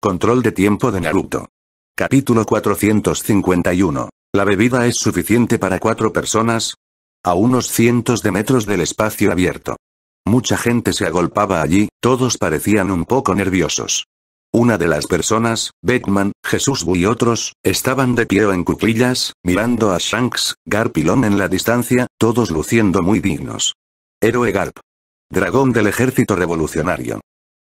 Control de tiempo de Naruto. Capítulo 451. La bebida es suficiente para cuatro personas. A unos cientos de metros del espacio abierto. Mucha gente se agolpaba allí, todos parecían un poco nerviosos. Una de las personas, Batman, Jesús Bu y otros, estaban de pie o en cuclillas, mirando a Shanks, Garpilón en la distancia, todos luciendo muy dignos. Héroe Garp. Dragón del Ejército Revolucionario.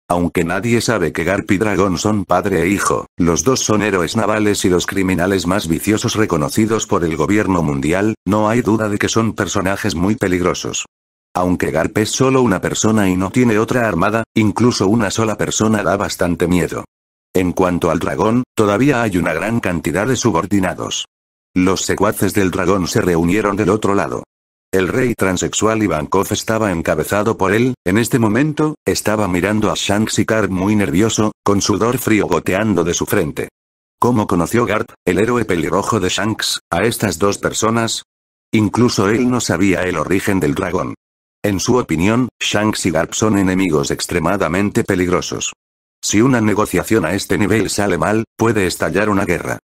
Aunque nadie sabe que Garp y Dragón son padre e hijo, los dos son héroes navales y los criminales más viciosos reconocidos por el gobierno mundial, no hay duda de que son personajes muy peligrosos. Aunque Garp es solo una persona y no tiene otra armada, incluso una sola persona da bastante miedo. En cuanto al dragón, todavía hay una gran cantidad de subordinados. Los secuaces del dragón se reunieron del otro lado. El rey transexual Ivankov estaba encabezado por él, en este momento, estaba mirando a Shanks y Garp muy nervioso, con sudor frío goteando de su frente. ¿Cómo conoció Garp, el héroe pelirrojo de Shanks, a estas dos personas? Incluso él no sabía el origen del dragón. En su opinión, Shanks y Garp son enemigos extremadamente peligrosos. Si una negociación a este nivel sale mal, puede estallar una guerra.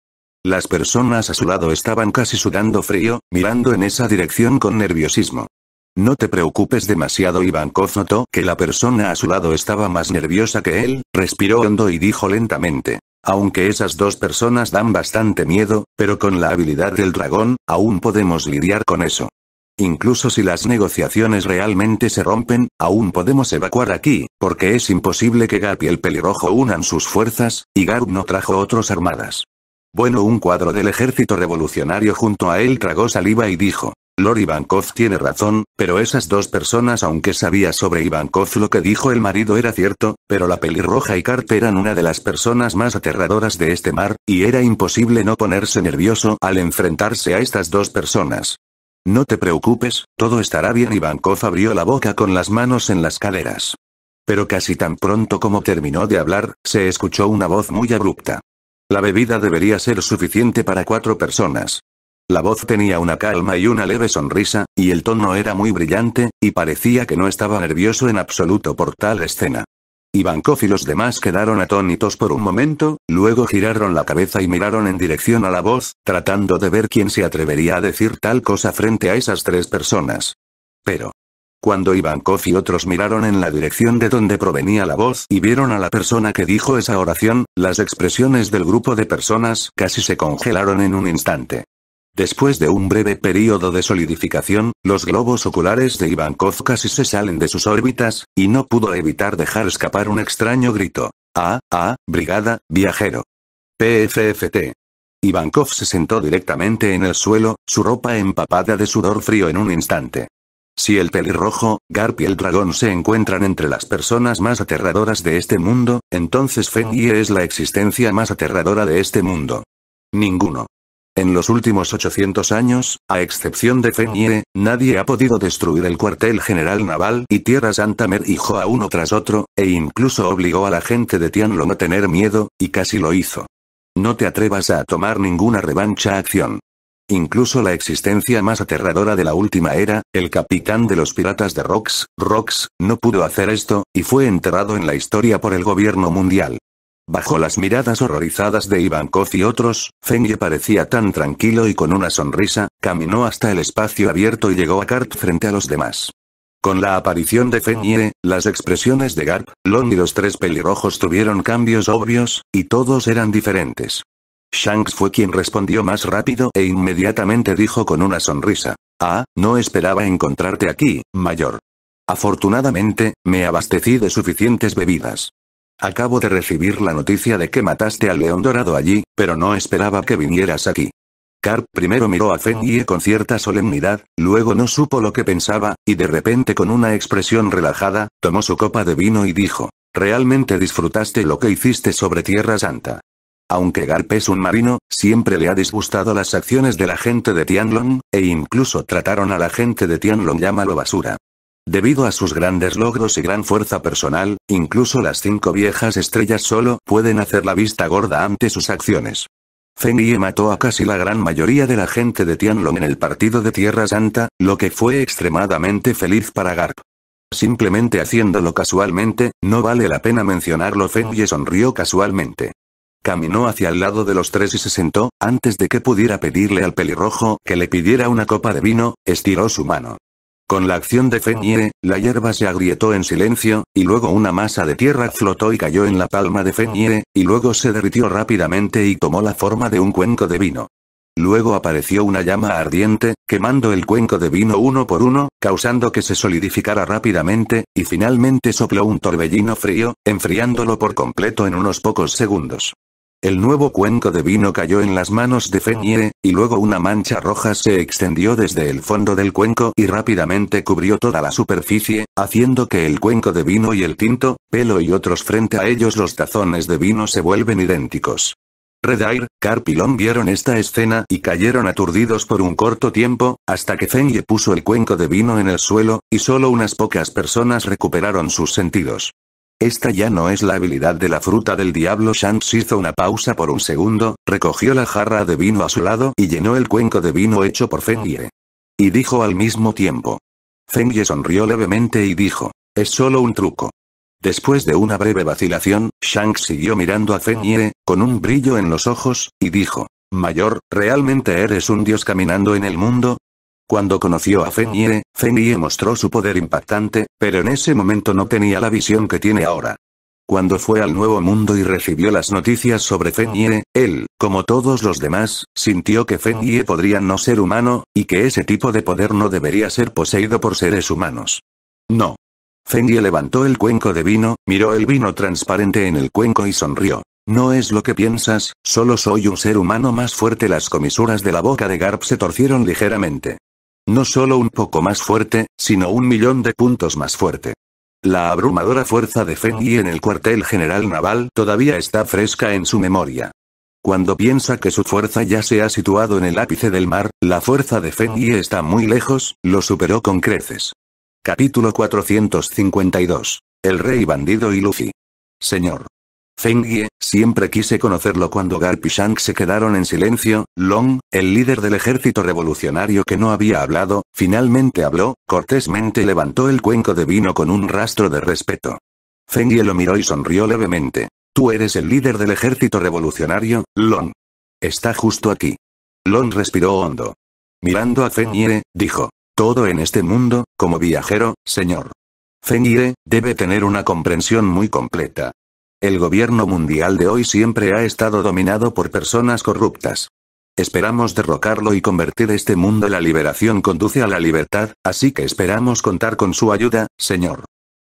Las personas a su lado estaban casi sudando frío, mirando en esa dirección con nerviosismo. No te preocupes demasiado, Iván notó que la persona a su lado estaba más nerviosa que él, respiró hondo y dijo lentamente. Aunque esas dos personas dan bastante miedo, pero con la habilidad del dragón, aún podemos lidiar con eso. Incluso si las negociaciones realmente se rompen, aún podemos evacuar aquí, porque es imposible que Gap y el pelirrojo unan sus fuerzas, y Garp no trajo otras armadas. Bueno, un cuadro del ejército revolucionario junto a él tragó saliva y dijo, Lord Ivankov tiene razón, pero esas dos personas aunque sabía sobre Ivankov lo que dijo el marido era cierto, pero la pelirroja y Carter eran una de las personas más aterradoras de este mar, y era imposible no ponerse nervioso al enfrentarse a estas dos personas. No te preocupes, todo estará bien Ivankov abrió la boca con las manos en las caderas. Pero casi tan pronto como terminó de hablar, se escuchó una voz muy abrupta. La bebida debería ser suficiente para cuatro personas. La voz tenía una calma y una leve sonrisa, y el tono era muy brillante, y parecía que no estaba nervioso en absoluto por tal escena. Ivankov y los demás quedaron atónitos por un momento, luego giraron la cabeza y miraron en dirección a la voz, tratando de ver quién se atrevería a decir tal cosa frente a esas tres personas. Pero, cuando Ivankov y otros miraron en la dirección de donde provenía la voz y vieron a la persona que dijo esa oración, las expresiones del grupo de personas casi se congelaron en un instante. Después de un breve periodo de solidificación, los globos oculares de Ivankov casi se salen de sus órbitas, y no pudo evitar dejar escapar un extraño grito. Ah, ah, brigada, viajero. PFFT. Ivankov se sentó directamente en el suelo, su ropa empapada de sudor frío en un instante. Si el pelirrojo, Garp y el dragón se encuentran entre las personas más aterradoras de este mundo, entonces Fengie es la existencia más aterradora de este mundo. Ninguno. En los últimos 800 años, a excepción de Fenye, nadie ha podido destruir el cuartel general naval y Tierra Santa hijo a uno tras otro, e incluso obligó a la gente de Tianlong a tener miedo, y casi lo hizo. No te atrevas a tomar ninguna revancha acción. Incluso la existencia más aterradora de la última era, el capitán de los piratas de Rox, Rox, no pudo hacer esto, y fue enterrado en la historia por el gobierno mundial. Bajo las miradas horrorizadas de Iván y otros, Fenye parecía tan tranquilo y con una sonrisa, caminó hasta el espacio abierto y llegó a Kart frente a los demás. Con la aparición de Fenye, las expresiones de Garp, Lon y los tres pelirrojos tuvieron cambios obvios, y todos eran diferentes. Shanks fue quien respondió más rápido e inmediatamente dijo con una sonrisa. Ah, no esperaba encontrarte aquí, mayor. Afortunadamente, me abastecí de suficientes bebidas. Acabo de recibir la noticia de que mataste al león dorado allí, pero no esperaba que vinieras aquí. Carp primero miró a y con cierta solemnidad, luego no supo lo que pensaba, y de repente con una expresión relajada, tomó su copa de vino y dijo, realmente disfrutaste lo que hiciste sobre Tierra Santa. Aunque Garp es un marino, siempre le ha disgustado las acciones de la gente de Tianlong, e incluso trataron a la gente de Tianlong llámalo basura. Debido a sus grandes logros y gran fuerza personal, incluso las cinco viejas estrellas solo pueden hacer la vista gorda ante sus acciones. Feng mató a casi la gran mayoría de la gente de Tianlong en el partido de Tierra Santa, lo que fue extremadamente feliz para Garp. Simplemente haciéndolo casualmente, no vale la pena mencionarlo Feng sonrió casualmente. Caminó hacia el lado de los tres y se sentó, antes de que pudiera pedirle al pelirrojo que le pidiera una copa de vino, estiró su mano. Con la acción de Fenyere, la hierba se agrietó en silencio, y luego una masa de tierra flotó y cayó en la palma de Feniere y luego se derritió rápidamente y tomó la forma de un cuenco de vino. Luego apareció una llama ardiente, quemando el cuenco de vino uno por uno, causando que se solidificara rápidamente, y finalmente sopló un torbellino frío, enfriándolo por completo en unos pocos segundos. El nuevo cuenco de vino cayó en las manos de Fenye, y luego una mancha roja se extendió desde el fondo del cuenco y rápidamente cubrió toda la superficie, haciendo que el cuenco de vino y el tinto, pelo y otros frente a ellos los tazones de vino se vuelven idénticos. Redair, Carpilón vieron esta escena y cayeron aturdidos por un corto tiempo, hasta que Fenye puso el cuenco de vino en el suelo, y solo unas pocas personas recuperaron sus sentidos. Esta ya no es la habilidad de la fruta del diablo. Shanks hizo una pausa por un segundo, recogió la jarra de vino a su lado y llenó el cuenco de vino hecho por Fengye. Y dijo al mismo tiempo. Ye sonrió levemente y dijo. Es solo un truco. Después de una breve vacilación, Shanks siguió mirando a Ye, con un brillo en los ojos, y dijo. Mayor, ¿realmente eres un dios caminando en el mundo? Cuando conoció a Fenye, Fenye mostró su poder impactante, pero en ese momento no tenía la visión que tiene ahora. Cuando fue al Nuevo Mundo y recibió las noticias sobre Fenye, él, como todos los demás, sintió que Fenye podría no ser humano, y que ese tipo de poder no debería ser poseído por seres humanos. No. Fenye levantó el cuenco de vino, miró el vino transparente en el cuenco y sonrió. No es lo que piensas, solo soy un ser humano más fuerte. Las comisuras de la boca de Garp se torcieron ligeramente. No solo un poco más fuerte, sino un millón de puntos más fuerte. La abrumadora fuerza de y en el cuartel general naval todavía está fresca en su memoria. Cuando piensa que su fuerza ya se ha situado en el ápice del mar, la fuerza de y está muy lejos, lo superó con creces. Capítulo 452. El rey bandido y Luffy. Señor. Feng siempre quise conocerlo cuando Garp y Shang se quedaron en silencio, Long, el líder del ejército revolucionario que no había hablado, finalmente habló, cortésmente levantó el cuenco de vino con un rastro de respeto. Feng lo miró y sonrió levemente. Tú eres el líder del ejército revolucionario, Long. Está justo aquí. Long respiró hondo. Mirando a Feng dijo. Todo en este mundo, como viajero, señor. Feng debe tener una comprensión muy completa. El gobierno mundial de hoy siempre ha estado dominado por personas corruptas. Esperamos derrocarlo y convertir este mundo. La liberación conduce a la libertad, así que esperamos contar con su ayuda, señor.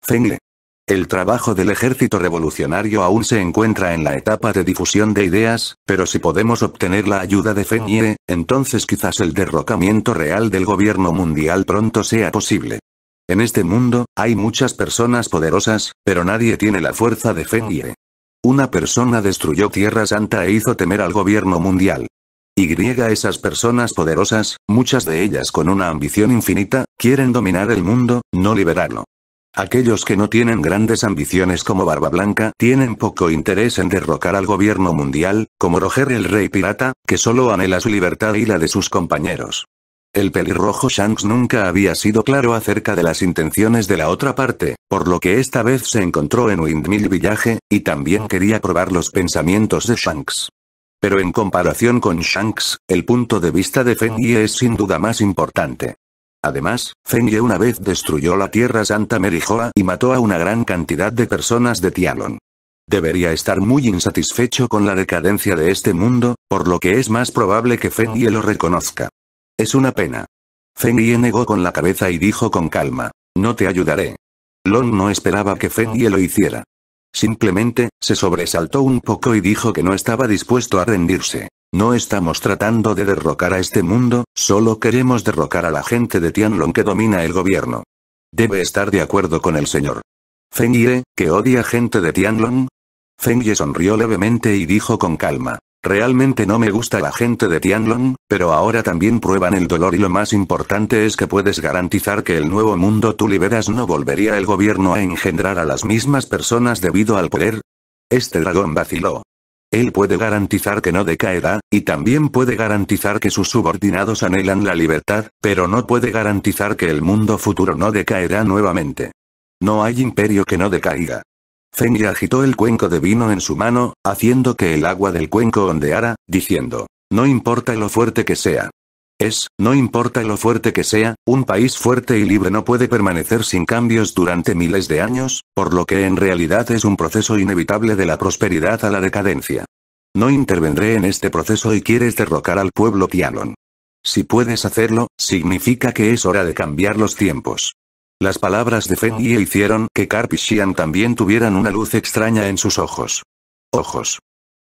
Fengle. El trabajo del ejército revolucionario aún se encuentra en la etapa de difusión de ideas, pero si podemos obtener la ayuda de Fenye, entonces quizás el derrocamiento real del gobierno mundial pronto sea posible. En este mundo, hay muchas personas poderosas, pero nadie tiene la fuerza de Fengye. Una persona destruyó Tierra Santa e hizo temer al gobierno mundial. Y esas personas poderosas, muchas de ellas con una ambición infinita, quieren dominar el mundo, no liberarlo. Aquellos que no tienen grandes ambiciones como Barba Blanca tienen poco interés en derrocar al gobierno mundial, como Roger el Rey Pirata, que solo anhela su libertad y la de sus compañeros. El pelirrojo Shanks nunca había sido claro acerca de las intenciones de la otra parte, por lo que esta vez se encontró en Windmill Village, y también quería probar los pensamientos de Shanks. Pero en comparación con Shanks, el punto de vista de Fenye es sin duda más importante. Además, Fenye una vez destruyó la Tierra Santa Merijoa y mató a una gran cantidad de personas de Tialon. Debería estar muy insatisfecho con la decadencia de este mundo, por lo que es más probable que Fenye lo reconozca. Es una pena. Feng Yi negó con la cabeza y dijo con calma. No te ayudaré. Long no esperaba que Feng Yi lo hiciera. Simplemente, se sobresaltó un poco y dijo que no estaba dispuesto a rendirse. No estamos tratando de derrocar a este mundo, solo queremos derrocar a la gente de Tianlong que domina el gobierno. Debe estar de acuerdo con el señor. Feng Yi, que odia gente de Tianlong. Feng Yi sonrió levemente y dijo con calma. Realmente no me gusta la gente de Tianlong, pero ahora también prueban el dolor y lo más importante es que puedes garantizar que el nuevo mundo tú liberas no volvería el gobierno a engendrar a las mismas personas debido al poder. Este dragón vaciló. Él puede garantizar que no decaerá, y también puede garantizar que sus subordinados anhelan la libertad, pero no puede garantizar que el mundo futuro no decaerá nuevamente. No hay imperio que no decaiga feng agitó el cuenco de vino en su mano, haciendo que el agua del cuenco ondeara, diciendo, no importa lo fuerte que sea. Es, no importa lo fuerte que sea, un país fuerte y libre no puede permanecer sin cambios durante miles de años, por lo que en realidad es un proceso inevitable de la prosperidad a la decadencia. No intervendré en este proceso y quieres derrocar al pueblo Tianon. Si puedes hacerlo, significa que es hora de cambiar los tiempos. Las palabras de Yi hicieron que Carpi también tuvieran una luz extraña en sus ojos. Ojos.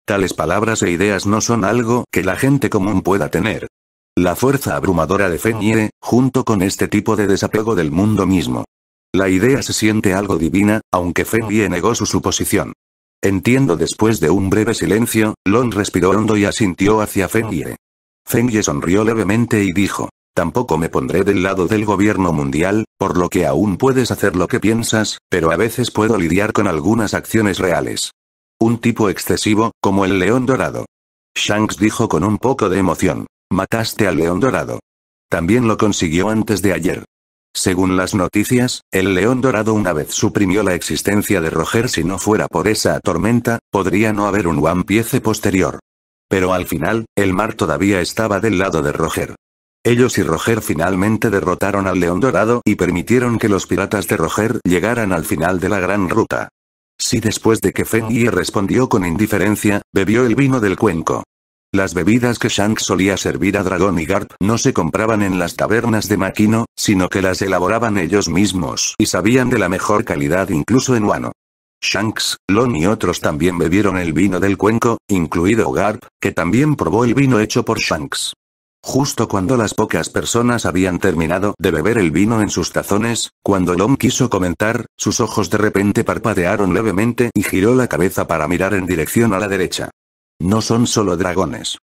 Tales palabras e ideas no son algo que la gente común pueda tener. La fuerza abrumadora de Yi, junto con este tipo de desapego del mundo mismo. La idea se siente algo divina, aunque Yi negó su suposición. Entiendo después de un breve silencio, Lon respiró hondo y asintió hacia Fenjie. Yi sonrió levemente y dijo. Tampoco me pondré del lado del gobierno mundial, por lo que aún puedes hacer lo que piensas, pero a veces puedo lidiar con algunas acciones reales. Un tipo excesivo, como el león dorado. Shanks dijo con un poco de emoción. Mataste al león dorado. También lo consiguió antes de ayer. Según las noticias, el león dorado una vez suprimió la existencia de Roger si no fuera por esa tormenta, podría no haber un One Piece posterior. Pero al final, el mar todavía estaba del lado de Roger. Ellos y Roger finalmente derrotaron al León Dorado y permitieron que los piratas de Roger llegaran al final de la gran ruta. Sí después de que y respondió con indiferencia, bebió el vino del cuenco. Las bebidas que Shanks solía servir a Dragon y Garp no se compraban en las tabernas de Makino, sino que las elaboraban ellos mismos y sabían de la mejor calidad incluso en Wano. Shanks, Lon y otros también bebieron el vino del cuenco, incluido Garp, que también probó el vino hecho por Shanks. Justo cuando las pocas personas habían terminado de beber el vino en sus tazones, cuando Lom quiso comentar, sus ojos de repente parpadearon levemente y giró la cabeza para mirar en dirección a la derecha. No son solo dragones.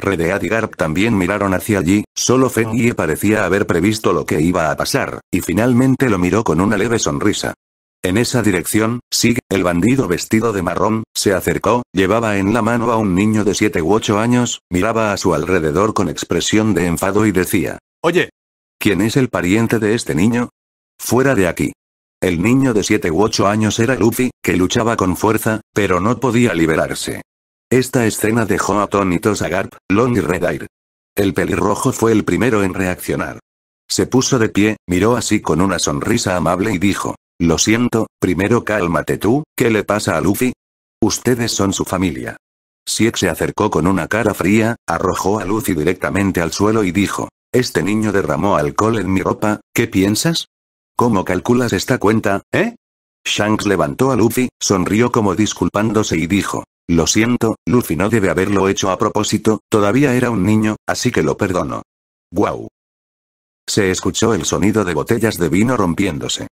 Redead y Garp también miraron hacia allí, solo Fengie parecía haber previsto lo que iba a pasar, y finalmente lo miró con una leve sonrisa. En esa dirección, sigue el bandido vestido de marrón, se acercó, llevaba en la mano a un niño de 7 u 8 años, miraba a su alrededor con expresión de enfado y decía, Oye. ¿Quién es el pariente de este niño? Fuera de aquí. El niño de 7 u 8 años era Luffy, que luchaba con fuerza, pero no podía liberarse. Esta escena dejó atónitos a Garp, long y Redair. El pelirrojo fue el primero en reaccionar. Se puso de pie, miró así con una sonrisa amable y dijo, lo siento, primero cálmate tú, ¿qué le pasa a Luffy? Ustedes son su familia. Siek se acercó con una cara fría, arrojó a Luffy directamente al suelo y dijo, este niño derramó alcohol en mi ropa, ¿qué piensas? ¿Cómo calculas esta cuenta, eh? Shanks levantó a Luffy, sonrió como disculpándose y dijo, lo siento, Luffy no debe haberlo hecho a propósito, todavía era un niño, así que lo perdono. ¡Guau! Se escuchó el sonido de botellas de vino rompiéndose.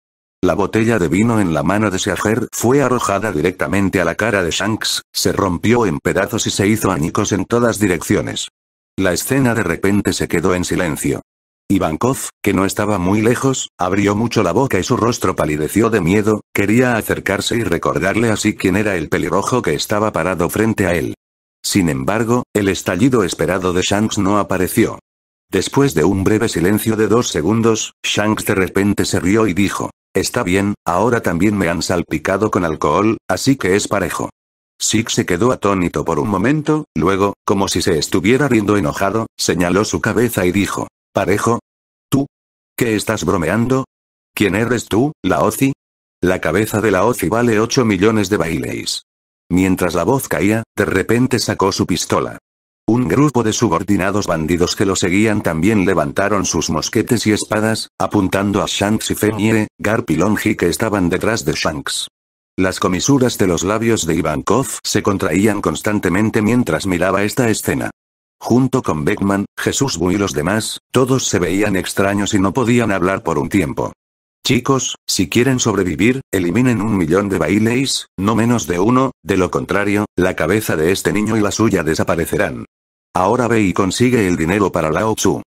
La botella de vino en la mano de Seager fue arrojada directamente a la cara de Shanks, se rompió en pedazos y se hizo añicos en todas direcciones. La escena de repente se quedó en silencio. Ivankov, que no estaba muy lejos, abrió mucho la boca y su rostro palideció de miedo, quería acercarse y recordarle así quién era el pelirrojo que estaba parado frente a él. Sin embargo, el estallido esperado de Shanks no apareció. Después de un breve silencio de dos segundos, Shanks de repente se rió y dijo, Está bien, ahora también me han salpicado con alcohol, así que es parejo. Sig se quedó atónito por un momento, luego, como si se estuviera riendo enojado, señaló su cabeza y dijo, ¿Parejo? ¿Tú? ¿Qué estás bromeando? ¿Quién eres tú, la Ozi? La cabeza de la Ozi vale 8 millones de baileys. Mientras la voz caía, de repente sacó su pistola. Un grupo de subordinados bandidos que lo seguían también levantaron sus mosquetes y espadas, apuntando a Shanks y Fenye, Garp y que estaban detrás de Shanks. Las comisuras de los labios de Ivankov se contraían constantemente mientras miraba esta escena. Junto con Beckman, Jesús Bu y los demás, todos se veían extraños y no podían hablar por un tiempo. Chicos, si quieren sobrevivir, eliminen un millón de baileys, no menos de uno, de lo contrario, la cabeza de este niño y la suya desaparecerán. Ahora ve y consigue el dinero para Lao Tzu.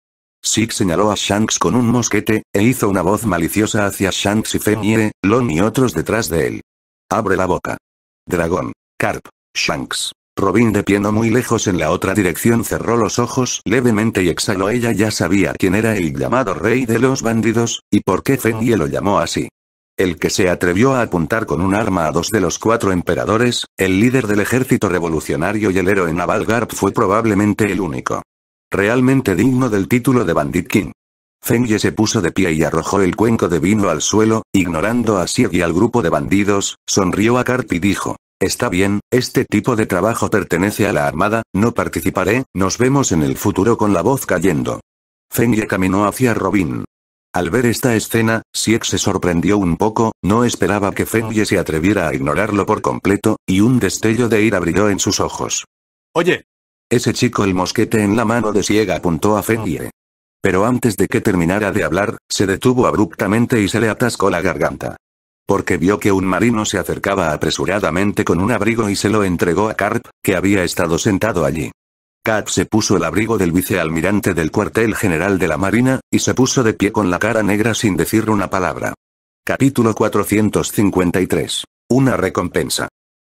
Six señaló a Shanks con un mosquete, e hizo una voz maliciosa hacia Shanks y Fenye, Lon y otros detrás de él. Abre la boca. Dragón. Carp. Shanks. Robin de pie no muy lejos en la otra dirección cerró los ojos levemente y exhaló. Ella ya sabía quién era el llamado rey de los bandidos, y por qué Fenye lo llamó así. El que se atrevió a apuntar con un arma a dos de los cuatro emperadores, el líder del ejército revolucionario y el héroe naval Garp fue probablemente el único. Realmente digno del título de Bandit King. Fengye se puso de pie y arrojó el cuenco de vino al suelo, ignorando a Sieg y al grupo de bandidos, sonrió a Garp y dijo, Está bien, este tipo de trabajo pertenece a la Armada, no participaré, nos vemos en el futuro con la voz cayendo. Fengye caminó hacia Robin. Al ver esta escena, Sieg se sorprendió un poco, no esperaba que Fengye se atreviera a ignorarlo por completo, y un destello de ira brilló en sus ojos. Oye. Ese chico el mosquete en la mano de Siega apuntó a Fengye. Pero antes de que terminara de hablar, se detuvo abruptamente y se le atascó la garganta porque vio que un marino se acercaba apresuradamente con un abrigo y se lo entregó a Carp, que había estado sentado allí. Carp se puso el abrigo del vicealmirante del cuartel general de la Marina, y se puso de pie con la cara negra sin decir una palabra. Capítulo 453. Una recompensa.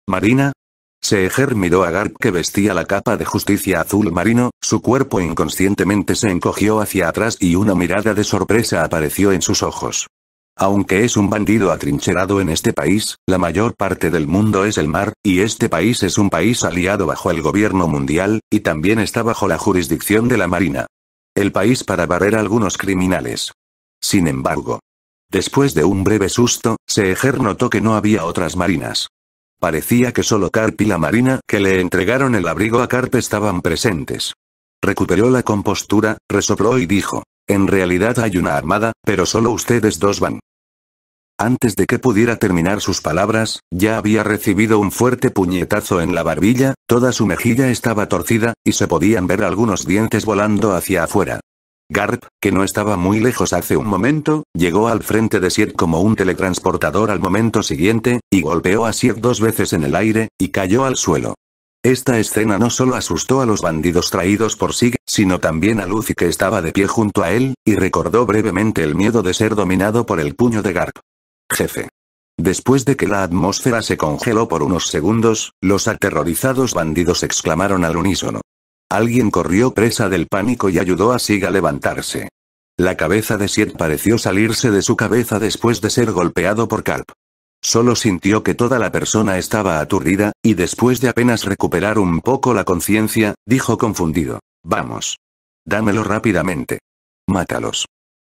Marina. Se miró a Garp que vestía la capa de justicia azul marino, su cuerpo inconscientemente se encogió hacia atrás y una mirada de sorpresa apareció en sus ojos. Aunque es un bandido atrincherado en este país, la mayor parte del mundo es el mar, y este país es un país aliado bajo el gobierno mundial, y también está bajo la jurisdicción de la Marina. El país para barrer a algunos criminales. Sin embargo. Después de un breve susto, Seeger notó que no había otras marinas. Parecía que solo Carp y la marina que le entregaron el abrigo a Carp estaban presentes. Recuperó la compostura, resopló y dijo. En realidad hay una armada, pero solo ustedes dos van. Antes de que pudiera terminar sus palabras, ya había recibido un fuerte puñetazo en la barbilla, toda su mejilla estaba torcida, y se podían ver algunos dientes volando hacia afuera. Garp, que no estaba muy lejos hace un momento, llegó al frente de Siet como un teletransportador al momento siguiente, y golpeó a Siet dos veces en el aire, y cayó al suelo. Esta escena no solo asustó a los bandidos traídos por Sig, sino también a Lucy que estaba de pie junto a él, y recordó brevemente el miedo de ser dominado por el puño de Garp. Jefe. Después de que la atmósfera se congeló por unos segundos, los aterrorizados bandidos exclamaron al unísono. Alguien corrió presa del pánico y ayudó a Sig a levantarse. La cabeza de Siet pareció salirse de su cabeza después de ser golpeado por calp Solo sintió que toda la persona estaba aturdida, y después de apenas recuperar un poco la conciencia, dijo confundido. Vamos. Dámelo rápidamente. Mátalos.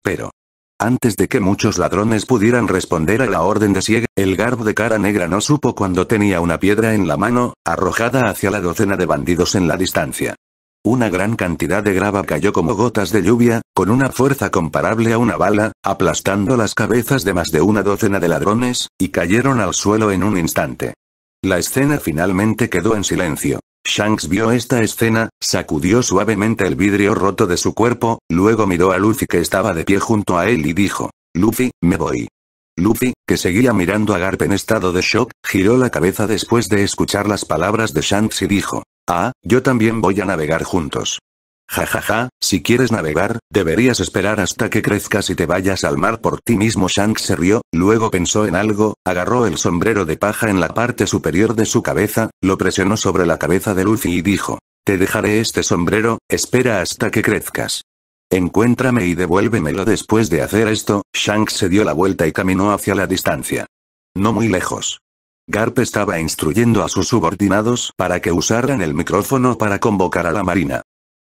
Pero. Antes de que muchos ladrones pudieran responder a la orden de siegue, el garbo de cara negra no supo cuando tenía una piedra en la mano, arrojada hacia la docena de bandidos en la distancia. Una gran cantidad de grava cayó como gotas de lluvia, con una fuerza comparable a una bala, aplastando las cabezas de más de una docena de ladrones, y cayeron al suelo en un instante. La escena finalmente quedó en silencio. Shanks vio esta escena, sacudió suavemente el vidrio roto de su cuerpo, luego miró a Luffy que estaba de pie junto a él y dijo, Luffy, me voy. Luffy, que seguía mirando a Garp en estado de shock, giró la cabeza después de escuchar las palabras de Shanks y dijo, Ah, yo también voy a navegar juntos. Ja ja ja, si quieres navegar, deberías esperar hasta que crezcas y te vayas al mar por ti mismo. Shanks se rió, luego pensó en algo, agarró el sombrero de paja en la parte superior de su cabeza, lo presionó sobre la cabeza de Luffy y dijo, Te dejaré este sombrero, espera hasta que crezcas. Encuéntrame y devuélvemelo después de hacer esto, Shanks se dio la vuelta y caminó hacia la distancia. No muy lejos. Garp estaba instruyendo a sus subordinados para que usaran el micrófono para convocar a la marina.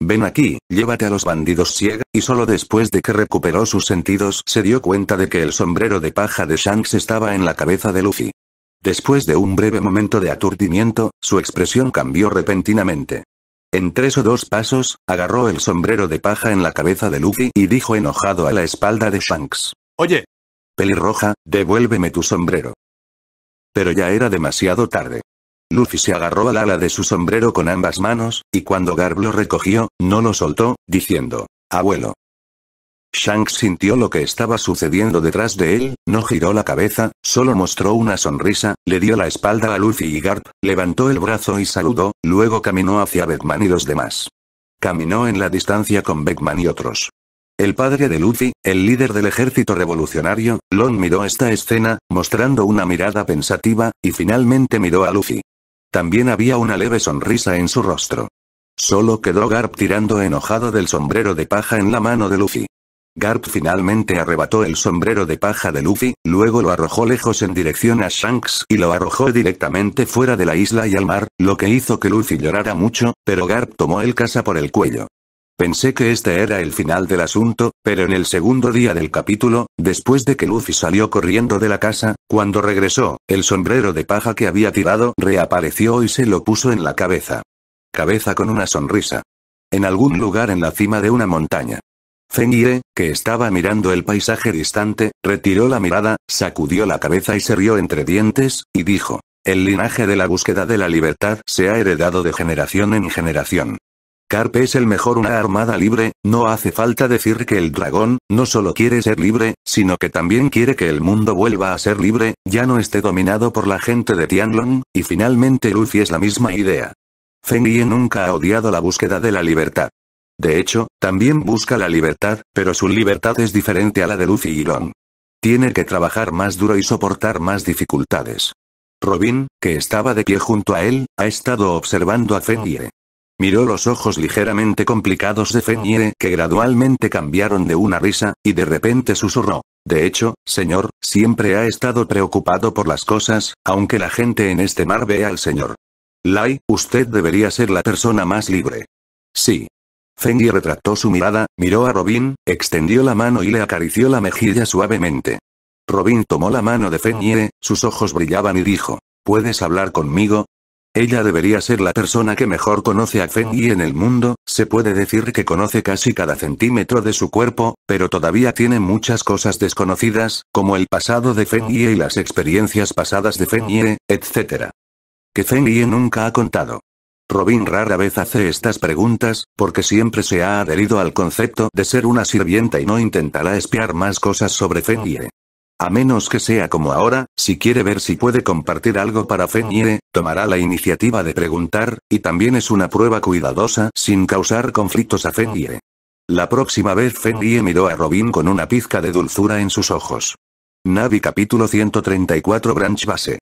Ven aquí, llévate a los bandidos ciega, y solo después de que recuperó sus sentidos se dio cuenta de que el sombrero de paja de Shanks estaba en la cabeza de Luffy. Después de un breve momento de aturdimiento, su expresión cambió repentinamente. En tres o dos pasos, agarró el sombrero de paja en la cabeza de Luffy y dijo enojado a la espalda de Shanks. Oye. Pelirroja, devuélveme tu sombrero. Pero ya era demasiado tarde. Luffy se agarró al ala de su sombrero con ambas manos, y cuando Garb lo recogió, no lo soltó, diciendo, abuelo. Shanks sintió lo que estaba sucediendo detrás de él, no giró la cabeza, solo mostró una sonrisa, le dio la espalda a Luffy y Garp, levantó el brazo y saludó, luego caminó hacia Beckman y los demás. Caminó en la distancia con Beckman y otros el padre de Luffy, el líder del ejército revolucionario, Lon miró esta escena, mostrando una mirada pensativa, y finalmente miró a Luffy. También había una leve sonrisa en su rostro. Solo quedó Garp tirando enojado del sombrero de paja en la mano de Luffy. Garp finalmente arrebató el sombrero de paja de Luffy, luego lo arrojó lejos en dirección a Shanks y lo arrojó directamente fuera de la isla y al mar, lo que hizo que Luffy llorara mucho, pero Garp tomó el caza por el cuello. Pensé que este era el final del asunto, pero en el segundo día del capítulo, después de que Luffy salió corriendo de la casa, cuando regresó, el sombrero de paja que había tirado reapareció y se lo puso en la cabeza. Cabeza con una sonrisa. En algún lugar en la cima de una montaña. Fengire, que estaba mirando el paisaje distante, retiró la mirada, sacudió la cabeza y se rió entre dientes, y dijo, el linaje de la búsqueda de la libertad se ha heredado de generación en generación. Carpe es el mejor una armada libre, no hace falta decir que el dragón, no solo quiere ser libre, sino que también quiere que el mundo vuelva a ser libre, ya no esté dominado por la gente de Tianlong, y finalmente Luffy es la misma idea. Feng Yi nunca ha odiado la búsqueda de la libertad. De hecho, también busca la libertad, pero su libertad es diferente a la de Luffy y Long. Tiene que trabajar más duro y soportar más dificultades. Robin, que estaba de pie junto a él, ha estado observando a Feng Yi. Miró los ojos ligeramente complicados de Fenye, que gradualmente cambiaron de una risa, y de repente susurró. De hecho, señor, siempre ha estado preocupado por las cosas, aunque la gente en este mar vea al señor. Lai, usted debería ser la persona más libre. Sí. Fenye retractó su mirada, miró a Robin, extendió la mano y le acarició la mejilla suavemente. Robin tomó la mano de Fenye, sus ojos brillaban y dijo, ¿Puedes hablar conmigo? Ella debería ser la persona que mejor conoce a Ye en el mundo, se puede decir que conoce casi cada centímetro de su cuerpo, pero todavía tiene muchas cosas desconocidas, como el pasado de Ye y las experiencias pasadas de Ye, etc. Que Yi nunca ha contado. Robin rara vez hace estas preguntas, porque siempre se ha adherido al concepto de ser una sirvienta y no intentará espiar más cosas sobre Ye. A menos que sea como ahora, si quiere ver si puede compartir algo para Fenrir, tomará la iniciativa de preguntar, y también es una prueba cuidadosa sin causar conflictos a Fenrir. La próxima vez Fenrir miró a Robin con una pizca de dulzura en sus ojos. Navi capítulo 134 Branch Base.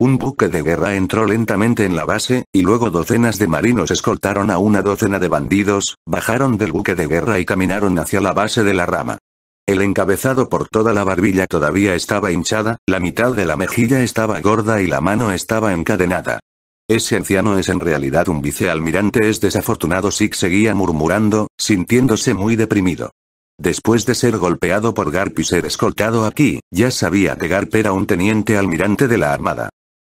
Un buque de guerra entró lentamente en la base, y luego docenas de marinos escoltaron a una docena de bandidos, bajaron del buque de guerra y caminaron hacia la base de la rama. El encabezado por toda la barbilla todavía estaba hinchada, la mitad de la mejilla estaba gorda y la mano estaba encadenada. Ese anciano es en realidad un vicealmirante, es desafortunado. Sig seguía murmurando, sintiéndose muy deprimido. Después de ser golpeado por Garp y ser escoltado aquí, ya sabía que Garp era un teniente almirante de la Armada.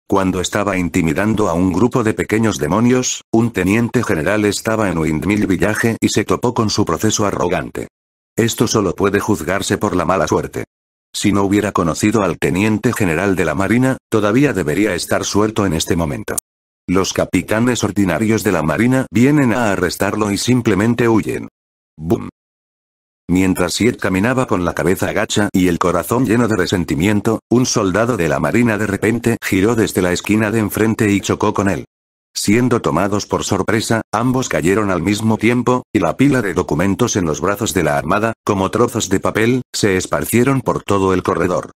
Cuando estaba intimidando a un grupo de pequeños demonios, un teniente general estaba en Windmill Village y se topó con su proceso arrogante. Esto solo puede juzgarse por la mala suerte. Si no hubiera conocido al teniente general de la Marina, todavía debería estar suelto en este momento. Los capitanes ordinarios de la Marina vienen a arrestarlo y simplemente huyen. ¡Bum! Mientras Siet caminaba con la cabeza agacha y el corazón lleno de resentimiento, un soldado de la marina de repente giró desde la esquina de enfrente y chocó con él. Siendo tomados por sorpresa, ambos cayeron al mismo tiempo, y la pila de documentos en los brazos de la armada, como trozos de papel, se esparcieron por todo el corredor.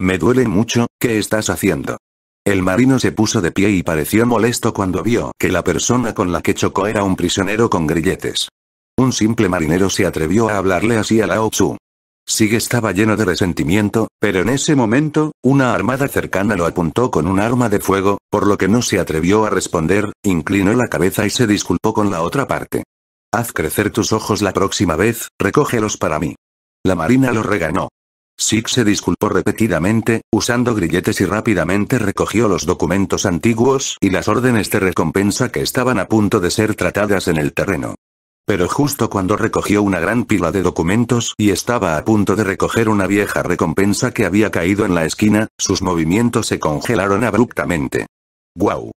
Me duele mucho, ¿qué estás haciendo? El marino se puso de pie y pareció molesto cuando vio que la persona con la que chocó era un prisionero con grilletes. Un simple marinero se atrevió a hablarle así a Lao Tzu. Sig estaba lleno de resentimiento, pero en ese momento, una armada cercana lo apuntó con un arma de fuego, por lo que no se atrevió a responder, inclinó la cabeza y se disculpó con la otra parte. Haz crecer tus ojos la próxima vez, recógelos para mí. La marina lo reganó. Sig se disculpó repetidamente, usando grilletes y rápidamente recogió los documentos antiguos y las órdenes de recompensa que estaban a punto de ser tratadas en el terreno. Pero justo cuando recogió una gran pila de documentos y estaba a punto de recoger una vieja recompensa que había caído en la esquina, sus movimientos se congelaron abruptamente. ¡Guau!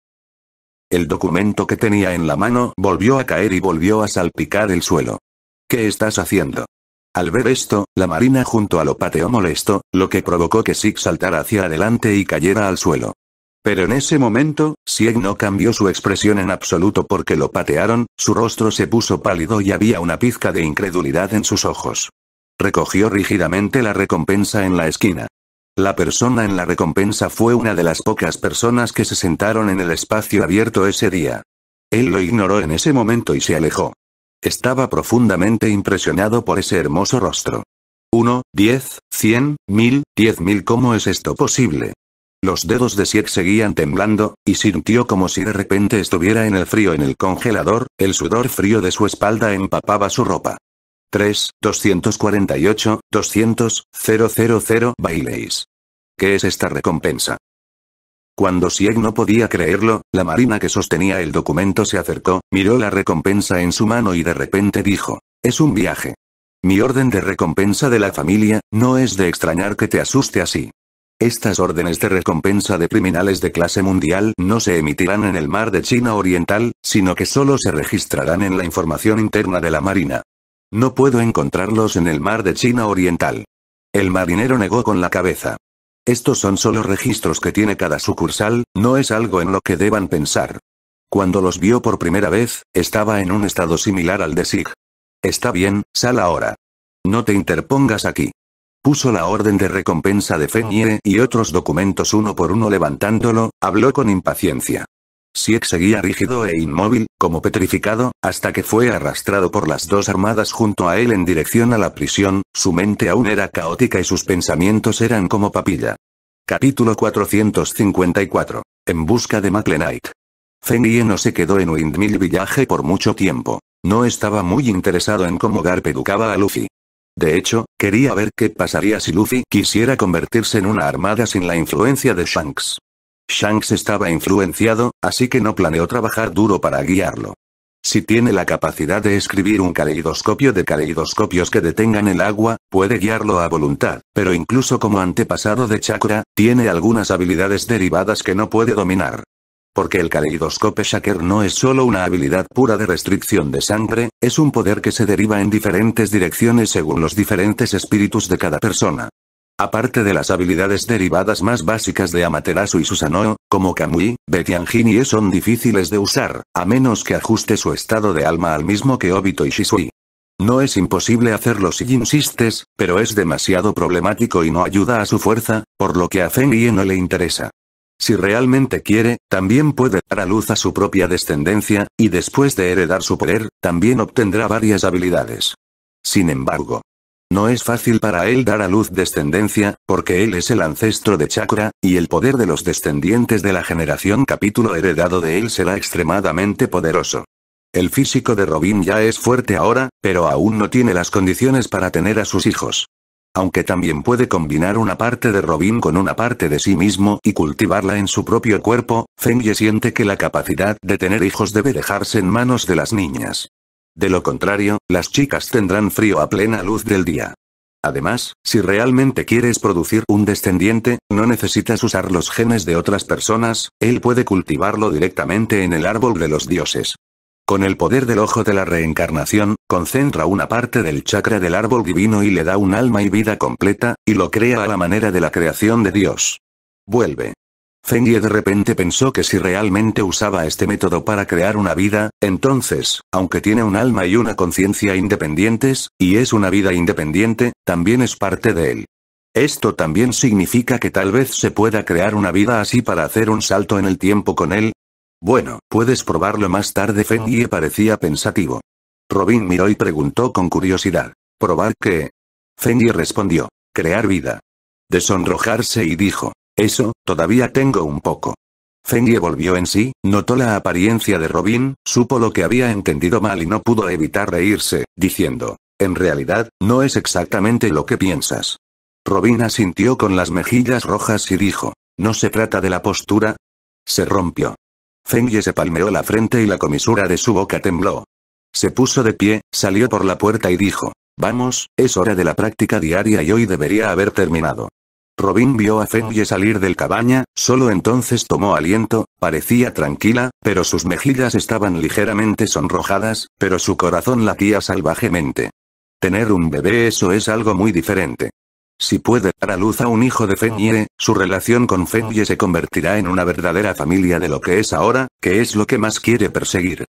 El documento que tenía en la mano volvió a caer y volvió a salpicar el suelo. ¿Qué estás haciendo? Al ver esto, la marina junto a lo pateó molesto, lo que provocó que Sig saltara hacia adelante y cayera al suelo. Pero en ese momento, Sieg no cambió su expresión en absoluto porque lo patearon, su rostro se puso pálido y había una pizca de incredulidad en sus ojos. Recogió rígidamente la recompensa en la esquina. La persona en la recompensa fue una de las pocas personas que se sentaron en el espacio abierto ese día. Él lo ignoró en ese momento y se alejó. Estaba profundamente impresionado por ese hermoso rostro. 1, 10, 100, 1000, 10.000 ¿Cómo es esto posible? Los dedos de Sieg seguían temblando, y sintió como si de repente estuviera en el frío en el congelador, el sudor frío de su espalda empapaba su ropa. 3, 248, 200, 000 baileis. ¿Qué es esta recompensa? Cuando Sieg no podía creerlo, la marina que sostenía el documento se acercó, miró la recompensa en su mano y de repente dijo, es un viaje. Mi orden de recompensa de la familia, no es de extrañar que te asuste así. Estas órdenes de recompensa de criminales de clase mundial no se emitirán en el mar de China Oriental, sino que solo se registrarán en la información interna de la Marina. No puedo encontrarlos en el mar de China Oriental. El marinero negó con la cabeza. Estos son solo registros que tiene cada sucursal, no es algo en lo que deban pensar. Cuando los vio por primera vez, estaba en un estado similar al de Sig. Está bien, sal ahora. No te interpongas aquí. Puso la orden de recompensa de Fenye y otros documentos uno por uno levantándolo, habló con impaciencia. Siek seguía rígido e inmóvil, como petrificado, hasta que fue arrastrado por las dos armadas junto a él en dirección a la prisión, su mente aún era caótica y sus pensamientos eran como papilla. Capítulo 454. En busca de McLenite. Fenye no se quedó en Windmill Village por mucho tiempo. No estaba muy interesado en cómo Garp educaba a Luffy. De hecho, quería ver qué pasaría si Luffy quisiera convertirse en una armada sin la influencia de Shanks. Shanks estaba influenciado, así que no planeó trabajar duro para guiarlo. Si tiene la capacidad de escribir un caleidoscopio de caleidoscopios que detengan el agua, puede guiarlo a voluntad, pero incluso como antepasado de Chakra, tiene algunas habilidades derivadas que no puede dominar. Porque el caleidoscope Shaker no es solo una habilidad pura de restricción de sangre, es un poder que se deriva en diferentes direcciones según los diferentes espíritus de cada persona. Aparte de las habilidades derivadas más básicas de Amaterasu y Susanoo, como Kamui, Betianjin y e son difíciles de usar, a menos que ajuste su estado de alma al mismo que Obito y Shisui. No es imposible hacerlo si insistes, pero es demasiado problemático y no ayuda a su fuerza, por lo que a y no le interesa. Si realmente quiere, también puede dar a luz a su propia descendencia, y después de heredar su poder, también obtendrá varias habilidades. Sin embargo, no es fácil para él dar a luz descendencia, porque él es el ancestro de Chakra, y el poder de los descendientes de la generación capítulo heredado de él será extremadamente poderoso. El físico de Robin ya es fuerte ahora, pero aún no tiene las condiciones para tener a sus hijos aunque también puede combinar una parte de Robin con una parte de sí mismo y cultivarla en su propio cuerpo, Fenye siente que la capacidad de tener hijos debe dejarse en manos de las niñas. De lo contrario, las chicas tendrán frío a plena luz del día. Además, si realmente quieres producir un descendiente, no necesitas usar los genes de otras personas, él puede cultivarlo directamente en el árbol de los dioses. Con el poder del ojo de la reencarnación, concentra una parte del chakra del árbol divino y le da un alma y vida completa, y lo crea a la manera de la creación de Dios. Vuelve. Fengye de repente pensó que si realmente usaba este método para crear una vida, entonces, aunque tiene un alma y una conciencia independientes, y es una vida independiente, también es parte de él. Esto también significa que tal vez se pueda crear una vida así para hacer un salto en el tiempo con él, bueno, puedes probarlo más tarde. Fengie parecía pensativo. Robin miró y preguntó con curiosidad. ¿Probar qué? Fengie respondió. Crear vida. Deshonrojarse y dijo. Eso, todavía tengo un poco. Fengie volvió en sí, notó la apariencia de Robin, supo lo que había entendido mal y no pudo evitar reírse, diciendo. En realidad, no es exactamente lo que piensas. Robin asintió con las mejillas rojas y dijo. ¿No se trata de la postura? Se rompió. Fengye se palmeó la frente y la comisura de su boca tembló. Se puso de pie, salió por la puerta y dijo, Vamos, es hora de la práctica diaria y hoy debería haber terminado. Robin vio a Fengye salir del cabaña, solo entonces tomó aliento, parecía tranquila, pero sus mejillas estaban ligeramente sonrojadas, pero su corazón latía salvajemente. Tener un bebé eso es algo muy diferente. Si puede dar a luz a un hijo de Fenye, su relación con Fenye se convertirá en una verdadera familia de lo que es ahora, que es lo que más quiere perseguir.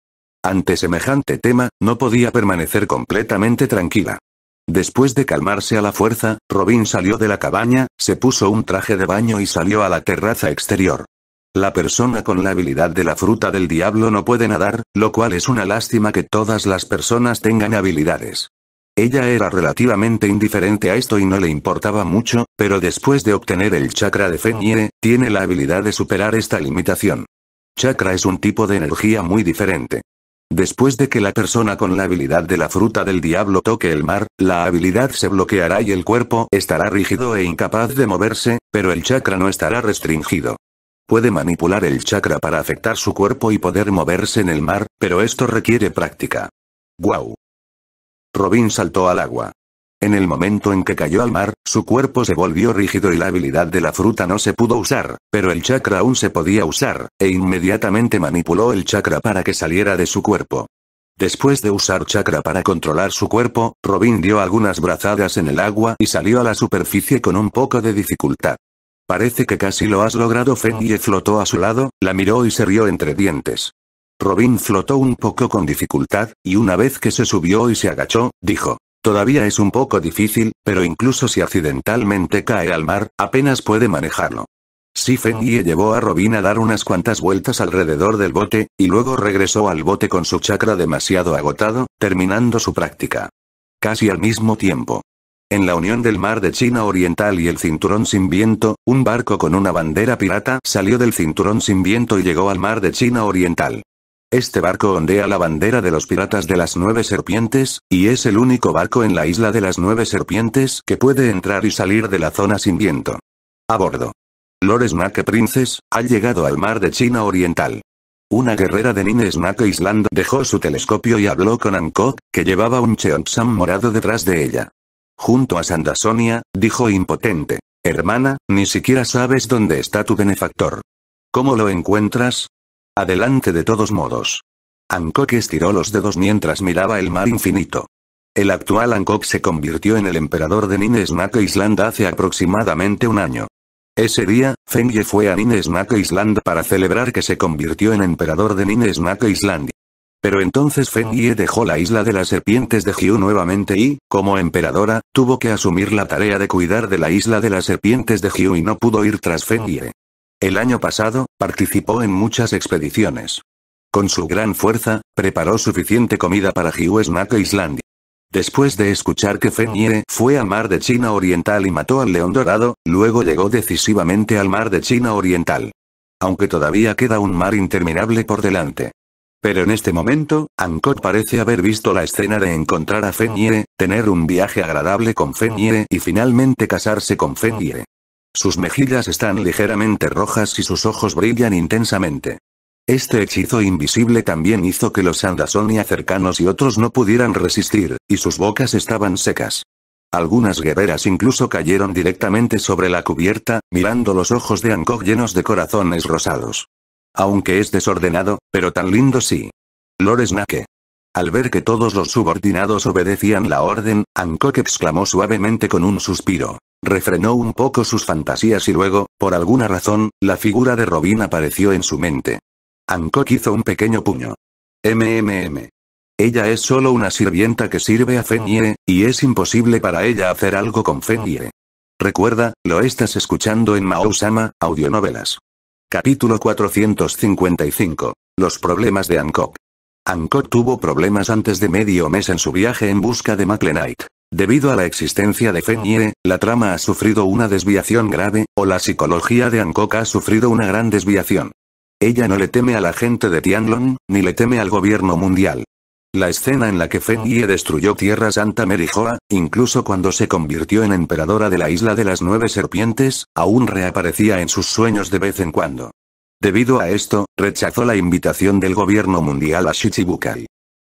Ante semejante tema, no podía permanecer completamente tranquila. Después de calmarse a la fuerza, Robin salió de la cabaña, se puso un traje de baño y salió a la terraza exterior. La persona con la habilidad de la fruta del diablo no puede nadar, lo cual es una lástima que todas las personas tengan habilidades. Ella era relativamente indiferente a esto y no le importaba mucho, pero después de obtener el chakra de Fenye, tiene la habilidad de superar esta limitación. Chakra es un tipo de energía muy diferente. Después de que la persona con la habilidad de la fruta del diablo toque el mar, la habilidad se bloqueará y el cuerpo estará rígido e incapaz de moverse, pero el chakra no estará restringido. Puede manipular el chakra para afectar su cuerpo y poder moverse en el mar, pero esto requiere práctica. ¡Guau! Robin saltó al agua. En el momento en que cayó al mar, su cuerpo se volvió rígido y la habilidad de la fruta no se pudo usar, pero el chakra aún se podía usar, e inmediatamente manipuló el chakra para que saliera de su cuerpo. Después de usar chakra para controlar su cuerpo, Robin dio algunas brazadas en el agua y salió a la superficie con un poco de dificultad. Parece que casi lo has logrado. y flotó a su lado, la miró y se rió entre dientes. Robin flotó un poco con dificultad, y una vez que se subió y se agachó, dijo. Todavía es un poco difícil, pero incluso si accidentalmente cae al mar, apenas puede manejarlo. Feng y llevó a Robin a dar unas cuantas vueltas alrededor del bote, y luego regresó al bote con su chakra demasiado agotado, terminando su práctica. Casi al mismo tiempo. En la unión del mar de China Oriental y el cinturón sin viento, un barco con una bandera pirata salió del cinturón sin viento y llegó al mar de China Oriental. Este barco ondea la bandera de los piratas de las nueve serpientes, y es el único barco en la isla de las nueve serpientes que puede entrar y salir de la zona sin viento. A bordo. Lord Snake Princess, ha llegado al mar de China Oriental. Una guerrera de Nine Snake Island dejó su telescopio y habló con Ankok, que llevaba un Cheongsam morado detrás de ella. Junto a Sandasonia, dijo impotente. Hermana, ni siquiera sabes dónde está tu benefactor. ¿Cómo lo encuentras? Adelante de todos modos. Ankok estiró los dedos mientras miraba el mar infinito. El actual Ankok se convirtió en el emperador de Ninesnake Island hace aproximadamente un año. Ese día, Fengye fue a Ninesnake Island para celebrar que se convirtió en emperador de Ninesnake Island. Pero entonces Fengye dejó la isla de las serpientes de Hyu nuevamente y, como emperadora, tuvo que asumir la tarea de cuidar de la isla de las serpientes de Hyu y no pudo ir tras Fengye. El año pasado, participó en muchas expediciones. Con su gran fuerza, preparó suficiente comida para Hughes e Islandia. Después de escuchar que Feniere fue al mar de China Oriental y mató al león dorado, luego llegó decisivamente al mar de China Oriental. Aunque todavía queda un mar interminable por delante. Pero en este momento, Angkor parece haber visto la escena de encontrar a Feniere, tener un viaje agradable con Feniere y finalmente casarse con Feniere. Sus mejillas están ligeramente rojas y sus ojos brillan intensamente. Este hechizo invisible también hizo que los andasonia cercanos y otros no pudieran resistir, y sus bocas estaban secas. Algunas guerreras incluso cayeron directamente sobre la cubierta, mirando los ojos de Hancock llenos de corazones rosados. Aunque es desordenado, pero tan lindo sí. Lores Snake. Al ver que todos los subordinados obedecían la orden, Hancock exclamó suavemente con un suspiro. Refrenó un poco sus fantasías y luego, por alguna razón, la figura de Robin apareció en su mente. Hancock hizo un pequeño puño. MMM. Ella es solo una sirvienta que sirve a Fenye, y es imposible para ella hacer algo con Fenye. Recuerda, lo estás escuchando en Sama, Audionovelas. Capítulo 455. Los problemas de Hancock. Hancock tuvo problemas antes de medio mes en su viaje en busca de McLenight. Debido a la existencia de Fenye, la trama ha sufrido una desviación grave, o la psicología de Hancock ha sufrido una gran desviación. Ella no le teme a la gente de Tianlong, ni le teme al gobierno mundial. La escena en la que Fenye destruyó Tierra Santa Merijoa, incluso cuando se convirtió en emperadora de la Isla de las Nueve Serpientes, aún reaparecía en sus sueños de vez en cuando. Debido a esto, rechazó la invitación del gobierno mundial a Shichibukai.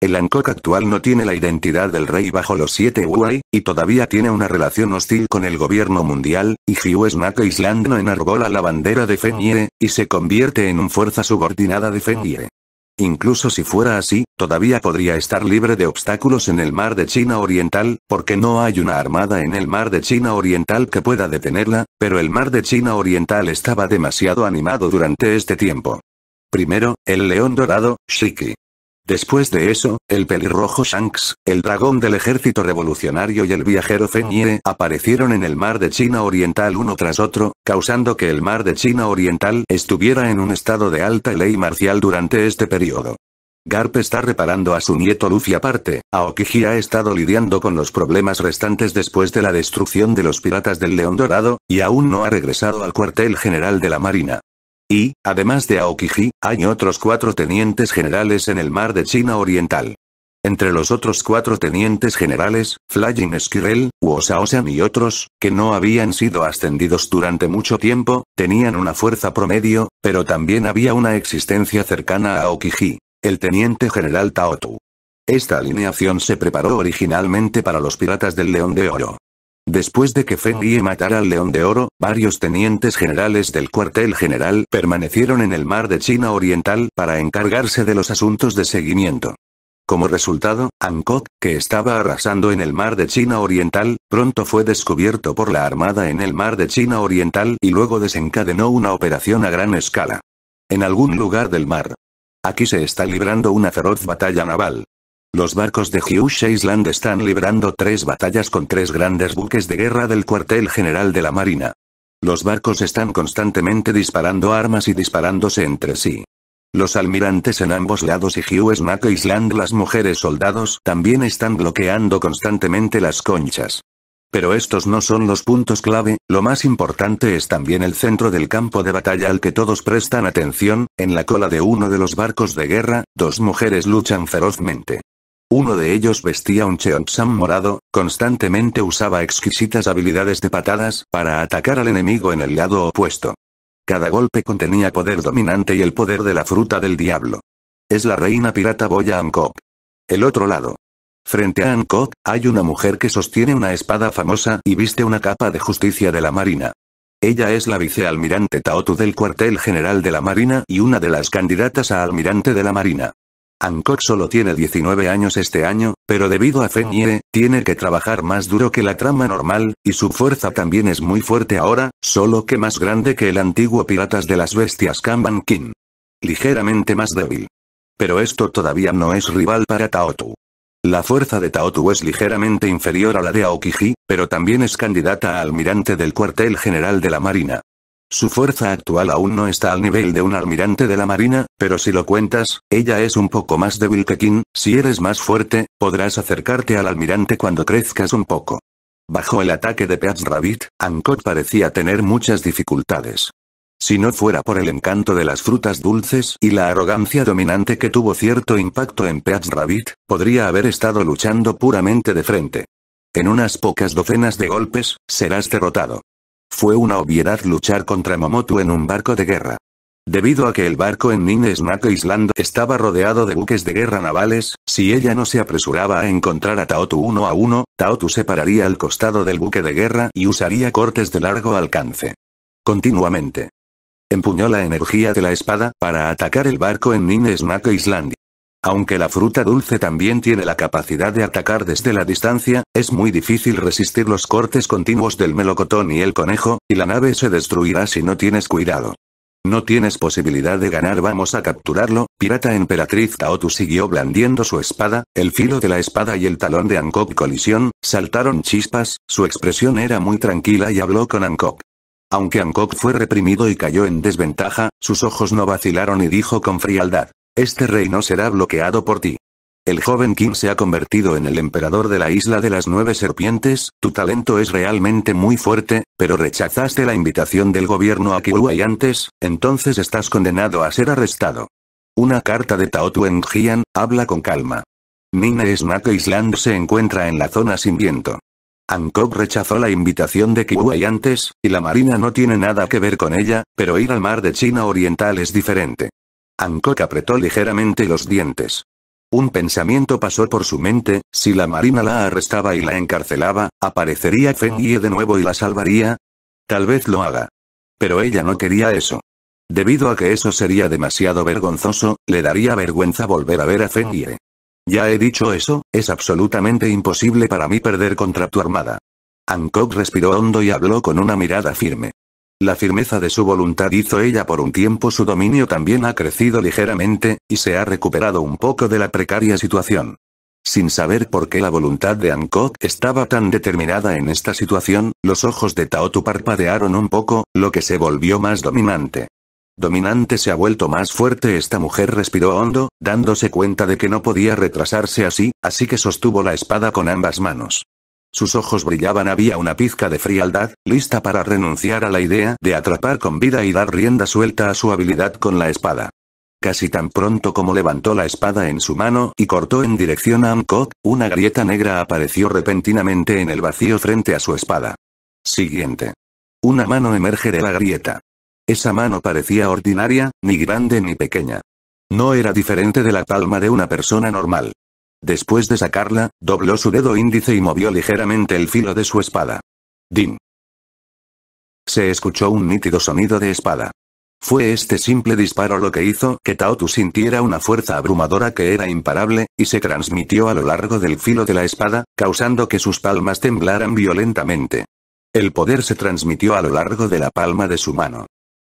El Ankok actual no tiene la identidad del rey bajo los siete wuai, y todavía tiene una relación hostil con el gobierno mundial, y Hugh Island no enarbola la bandera de Fenye, y se convierte en una fuerza subordinada de Fenye. Incluso si fuera así, todavía podría estar libre de obstáculos en el mar de China Oriental, porque no hay una armada en el mar de China Oriental que pueda detenerla, pero el mar de China Oriental estaba demasiado animado durante este tiempo. Primero, el león dorado, Shiki. Después de eso, el pelirrojo Shanks, el dragón del ejército revolucionario y el viajero Fenye aparecieron en el mar de China Oriental uno tras otro, causando que el mar de China Oriental estuviera en un estado de alta ley marcial durante este periodo. Garp está reparando a su nieto Luffy aparte, Aokiji ha estado lidiando con los problemas restantes después de la destrucción de los piratas del León Dorado, y aún no ha regresado al cuartel general de la Marina. Y, además de Aokiji, hay otros cuatro tenientes generales en el mar de China Oriental. Entre los otros cuatro tenientes generales, Flying Esquirrel, Wosaosan y otros, que no habían sido ascendidos durante mucho tiempo, tenían una fuerza promedio, pero también había una existencia cercana a Aokiji, el teniente general Taotu. Esta alineación se preparó originalmente para los piratas del León de Oro. Después de que Feng Yi matara al León de Oro, varios tenientes generales del cuartel general permanecieron en el mar de China Oriental para encargarse de los asuntos de seguimiento. Como resultado, Hancock, que estaba arrasando en el mar de China Oriental, pronto fue descubierto por la Armada en el mar de China Oriental y luego desencadenó una operación a gran escala. En algún lugar del mar. Aquí se está librando una feroz batalla naval. Los barcos de Hughes Island están librando tres batallas con tres grandes buques de guerra del cuartel general de la Marina. Los barcos están constantemente disparando armas y disparándose entre sí. Los almirantes en ambos lados y Hughes Mac Island las mujeres soldados también están bloqueando constantemente las conchas. Pero estos no son los puntos clave, lo más importante es también el centro del campo de batalla al que todos prestan atención, en la cola de uno de los barcos de guerra, dos mujeres luchan ferozmente. Uno de ellos vestía un cheongsam morado, constantemente usaba exquisitas habilidades de patadas para atacar al enemigo en el lado opuesto. Cada golpe contenía poder dominante y el poder de la fruta del diablo. Es la reina pirata Boya Ankok. El otro lado. Frente a Ankok, hay una mujer que sostiene una espada famosa y viste una capa de justicia de la marina. Ella es la vicealmirante Taotu del cuartel general de la marina y una de las candidatas a almirante de la marina. Hancock solo tiene 19 años este año, pero debido a Fenye, tiene que trabajar más duro que la trama normal, y su fuerza también es muy fuerte ahora, solo que más grande que el antiguo Piratas de las Bestias Kanban King. Ligeramente más débil. Pero esto todavía no es rival para Taotu. La fuerza de Taotu es ligeramente inferior a la de Aokiji, pero también es candidata a almirante del cuartel general de la Marina. Su fuerza actual aún no está al nivel de un almirante de la Marina, pero si lo cuentas, ella es un poco más débil que King, si eres más fuerte, podrás acercarte al almirante cuando crezcas un poco. Bajo el ataque de Peach Rabbit, Ankot parecía tener muchas dificultades. Si no fuera por el encanto de las frutas dulces y la arrogancia dominante que tuvo cierto impacto en Peach Rabbit, podría haber estado luchando puramente de frente. En unas pocas docenas de golpes, serás derrotado. Fue una obviedad luchar contra Momotu en un barco de guerra. Debido a que el barco en Ninesnake Island estaba rodeado de buques de guerra navales, si ella no se apresuraba a encontrar a Taotu uno a uno, Taotu se pararía al costado del buque de guerra y usaría cortes de largo alcance. Continuamente. Empuñó la energía de la espada para atacar el barco en Ninesnake Island. Aunque la fruta dulce también tiene la capacidad de atacar desde la distancia, es muy difícil resistir los cortes continuos del melocotón y el conejo, y la nave se destruirá si no tienes cuidado. No tienes posibilidad de ganar vamos a capturarlo, pirata emperatriz Taotu siguió blandiendo su espada, el filo de la espada y el talón de Hancock colisión, saltaron chispas, su expresión era muy tranquila y habló con Hancock. Aunque Hancock fue reprimido y cayó en desventaja, sus ojos no vacilaron y dijo con frialdad. Este reino será bloqueado por ti. El joven King se ha convertido en el emperador de la isla de las nueve serpientes, tu talento es realmente muy fuerte, pero rechazaste la invitación del gobierno a Kiwai antes, entonces estás condenado a ser arrestado. Una carta de Tao Jian, habla con calma. Nine Snack Island se encuentra en la zona sin viento. Angkok rechazó la invitación de Kiwai antes, y la marina no tiene nada que ver con ella, pero ir al mar de China Oriental es diferente. Hancock apretó ligeramente los dientes. Un pensamiento pasó por su mente, si la marina la arrestaba y la encarcelaba, ¿aparecería Fengie de nuevo y la salvaría? Tal vez lo haga. Pero ella no quería eso. Debido a que eso sería demasiado vergonzoso, le daría vergüenza volver a ver a Fengie. Ya he dicho eso, es absolutamente imposible para mí perder contra tu armada. Hancock respiró hondo y habló con una mirada firme. La firmeza de su voluntad hizo ella por un tiempo su dominio también ha crecido ligeramente, y se ha recuperado un poco de la precaria situación. Sin saber por qué la voluntad de ancock estaba tan determinada en esta situación, los ojos de Taotu parpadearon un poco, lo que se volvió más dominante. Dominante se ha vuelto más fuerte esta mujer respiró hondo, dándose cuenta de que no podía retrasarse así, así que sostuvo la espada con ambas manos. Sus ojos brillaban, había una pizca de frialdad, lista para renunciar a la idea de atrapar con vida y dar rienda suelta a su habilidad con la espada. Casi tan pronto como levantó la espada en su mano y cortó en dirección a Amkok, una grieta negra apareció repentinamente en el vacío frente a su espada. Siguiente. Una mano emerge de la grieta. Esa mano parecía ordinaria, ni grande ni pequeña. No era diferente de la palma de una persona normal. Después de sacarla, dobló su dedo índice y movió ligeramente el filo de su espada. Din. Se escuchó un nítido sonido de espada. Fue este simple disparo lo que hizo que Taotu sintiera una fuerza abrumadora que era imparable, y se transmitió a lo largo del filo de la espada, causando que sus palmas temblaran violentamente. El poder se transmitió a lo largo de la palma de su mano.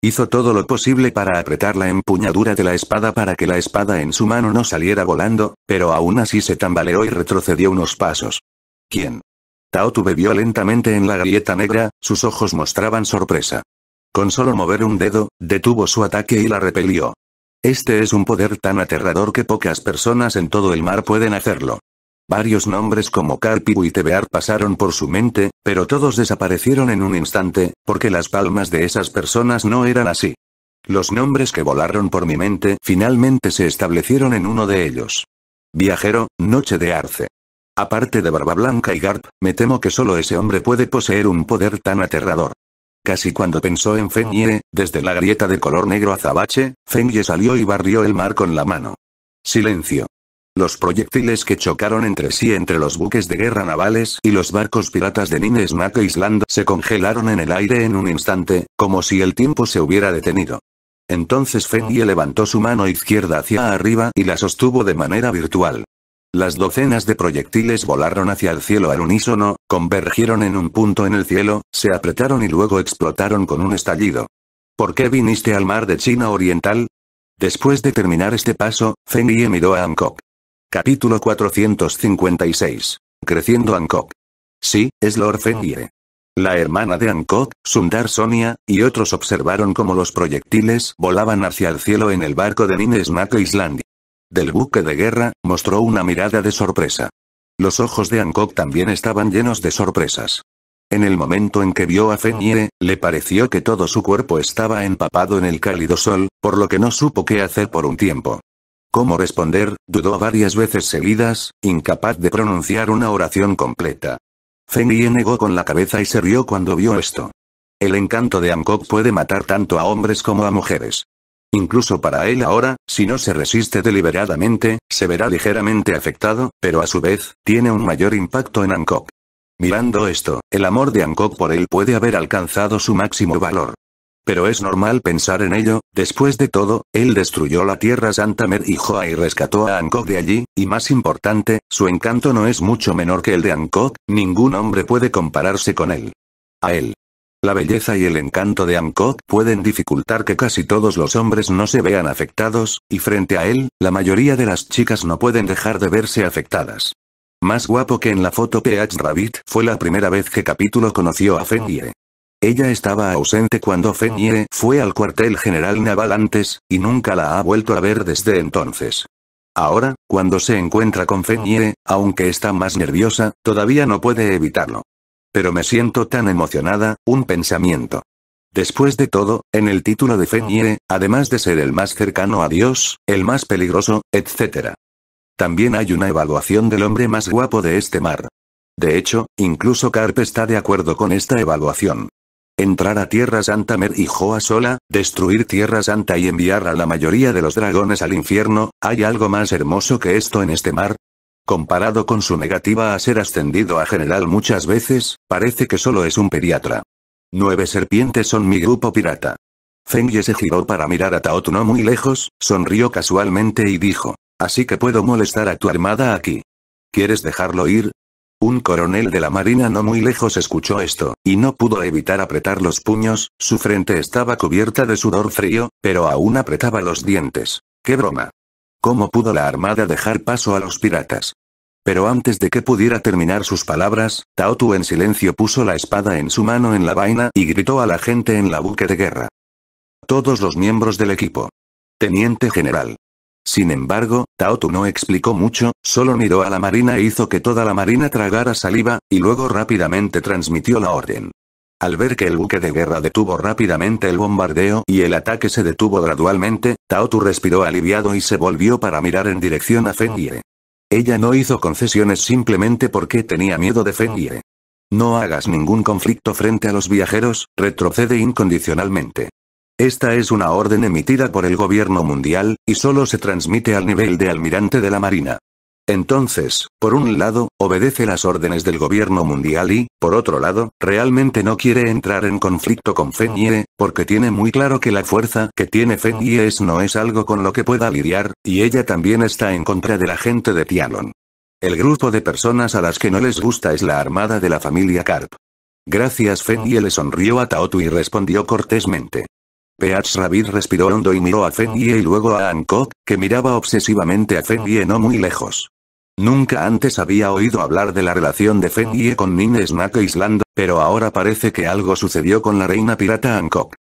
Hizo todo lo posible para apretar la empuñadura de la espada para que la espada en su mano no saliera volando, pero aún así se tambaleó y retrocedió unos pasos. ¿Quién? Taotu bebió lentamente en la galleta negra, sus ojos mostraban sorpresa. Con solo mover un dedo, detuvo su ataque y la repelió. Este es un poder tan aterrador que pocas personas en todo el mar pueden hacerlo. Varios nombres como Carpibu y Tebear pasaron por su mente, pero todos desaparecieron en un instante, porque las palmas de esas personas no eran así. Los nombres que volaron por mi mente finalmente se establecieron en uno de ellos. Viajero, Noche de Arce. Aparte de Barba Blanca y Garp, me temo que solo ese hombre puede poseer un poder tan aterrador. Casi cuando pensó en Fengye, desde la grieta de color negro azabache, Fengye salió y barrió el mar con la mano. Silencio. Los proyectiles que chocaron entre sí entre los buques de guerra navales y los barcos piratas de Ninesnack Island se congelaron en el aire en un instante, como si el tiempo se hubiera detenido. Entonces Yi levantó su mano izquierda hacia arriba y la sostuvo de manera virtual. Las docenas de proyectiles volaron hacia el cielo al unísono, convergieron en un punto en el cielo, se apretaron y luego explotaron con un estallido. ¿Por qué viniste al mar de China Oriental? Después de terminar este paso, Yi miró a Hancock. Capítulo 456. Creciendo Ankok. Sí, es Lord Fenye. La hermana de Ankok, Sundar Sonia, y otros observaron cómo los proyectiles volaban hacia el cielo en el barco de Nine Islandia. Island. Del buque de guerra, mostró una mirada de sorpresa. Los ojos de Ankok también estaban llenos de sorpresas. En el momento en que vio a Fenye, le pareció que todo su cuerpo estaba empapado en el cálido sol, por lo que no supo qué hacer por un tiempo. ¿Cómo responder? Dudó varias veces seguidas, incapaz de pronunciar una oración completa. Feng negó con la cabeza y se rió cuando vio esto. El encanto de Angkor puede matar tanto a hombres como a mujeres. Incluso para él ahora, si no se resiste deliberadamente, se verá ligeramente afectado, pero a su vez, tiene un mayor impacto en Angkor. Mirando esto, el amor de Angkor por él puede haber alcanzado su máximo valor. Pero es normal pensar en ello, después de todo, él destruyó la Tierra Santa Mer y rescató a Angkor de allí, y más importante, su encanto no es mucho menor que el de Angkor, ningún hombre puede compararse con él. A él. La belleza y el encanto de Angkor pueden dificultar que casi todos los hombres no se vean afectados, y frente a él, la mayoría de las chicas no pueden dejar de verse afectadas. Más guapo que en la foto PH Rabbit fue la primera vez que Capítulo conoció a Ye. Ella estaba ausente cuando Feniere fue al cuartel general naval antes, y nunca la ha vuelto a ver desde entonces. Ahora, cuando se encuentra con Feniere, aunque está más nerviosa, todavía no puede evitarlo. Pero me siento tan emocionada, un pensamiento. Después de todo, en el título de Feniere, además de ser el más cercano a Dios, el más peligroso, etc. También hay una evaluación del hombre más guapo de este mar. De hecho, incluso Carpe está de acuerdo con esta evaluación entrar a Tierra Santa Joa sola, destruir Tierra Santa y enviar a la mayoría de los dragones al infierno, ¿hay algo más hermoso que esto en este mar? Comparado con su negativa a ser ascendido a general muchas veces, parece que solo es un pediatra. Nueve serpientes son mi grupo pirata. Fengye se giró para mirar a Taot no muy lejos, sonrió casualmente y dijo, así que puedo molestar a tu armada aquí. ¿Quieres dejarlo ir? Un coronel de la marina no muy lejos escuchó esto, y no pudo evitar apretar los puños, su frente estaba cubierta de sudor frío, pero aún apretaba los dientes. ¡Qué broma! ¿Cómo pudo la armada dejar paso a los piratas? Pero antes de que pudiera terminar sus palabras, Taotu en silencio puso la espada en su mano en la vaina y gritó a la gente en la buque de guerra. Todos los miembros del equipo. Teniente general. Sin embargo, Taotu no explicó mucho, solo miró a la marina e hizo que toda la marina tragara saliva, y luego rápidamente transmitió la orden. Al ver que el buque de guerra detuvo rápidamente el bombardeo y el ataque se detuvo gradualmente, Taotu respiró aliviado y se volvió para mirar en dirección a Yi. Ella no hizo concesiones simplemente porque tenía miedo de Yi. No hagas ningún conflicto frente a los viajeros, retrocede incondicionalmente. Esta es una orden emitida por el gobierno mundial, y solo se transmite al nivel de almirante de la Marina. Entonces, por un lado, obedece las órdenes del gobierno mundial y, por otro lado, realmente no quiere entrar en conflicto con Fenye, porque tiene muy claro que la fuerza que tiene Fenye es no es algo con lo que pueda lidiar, y ella también está en contra de la gente de Tianlon. El grupo de personas a las que no les gusta es la armada de la familia Karp. Gracias Fenye le sonrió a Taotu y respondió cortésmente. Peach Rabbit respiró hondo y miró a Fenye y luego a Hancock, que miraba obsesivamente a Fenye no muy lejos. Nunca antes había oído hablar de la relación de Fenye con Nine Snack Island, pero ahora parece que algo sucedió con la reina pirata Hancock.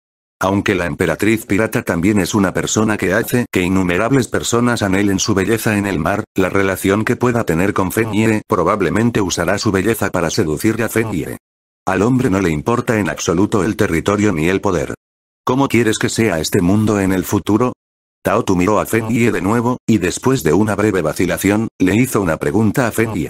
Aunque la emperatriz pirata también es una persona que hace que innumerables personas anhelen su belleza en el mar, la relación que pueda tener con Fenye probablemente usará su belleza para seducir a Fenye. Al hombre no le importa en absoluto el territorio ni el poder. ¿Cómo quieres que sea este mundo en el futuro? Taotu miró a Yi de nuevo, y después de una breve vacilación, le hizo una pregunta a Yi.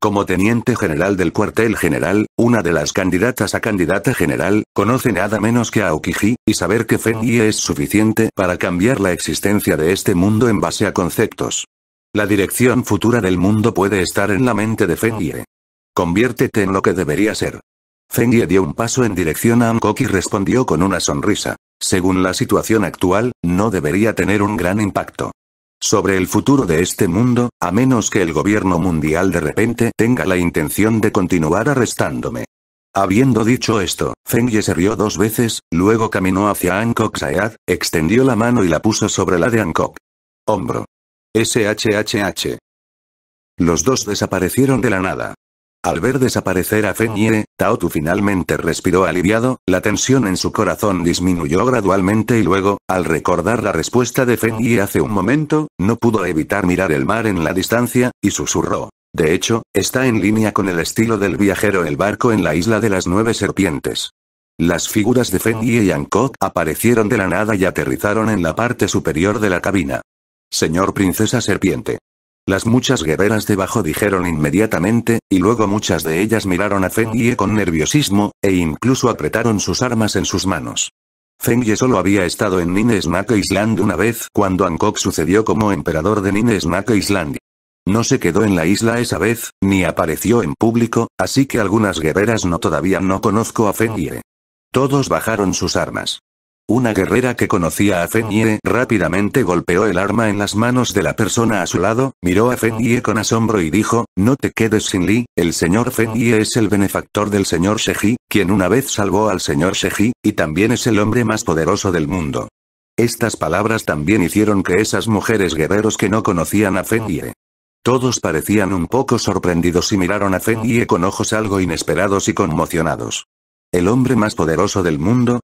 Como teniente general del cuartel general, una de las candidatas a candidata general, conoce nada menos que a Aokiji, y saber que Yi es suficiente para cambiar la existencia de este mundo en base a conceptos. La dirección futura del mundo puede estar en la mente de Yi. Conviértete en lo que debería ser. Fengye dio un paso en dirección a Hancock y respondió con una sonrisa. Según la situación actual, no debería tener un gran impacto sobre el futuro de este mundo, a menos que el gobierno mundial de repente tenga la intención de continuar arrestándome. Habiendo dicho esto, Fengye se rió dos veces, luego caminó hacia Hancock Zayad extendió la mano y la puso sobre la de Hancock. Hombro. SHHH. Los dos desaparecieron de la nada. Al ver desaparecer a Fenye, Taotu finalmente respiró aliviado, la tensión en su corazón disminuyó gradualmente y luego, al recordar la respuesta de Fenye hace un momento, no pudo evitar mirar el mar en la distancia, y susurró. De hecho, está en línea con el estilo del viajero el barco en la isla de las nueve serpientes. Las figuras de Fenye y Ankok aparecieron de la nada y aterrizaron en la parte superior de la cabina. Señor Princesa Serpiente. Las muchas guerreras debajo dijeron inmediatamente, y luego muchas de ellas miraron a Feng Ye con nerviosismo, e incluso apretaron sus armas en sus manos. Feng Ye solo había estado en Nine Island una vez cuando Hancock sucedió como emperador de Nine Island. No se quedó en la isla esa vez, ni apareció en público, así que algunas guerreras no todavía no conozco a Feng Ye. Todos bajaron sus armas. Una guerrera que conocía a Fenye rápidamente golpeó el arma en las manos de la persona a su lado, miró a Fenye con asombro y dijo, no te quedes sin Li, el señor Fenye es el benefactor del señor Sheji, quien una vez salvó al señor Sheji, y también es el hombre más poderoso del mundo. Estas palabras también hicieron que esas mujeres guerreros que no conocían a Fenye todos parecían un poco sorprendidos y miraron a Fenye con ojos algo inesperados y conmocionados. El hombre más poderoso del mundo,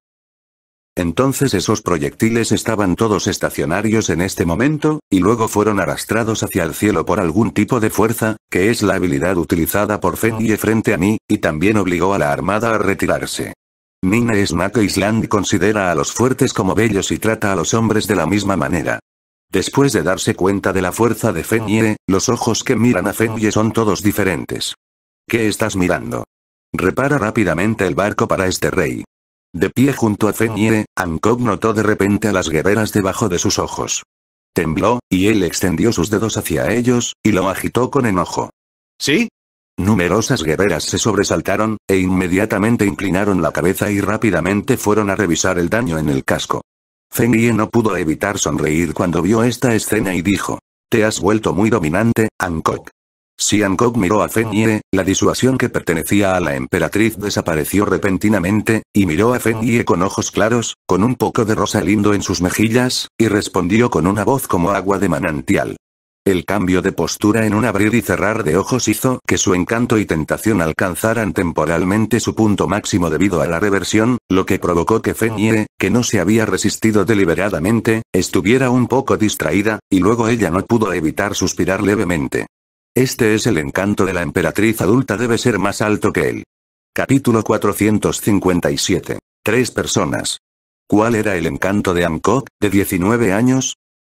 entonces esos proyectiles estaban todos estacionarios en este momento, y luego fueron arrastrados hacia el cielo por algún tipo de fuerza, que es la habilidad utilizada por Fenye frente a mí, y también obligó a la armada a retirarse. Nina Snake Island considera a los fuertes como bellos y trata a los hombres de la misma manera. Después de darse cuenta de la fuerza de Fenye, los ojos que miran a Fenye son todos diferentes. ¿Qué estás mirando? Repara rápidamente el barco para este rey. De pie junto a Fenye, Ankok notó de repente a las guerreras debajo de sus ojos. Tembló, y él extendió sus dedos hacia ellos, y lo agitó con enojo. ¿Sí? Numerosas guerreras se sobresaltaron, e inmediatamente inclinaron la cabeza y rápidamente fueron a revisar el daño en el casco. Fenye no pudo evitar sonreír cuando vio esta escena y dijo. Te has vuelto muy dominante, Ankok. Si miró a Feng la disuasión que pertenecía a la emperatriz desapareció repentinamente, y miró a Fen Ye con ojos claros, con un poco de rosa lindo en sus mejillas, y respondió con una voz como agua de manantial. El cambio de postura en un abrir y cerrar de ojos hizo que su encanto y tentación alcanzaran temporalmente su punto máximo debido a la reversión, lo que provocó que Feng que no se había resistido deliberadamente, estuviera un poco distraída, y luego ella no pudo evitar suspirar levemente. Este es el encanto de la emperatriz adulta debe ser más alto que él. Capítulo 457. Tres personas. ¿Cuál era el encanto de Hancock, de 19 años?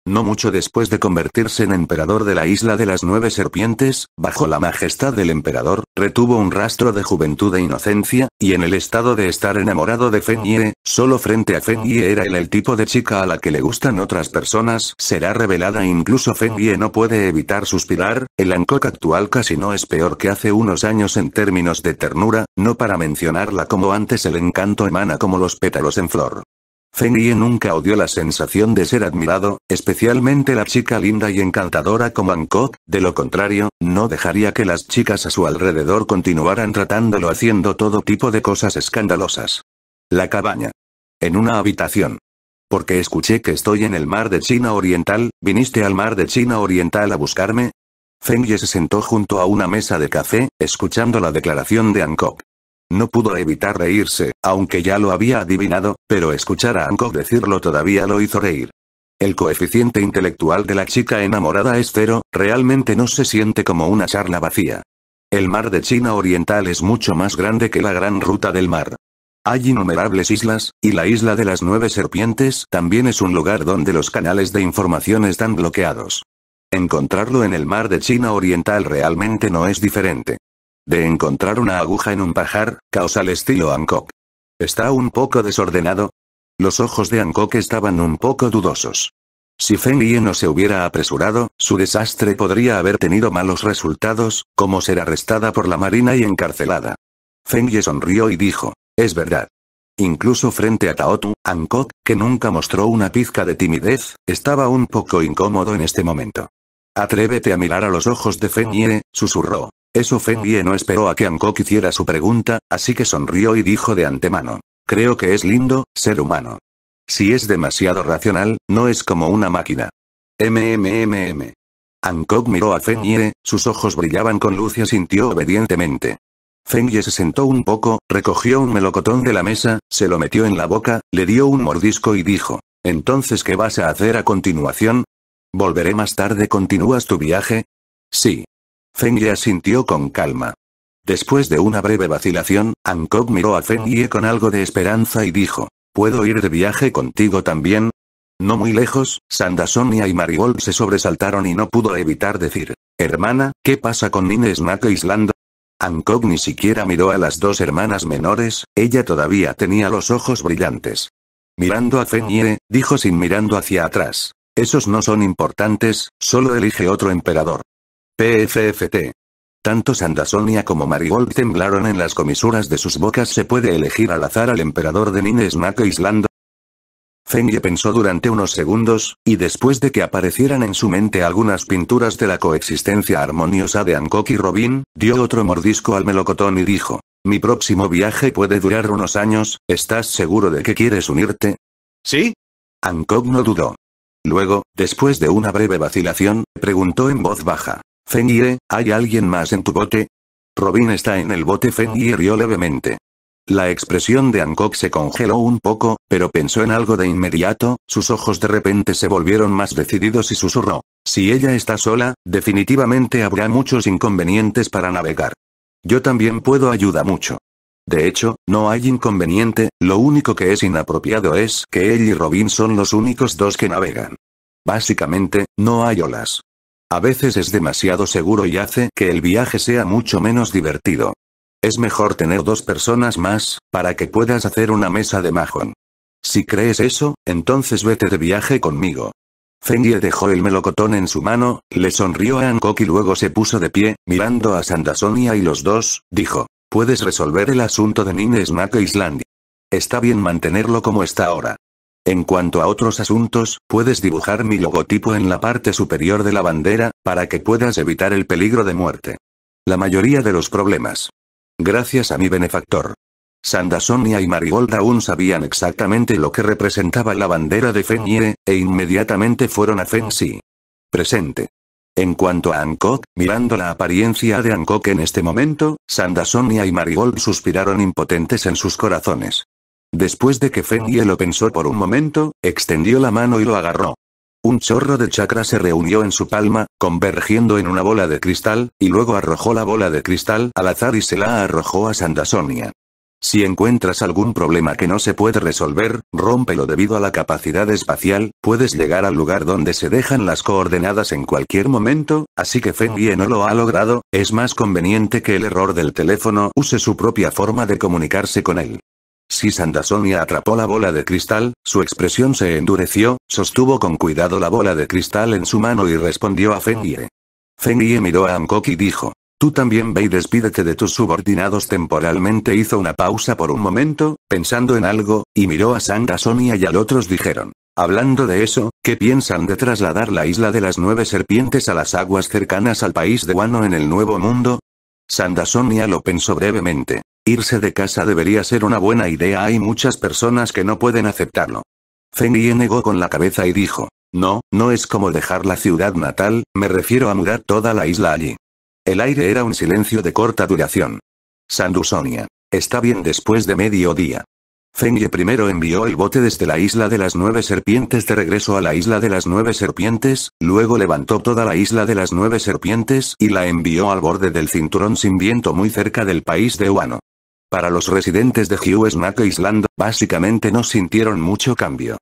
No mucho después de convertirse en emperador de la isla de las nueve serpientes, bajo la majestad del emperador, retuvo un rastro de juventud e inocencia, y en el estado de estar enamorado de Fenye, solo frente a Fenye era él el tipo de chica a la que le gustan otras personas, será revelada incluso Fenye no puede evitar suspirar, el ankok actual casi no es peor que hace unos años en términos de ternura, no para mencionarla como antes el encanto emana como los pétalos en flor. Feng Ye nunca odió la sensación de ser admirado, especialmente la chica linda y encantadora como Kok, de lo contrario, no dejaría que las chicas a su alrededor continuaran tratándolo haciendo todo tipo de cosas escandalosas. La cabaña. En una habitación. Porque escuché que estoy en el mar de China Oriental, ¿viniste al mar de China Oriental a buscarme? Feng Ye se sentó junto a una mesa de café, escuchando la declaración de Kok. No pudo evitar reírse, aunque ya lo había adivinado, pero escuchar a Anko decirlo todavía lo hizo reír. El coeficiente intelectual de la chica enamorada es cero, realmente no se siente como una charla vacía. El mar de China Oriental es mucho más grande que la gran ruta del mar. Hay innumerables islas, y la isla de las nueve serpientes también es un lugar donde los canales de información están bloqueados. Encontrarlo en el mar de China Oriental realmente no es diferente de encontrar una aguja en un pajar, al estilo Hancock. ¿Está un poco desordenado? Los ojos de Hancock estaban un poco dudosos. Si Feng Yi no se hubiera apresurado, su desastre podría haber tenido malos resultados, como ser arrestada por la marina y encarcelada. Feng Yi sonrió y dijo, es verdad. Incluso frente a Taotu, Hancock, que nunca mostró una pizca de timidez, estaba un poco incómodo en este momento. Atrévete a mirar a los ojos de Feng Yi, susurró. Eso Fengie no esperó a que Hancock hiciera su pregunta, así que sonrió y dijo de antemano. Creo que es lindo, ser humano. Si es demasiado racional, no es como una máquina. MMMM. Hancock miró a Fengie, sus ojos brillaban con luz y asintió obedientemente. Yi se sentó un poco, recogió un melocotón de la mesa, se lo metió en la boca, le dio un mordisco y dijo. Entonces, ¿qué vas a hacer a continuación? ¿Volveré más tarde? ¿Continúas tu viaje? Sí. Feng asintió con calma. Después de una breve vacilación, Kog miró a Feng con algo de esperanza y dijo, ¿puedo ir de viaje contigo también? No muy lejos, Sandasonia y Marigold se sobresaltaron y no pudo evitar decir, hermana, ¿qué pasa con Nine Snake Island? Kog ni siquiera miró a las dos hermanas menores, ella todavía tenía los ojos brillantes. Mirando a Feng dijo sin mirando hacia atrás, esos no son importantes, solo elige otro emperador. PFFT. Tanto Sandasonia como Marigold temblaron en las comisuras de sus bocas. ¿Se puede elegir al azar al emperador de Nine Island? Fenye pensó durante unos segundos, y después de que aparecieran en su mente algunas pinturas de la coexistencia armoniosa de Hancock y Robin, dio otro mordisco al melocotón y dijo, mi próximo viaje puede durar unos años, ¿estás seguro de que quieres unirte? ¿Sí? Hancock no dudó. Luego, después de una breve vacilación, preguntó en voz baja, ¿hay alguien más en tu bote? Robin está en el bote y rió levemente. La expresión de Hancock se congeló un poco, pero pensó en algo de inmediato, sus ojos de repente se volvieron más decididos y susurró. Si ella está sola, definitivamente habrá muchos inconvenientes para navegar. Yo también puedo ayudar mucho. De hecho, no hay inconveniente, lo único que es inapropiado es que él y Robin son los únicos dos que navegan. Básicamente, no hay olas. A veces es demasiado seguro y hace que el viaje sea mucho menos divertido. Es mejor tener dos personas más, para que puedas hacer una mesa de majón. Si crees eso, entonces vete de viaje conmigo. Fenye dejó el melocotón en su mano, le sonrió a Hancock y luego se puso de pie, mirando a Sandasonia y los dos, dijo, puedes resolver el asunto de Nine Snack Island. Está bien mantenerlo como está ahora. En cuanto a otros asuntos, puedes dibujar mi logotipo en la parte superior de la bandera, para que puedas evitar el peligro de muerte. La mayoría de los problemas. Gracias a mi benefactor. Sandasonia y Marigold aún sabían exactamente lo que representaba la bandera de Fenye, e inmediatamente fueron a Fensi. Presente. En cuanto a Angkok, mirando la apariencia de Hancock en este momento, Sandasonia y Marigold suspiraron impotentes en sus corazones. Después de que Fenye lo pensó por un momento, extendió la mano y lo agarró. Un chorro de chakra se reunió en su palma, convergiendo en una bola de cristal, y luego arrojó la bola de cristal al azar y se la arrojó a Sandasonia. Si encuentras algún problema que no se puede resolver, rómpelo debido a la capacidad espacial, puedes llegar al lugar donde se dejan las coordenadas en cualquier momento, así que Fenye no lo ha logrado, es más conveniente que el error del teléfono use su propia forma de comunicarse con él. Si Sandasonia atrapó la bola de cristal, su expresión se endureció, sostuvo con cuidado la bola de cristal en su mano y respondió a Feng Fengie miró a Hancock y dijo. Tú también ve y despídete de tus subordinados temporalmente hizo una pausa por un momento, pensando en algo, y miró a Sandasonia y al otros dijeron. Hablando de eso, ¿qué piensan de trasladar la isla de las nueve serpientes a las aguas cercanas al país de Wano en el Nuevo Mundo? Sandasonia lo pensó brevemente. Irse de casa debería ser una buena idea, hay muchas personas que no pueden aceptarlo. Feng negó con la cabeza y dijo, no, no es como dejar la ciudad natal, me refiero a mudar toda la isla allí. El aire era un silencio de corta duración. Sandusonia. Está bien después de mediodía. Feng primero envió el bote desde la isla de las nueve serpientes de regreso a la isla de las nueve serpientes, luego levantó toda la isla de las nueve serpientes y la envió al borde del cinturón sin viento muy cerca del país de Huano. Para los residentes de Hughes snack Island, básicamente no sintieron mucho cambio.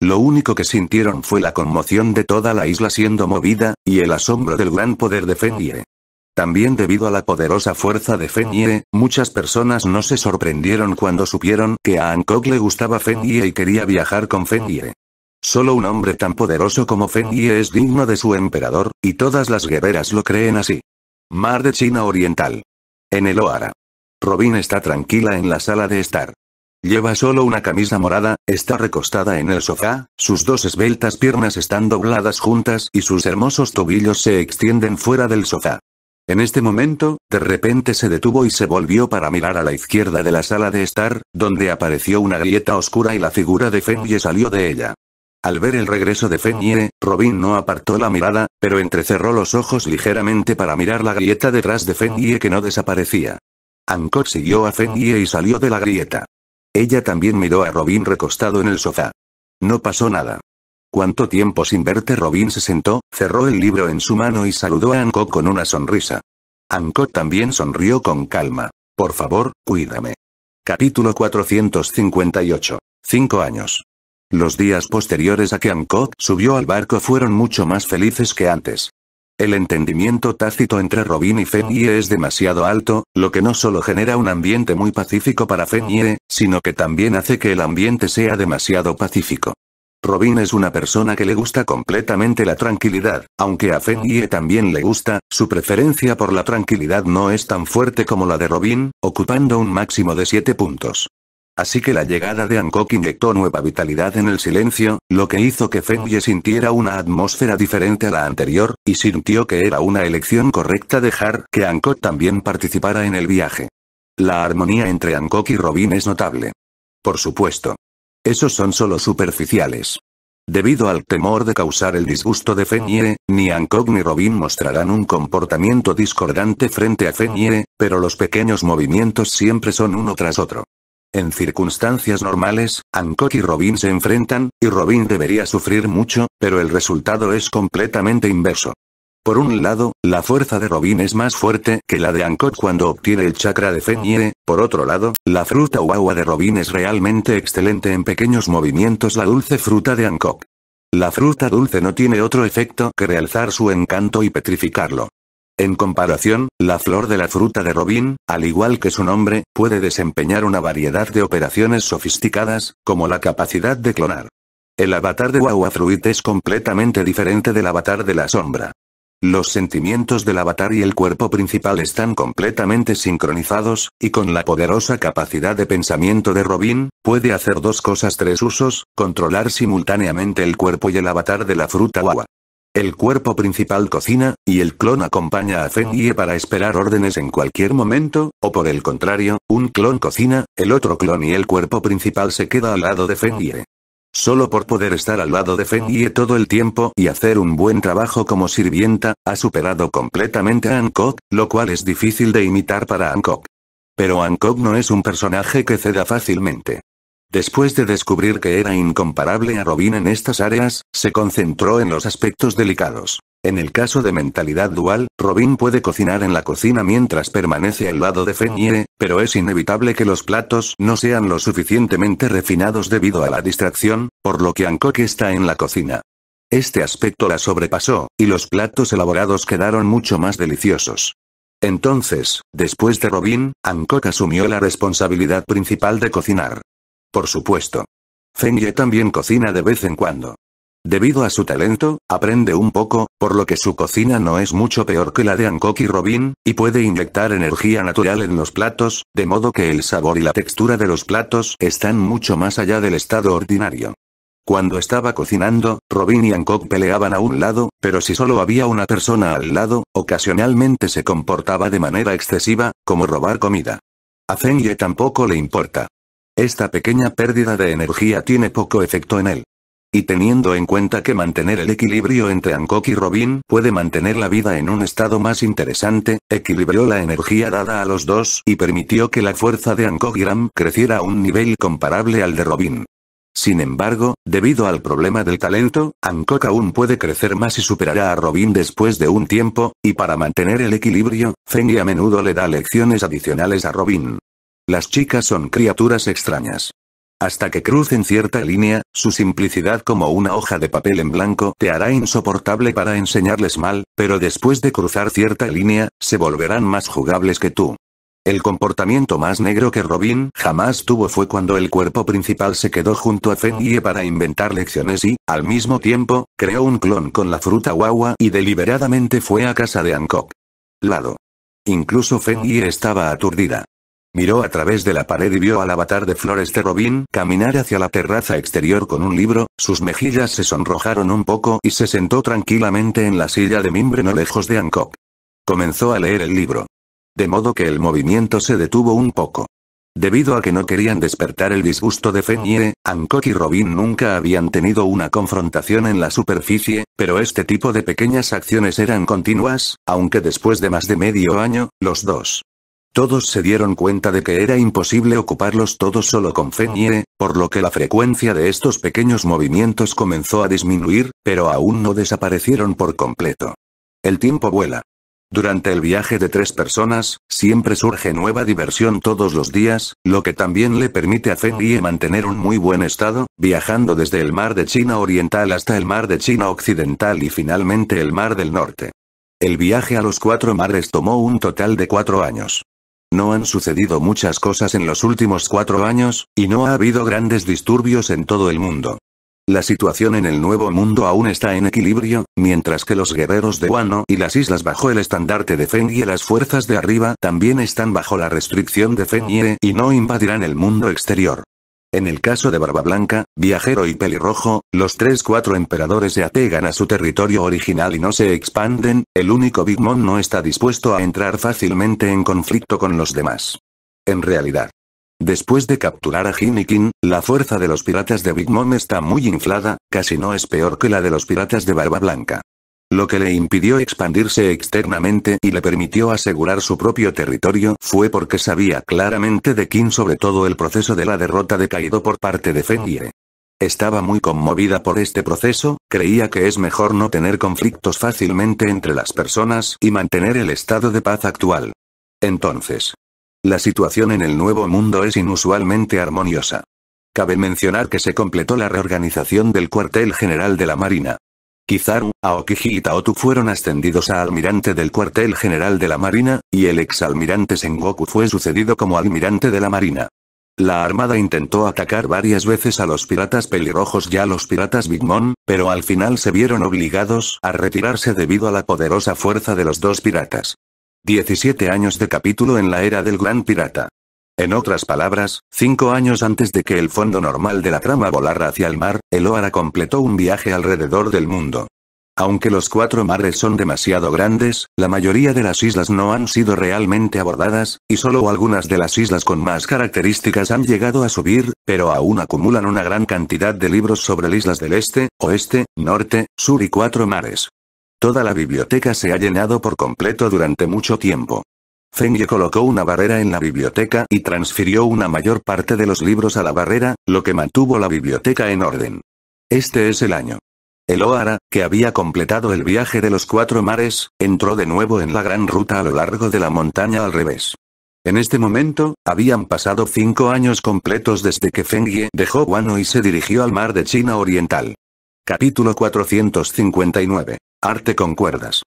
Lo único que sintieron fue la conmoción de toda la isla siendo movida, y el asombro del gran poder de yie También debido a la poderosa fuerza de yie muchas personas no se sorprendieron cuando supieron que a Hancock le gustaba yie y quería viajar con yie Solo un hombre tan poderoso como yie es digno de su emperador, y todas las guerreras lo creen así. Mar de China Oriental. En el Oara. Robin está tranquila en la sala de estar. Lleva solo una camisa morada, está recostada en el sofá, sus dos esbeltas piernas están dobladas juntas y sus hermosos tobillos se extienden fuera del sofá. En este momento, de repente se detuvo y se volvió para mirar a la izquierda de la sala de estar, donde apareció una grieta oscura y la figura de Fenye salió de ella. Al ver el regreso de Fenye, Robin no apartó la mirada, pero entrecerró los ojos ligeramente para mirar la grieta detrás de Fenye que no desaparecía. Ancot siguió a Feng y salió de la grieta. Ella también miró a Robin recostado en el sofá. No pasó nada. ¿Cuánto tiempo sin verte? Robin se sentó, cerró el libro en su mano y saludó a Ancot con una sonrisa. Ancot también sonrió con calma. Por favor, cuídame. Capítulo 458. Cinco años. Los días posteriores a que Ancot subió al barco fueron mucho más felices que antes. El entendimiento tácito entre Robin y Fenye es demasiado alto, lo que no solo genera un ambiente muy pacífico para Fenye, sino que también hace que el ambiente sea demasiado pacífico. Robin es una persona que le gusta completamente la tranquilidad, aunque a Fenye también le gusta, su preferencia por la tranquilidad no es tan fuerte como la de Robin, ocupando un máximo de 7 puntos. Así que la llegada de Hancock inyectó nueva vitalidad en el silencio, lo que hizo que Fengye sintiera una atmósfera diferente a la anterior, y sintió que era una elección correcta dejar que Hancock también participara en el viaje. La armonía entre Hancock y Robin es notable. Por supuesto. Esos son solo superficiales. Debido al temor de causar el disgusto de Fenye, ni Hancock ni Robin mostrarán un comportamiento discordante frente a Fenye, pero los pequeños movimientos siempre son uno tras otro. En circunstancias normales, Hancock y Robin se enfrentan, y Robin debería sufrir mucho, pero el resultado es completamente inverso. Por un lado, la fuerza de Robin es más fuerte que la de Hancock cuando obtiene el chakra de Fenye, por otro lado, la fruta o agua de Robin es realmente excelente en pequeños movimientos la dulce fruta de Hancock. La fruta dulce no tiene otro efecto que realzar su encanto y petrificarlo. En comparación, la flor de la fruta de Robin, al igual que su nombre, puede desempeñar una variedad de operaciones sofisticadas, como la capacidad de clonar. El avatar de Wawa Fruit es completamente diferente del avatar de la sombra. Los sentimientos del avatar y el cuerpo principal están completamente sincronizados, y con la poderosa capacidad de pensamiento de Robin, puede hacer dos cosas tres usos, controlar simultáneamente el cuerpo y el avatar de la fruta Wawa. El cuerpo principal cocina, y el clon acompaña a Yi para esperar órdenes en cualquier momento, o por el contrario, un clon cocina, el otro clon y el cuerpo principal se queda al lado de Yi. Solo por poder estar al lado de Yi todo el tiempo y hacer un buen trabajo como sirvienta, ha superado completamente a Hancock, lo cual es difícil de imitar para Hancock. Pero Hancock no es un personaje que ceda fácilmente. Después de descubrir que era incomparable a Robin en estas áreas, se concentró en los aspectos delicados. En el caso de mentalidad dual, Robin puede cocinar en la cocina mientras permanece al lado de Fenye, pero es inevitable que los platos no sean lo suficientemente refinados debido a la distracción, por lo que Ankok está en la cocina. Este aspecto la sobrepasó, y los platos elaborados quedaron mucho más deliciosos. Entonces, después de Robin, Ankok asumió la responsabilidad principal de cocinar. Por supuesto. Feng también cocina de vez en cuando. Debido a su talento, aprende un poco, por lo que su cocina no es mucho peor que la de Hancock y Robin, y puede inyectar energía natural en los platos, de modo que el sabor y la textura de los platos están mucho más allá del estado ordinario. Cuando estaba cocinando, Robin y Hancock peleaban a un lado, pero si solo había una persona al lado, ocasionalmente se comportaba de manera excesiva, como robar comida. A Feng tampoco le importa. Esta pequeña pérdida de energía tiene poco efecto en él. Y teniendo en cuenta que mantener el equilibrio entre Hancock y Robin puede mantener la vida en un estado más interesante, equilibró la energía dada a los dos y permitió que la fuerza de Hancock y Ram creciera a un nivel comparable al de Robin. Sin embargo, debido al problema del talento, Hancock aún puede crecer más y superará a Robin después de un tiempo, y para mantener el equilibrio, y a menudo le da lecciones adicionales a Robin. Las chicas son criaturas extrañas. Hasta que crucen cierta línea, su simplicidad como una hoja de papel en blanco te hará insoportable para enseñarles mal, pero después de cruzar cierta línea, se volverán más jugables que tú. El comportamiento más negro que Robin jamás tuvo fue cuando el cuerpo principal se quedó junto a Yi para inventar lecciones y, al mismo tiempo, creó un clon con la fruta guagua y deliberadamente fue a casa de Hancock. Lado. Incluso Yi estaba aturdida. Miró a través de la pared y vio al avatar de Flores de Robin caminar hacia la terraza exterior con un libro, sus mejillas se sonrojaron un poco y se sentó tranquilamente en la silla de mimbre no lejos de Hancock. Comenzó a leer el libro. De modo que el movimiento se detuvo un poco. Debido a que no querían despertar el disgusto de Fenye, Hancock y Robin nunca habían tenido una confrontación en la superficie, pero este tipo de pequeñas acciones eran continuas, aunque después de más de medio año, los dos todos se dieron cuenta de que era imposible ocuparlos todos solo con Ye, por lo que la frecuencia de estos pequeños movimientos comenzó a disminuir, pero aún no desaparecieron por completo. El tiempo vuela. Durante el viaje de tres personas, siempre surge nueva diversión todos los días, lo que también le permite a Ye mantener un muy buen estado, viajando desde el mar de China Oriental hasta el mar de China Occidental y finalmente el mar del Norte. El viaje a los cuatro mares tomó un total de cuatro años. No han sucedido muchas cosas en los últimos cuatro años, y no ha habido grandes disturbios en todo el mundo. La situación en el Nuevo Mundo aún está en equilibrio, mientras que los guerreros de Wano y las islas bajo el estandarte de Feng y las fuerzas de arriba también están bajo la restricción de Feng y no invadirán el mundo exterior. En el caso de Barba Blanca, Viajero y Pelirrojo, los tres cuatro emperadores se apegan a su territorio original y no se expanden, el único Big Mom no está dispuesto a entrar fácilmente en conflicto con los demás. En realidad. Después de capturar a Hinikin, la fuerza de los piratas de Big Mom está muy inflada, casi no es peor que la de los piratas de Barba Blanca. Lo que le impidió expandirse externamente y le permitió asegurar su propio territorio fue porque sabía claramente de quién sobre todo el proceso de la derrota de Kaido por parte de Fengyue. Estaba muy conmovida por este proceso, creía que es mejor no tener conflictos fácilmente entre las personas y mantener el estado de paz actual. Entonces, la situación en el nuevo mundo es inusualmente armoniosa. Cabe mencionar que se completó la reorganización del cuartel general de la Marina. Kizaru, Aokiji y Taotu fueron ascendidos a almirante del cuartel general de la Marina, y el exalmirante Sengoku fue sucedido como almirante de la Marina. La armada intentó atacar varias veces a los piratas pelirrojos y a los piratas Big Mom, pero al final se vieron obligados a retirarse debido a la poderosa fuerza de los dos piratas. 17 años de capítulo en la era del gran pirata. En otras palabras, cinco años antes de que el fondo normal de la trama volara hacia el mar, el completó un viaje alrededor del mundo. Aunque los cuatro mares son demasiado grandes, la mayoría de las islas no han sido realmente abordadas, y solo algunas de las islas con más características han llegado a subir, pero aún acumulan una gran cantidad de libros sobre las islas del este, oeste, norte, sur y cuatro mares. Toda la biblioteca se ha llenado por completo durante mucho tiempo. Fengye colocó una barrera en la biblioteca y transfirió una mayor parte de los libros a la barrera, lo que mantuvo la biblioteca en orden. Este es el año. El Oara, que había completado el viaje de los cuatro mares, entró de nuevo en la gran ruta a lo largo de la montaña al revés. En este momento, habían pasado cinco años completos desde que Fengye dejó Guano y se dirigió al mar de China Oriental. Capítulo 459. Arte con cuerdas.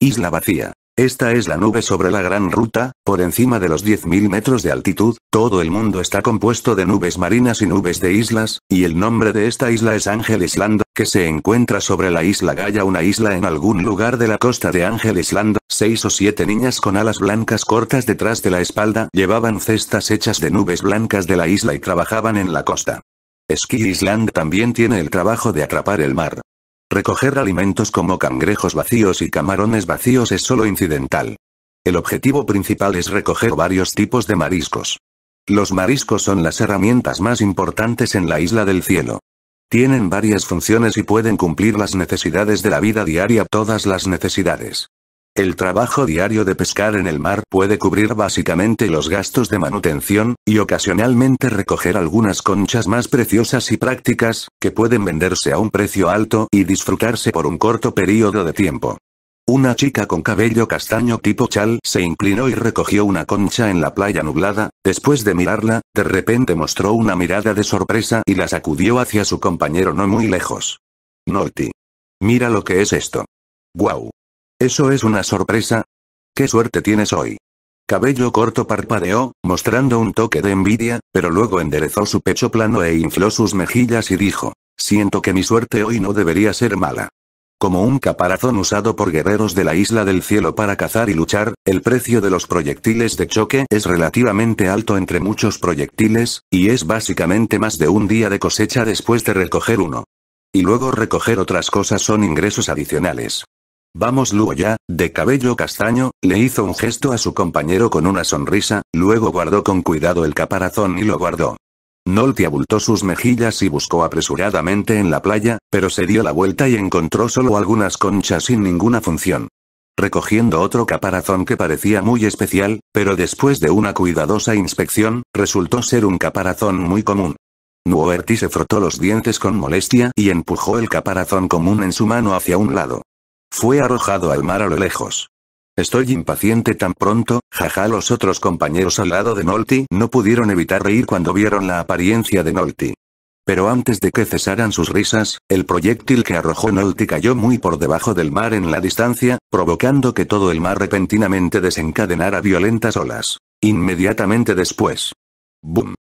Isla vacía. Esta es la nube sobre la gran ruta, por encima de los 10.000 metros de altitud, todo el mundo está compuesto de nubes marinas y nubes de islas, y el nombre de esta isla es Ángel Island, que se encuentra sobre la isla Gaya, una isla en algún lugar de la costa de Ángel Island. Seis o siete niñas con alas blancas cortas detrás de la espalda llevaban cestas hechas de nubes blancas de la isla y trabajaban en la costa. Ski Island también tiene el trabajo de atrapar el mar. Recoger alimentos como cangrejos vacíos y camarones vacíos es solo incidental. El objetivo principal es recoger varios tipos de mariscos. Los mariscos son las herramientas más importantes en la isla del cielo. Tienen varias funciones y pueden cumplir las necesidades de la vida diaria, todas las necesidades. El trabajo diario de pescar en el mar puede cubrir básicamente los gastos de manutención, y ocasionalmente recoger algunas conchas más preciosas y prácticas, que pueden venderse a un precio alto y disfrutarse por un corto periodo de tiempo. Una chica con cabello castaño tipo chal se inclinó y recogió una concha en la playa nublada, después de mirarla, de repente mostró una mirada de sorpresa y la sacudió hacia su compañero no muy lejos. Noti. Mira lo que es esto. ¡Guau! Eso es una sorpresa. ¿Qué suerte tienes hoy? Cabello corto parpadeó, mostrando un toque de envidia, pero luego enderezó su pecho plano e infló sus mejillas y dijo, siento que mi suerte hoy no debería ser mala. Como un caparazón usado por guerreros de la isla del cielo para cazar y luchar, el precio de los proyectiles de choque es relativamente alto entre muchos proyectiles, y es básicamente más de un día de cosecha después de recoger uno. Y luego recoger otras cosas son ingresos adicionales. Vamos Luo ya, de cabello castaño, le hizo un gesto a su compañero con una sonrisa, luego guardó con cuidado el caparazón y lo guardó. Nolte abultó sus mejillas y buscó apresuradamente en la playa, pero se dio la vuelta y encontró solo algunas conchas sin ninguna función. Recogiendo otro caparazón que parecía muy especial, pero después de una cuidadosa inspección, resultó ser un caparazón muy común. Nuoerti se frotó los dientes con molestia y empujó el caparazón común en su mano hacia un lado. Fue arrojado al mar a lo lejos. Estoy impaciente tan pronto, jaja los otros compañeros al lado de Nolty no pudieron evitar reír cuando vieron la apariencia de Nolty. Pero antes de que cesaran sus risas, el proyectil que arrojó Nolty cayó muy por debajo del mar en la distancia, provocando que todo el mar repentinamente desencadenara violentas olas. Inmediatamente después. ¡Bum!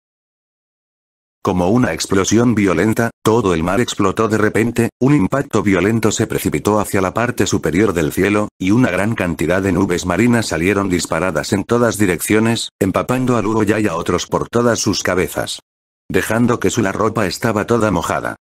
Como una explosión violenta, todo el mar explotó de repente, un impacto violento se precipitó hacia la parte superior del cielo, y una gran cantidad de nubes marinas salieron disparadas en todas direcciones, empapando a Uroya y a otros por todas sus cabezas. Dejando que su la ropa estaba toda mojada.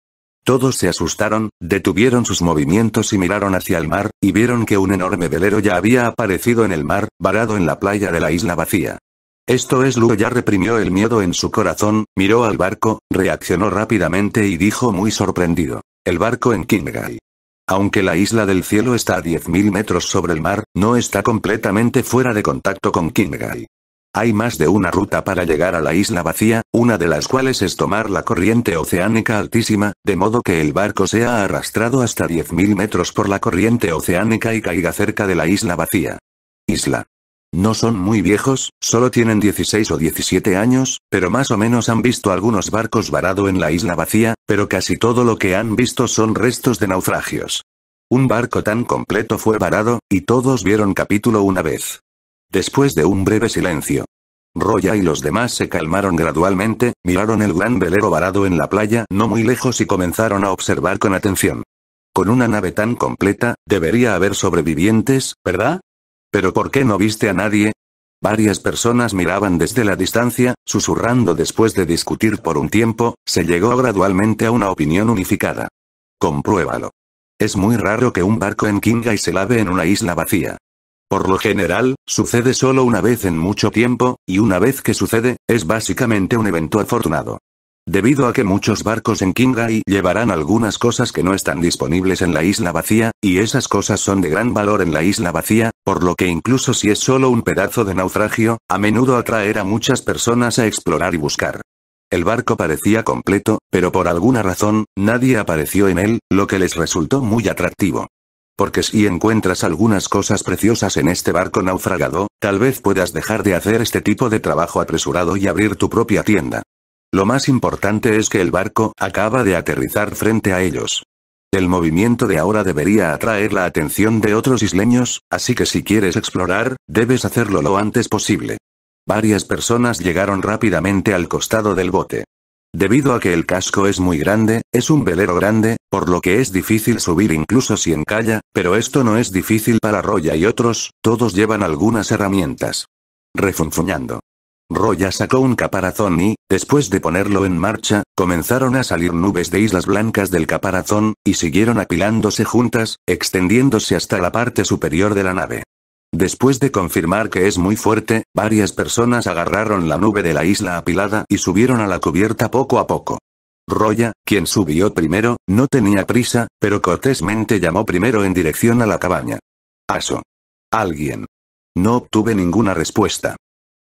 Todos se asustaron, detuvieron sus movimientos y miraron hacia el mar, y vieron que un enorme velero ya había aparecido en el mar, varado en la playa de la isla vacía. Esto es Lu ya reprimió el miedo en su corazón, miró al barco, reaccionó rápidamente y dijo muy sorprendido. El barco en Kingai. Aunque la isla del cielo está a 10.000 metros sobre el mar, no está completamente fuera de contacto con Kingai. Hay más de una ruta para llegar a la isla vacía, una de las cuales es tomar la corriente oceánica altísima, de modo que el barco sea arrastrado hasta 10.000 metros por la corriente oceánica y caiga cerca de la isla vacía. Isla. No son muy viejos, solo tienen 16 o 17 años, pero más o menos han visto algunos barcos varado en la isla vacía, pero casi todo lo que han visto son restos de naufragios. Un barco tan completo fue varado, y todos vieron capítulo una vez. Después de un breve silencio. Roya y los demás se calmaron gradualmente, miraron el gran velero varado en la playa no muy lejos y comenzaron a observar con atención. Con una nave tan completa, debería haber sobrevivientes, ¿verdad? ¿Pero por qué no viste a nadie? Varias personas miraban desde la distancia, susurrando después de discutir por un tiempo, se llegó gradualmente a una opinión unificada. Compruébalo. Es muy raro que un barco en y se lave en una isla vacía. Por lo general, sucede solo una vez en mucho tiempo, y una vez que sucede, es básicamente un evento afortunado. Debido a que muchos barcos en Kingai llevarán algunas cosas que no están disponibles en la isla vacía, y esas cosas son de gran valor en la isla vacía, por lo que incluso si es solo un pedazo de naufragio, a menudo atraer a muchas personas a explorar y buscar. El barco parecía completo, pero por alguna razón, nadie apareció en él, lo que les resultó muy atractivo. Porque si encuentras algunas cosas preciosas en este barco naufragado, tal vez puedas dejar de hacer este tipo de trabajo apresurado y abrir tu propia tienda. Lo más importante es que el barco acaba de aterrizar frente a ellos. El movimiento de ahora debería atraer la atención de otros isleños, así que si quieres explorar, debes hacerlo lo antes posible. Varias personas llegaron rápidamente al costado del bote. Debido a que el casco es muy grande, es un velero grande, por lo que es difícil subir incluso si encalla, pero esto no es difícil para Roya y otros, todos llevan algunas herramientas. Refunfuñando. Roya sacó un caparazón y, después de ponerlo en marcha, comenzaron a salir nubes de islas blancas del caparazón, y siguieron apilándose juntas, extendiéndose hasta la parte superior de la nave. Después de confirmar que es muy fuerte, varias personas agarraron la nube de la isla apilada y subieron a la cubierta poco a poco. Roya, quien subió primero, no tenía prisa, pero cortésmente llamó primero en dirección a la cabaña. Aso. Alguien. No obtuve ninguna respuesta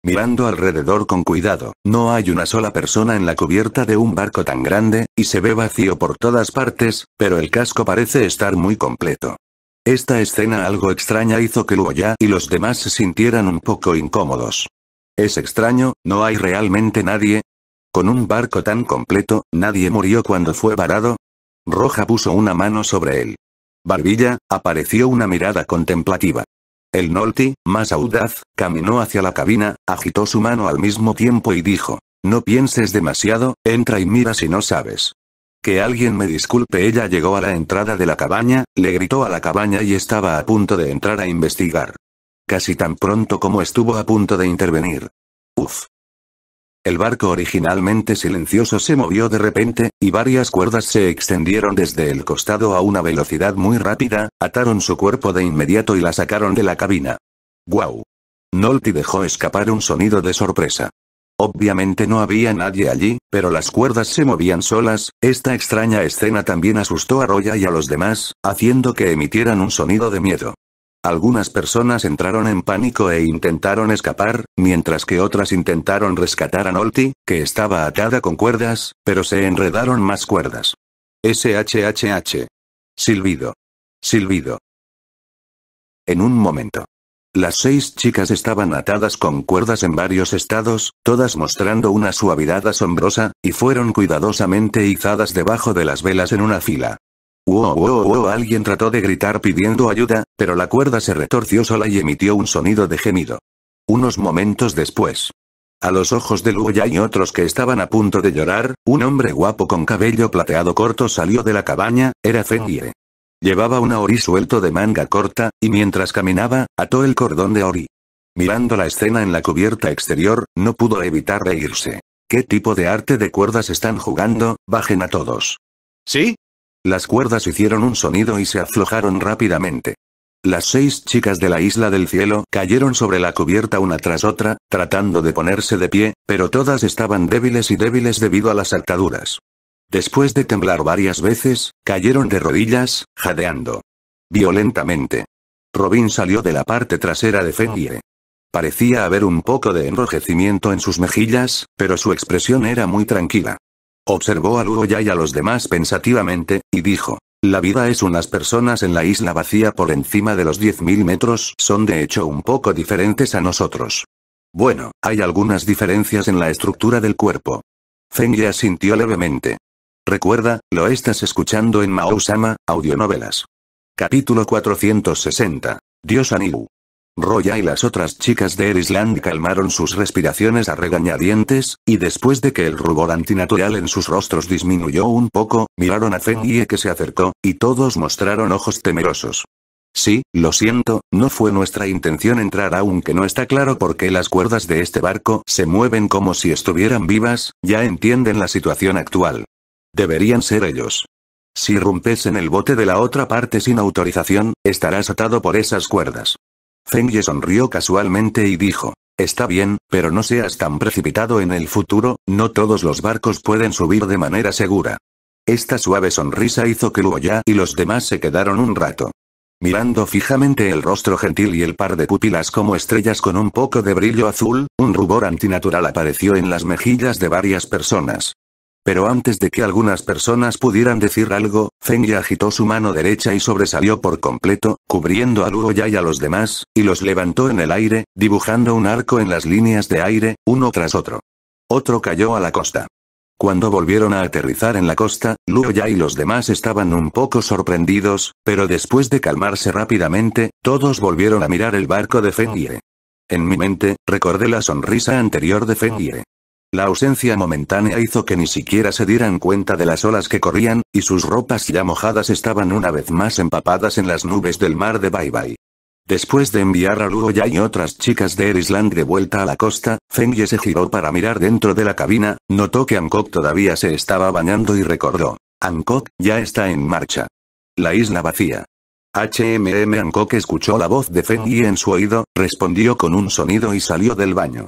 mirando alrededor con cuidado. No hay una sola persona en la cubierta de un barco tan grande, y se ve vacío por todas partes, pero el casco parece estar muy completo. Esta escena algo extraña hizo que Luoya y los demás se sintieran un poco incómodos. Es extraño, no hay realmente nadie. Con un barco tan completo, nadie murió cuando fue varado. Roja puso una mano sobre él. Barbilla, apareció una mirada contemplativa. El Nolti, más audaz, caminó hacia la cabina, agitó su mano al mismo tiempo y dijo. No pienses demasiado, entra y mira si no sabes. Que alguien me disculpe ella llegó a la entrada de la cabaña, le gritó a la cabaña y estaba a punto de entrar a investigar. Casi tan pronto como estuvo a punto de intervenir. Uf. El barco originalmente silencioso se movió de repente, y varias cuerdas se extendieron desde el costado a una velocidad muy rápida, ataron su cuerpo de inmediato y la sacaron de la cabina. ¡Guau! Nolty dejó escapar un sonido de sorpresa. Obviamente no había nadie allí, pero las cuerdas se movían solas, esta extraña escena también asustó a Roya y a los demás, haciendo que emitieran un sonido de miedo. Algunas personas entraron en pánico e intentaron escapar, mientras que otras intentaron rescatar a Nolti, que estaba atada con cuerdas, pero se enredaron más cuerdas. SHHH. Silbido. Silbido. En un momento. Las seis chicas estaban atadas con cuerdas en varios estados, todas mostrando una suavidad asombrosa, y fueron cuidadosamente izadas debajo de las velas en una fila. Wow, alguien trató de gritar pidiendo ayuda, pero la cuerda se retorció sola y emitió un sonido de gemido. Unos momentos después. A los ojos de Luo y otros que estaban a punto de llorar, un hombre guapo con cabello plateado corto salió de la cabaña, era Fengie. Llevaba un ori suelto de manga corta, y mientras caminaba, ató el cordón de ori. Mirando la escena en la cubierta exterior, no pudo evitar reírse. ¿Qué tipo de arte de cuerdas están jugando? Bajen a todos. ¿Sí? Las cuerdas hicieron un sonido y se aflojaron rápidamente. Las seis chicas de la isla del cielo cayeron sobre la cubierta una tras otra, tratando de ponerse de pie, pero todas estaban débiles y débiles debido a las ataduras. Después de temblar varias veces, cayeron de rodillas, jadeando. Violentamente. Robin salió de la parte trasera de Fenrir. Parecía haber un poco de enrojecimiento en sus mejillas, pero su expresión era muy tranquila. Observó a Luroya y a los demás pensativamente, y dijo. La vida es unas personas en la isla vacía por encima de los 10.000 metros son de hecho un poco diferentes a nosotros. Bueno, hay algunas diferencias en la estructura del cuerpo. Feng sintió levemente. Recuerda, lo estás escuchando en Mao Sama, Audionovelas. Capítulo 460. Dios Aniu. Roya y las otras chicas de Erisland calmaron sus respiraciones a regañadientes, y después de que el rubor antinatural en sus rostros disminuyó un poco, miraron a yie que se acercó, y todos mostraron ojos temerosos. Sí, lo siento, no fue nuestra intención entrar aunque no está claro por qué las cuerdas de este barco se mueven como si estuvieran vivas, ya entienden la situación actual. Deberían ser ellos. Si rompes en el bote de la otra parte sin autorización, estarás atado por esas cuerdas. Fengye sonrió casualmente y dijo. Está bien, pero no seas tan precipitado en el futuro, no todos los barcos pueden subir de manera segura. Esta suave sonrisa hizo que Luoya y los demás se quedaron un rato. Mirando fijamente el rostro gentil y el par de pupilas como estrellas con un poco de brillo azul, un rubor antinatural apareció en las mejillas de varias personas. Pero antes de que algunas personas pudieran decir algo, ya agitó su mano derecha y sobresalió por completo, cubriendo a Ya y a los demás, y los levantó en el aire, dibujando un arco en las líneas de aire, uno tras otro. Otro cayó a la costa. Cuando volvieron a aterrizar en la costa, Ya y los demás estaban un poco sorprendidos, pero después de calmarse rápidamente, todos volvieron a mirar el barco de Fenye. En mi mente, recordé la sonrisa anterior de Fengye. La ausencia momentánea hizo que ni siquiera se dieran cuenta de las olas que corrían, y sus ropas ya mojadas estaban una vez más empapadas en las nubes del mar de Bai Después de enviar a Luo y otras chicas de Erisland de vuelta a la costa, Feng Ye se giró para mirar dentro de la cabina, notó que Hancock todavía se estaba bañando y recordó. Hancock, ya está en marcha. La isla vacía. HMM Hancock escuchó la voz de Feng Ye en su oído, respondió con un sonido y salió del baño.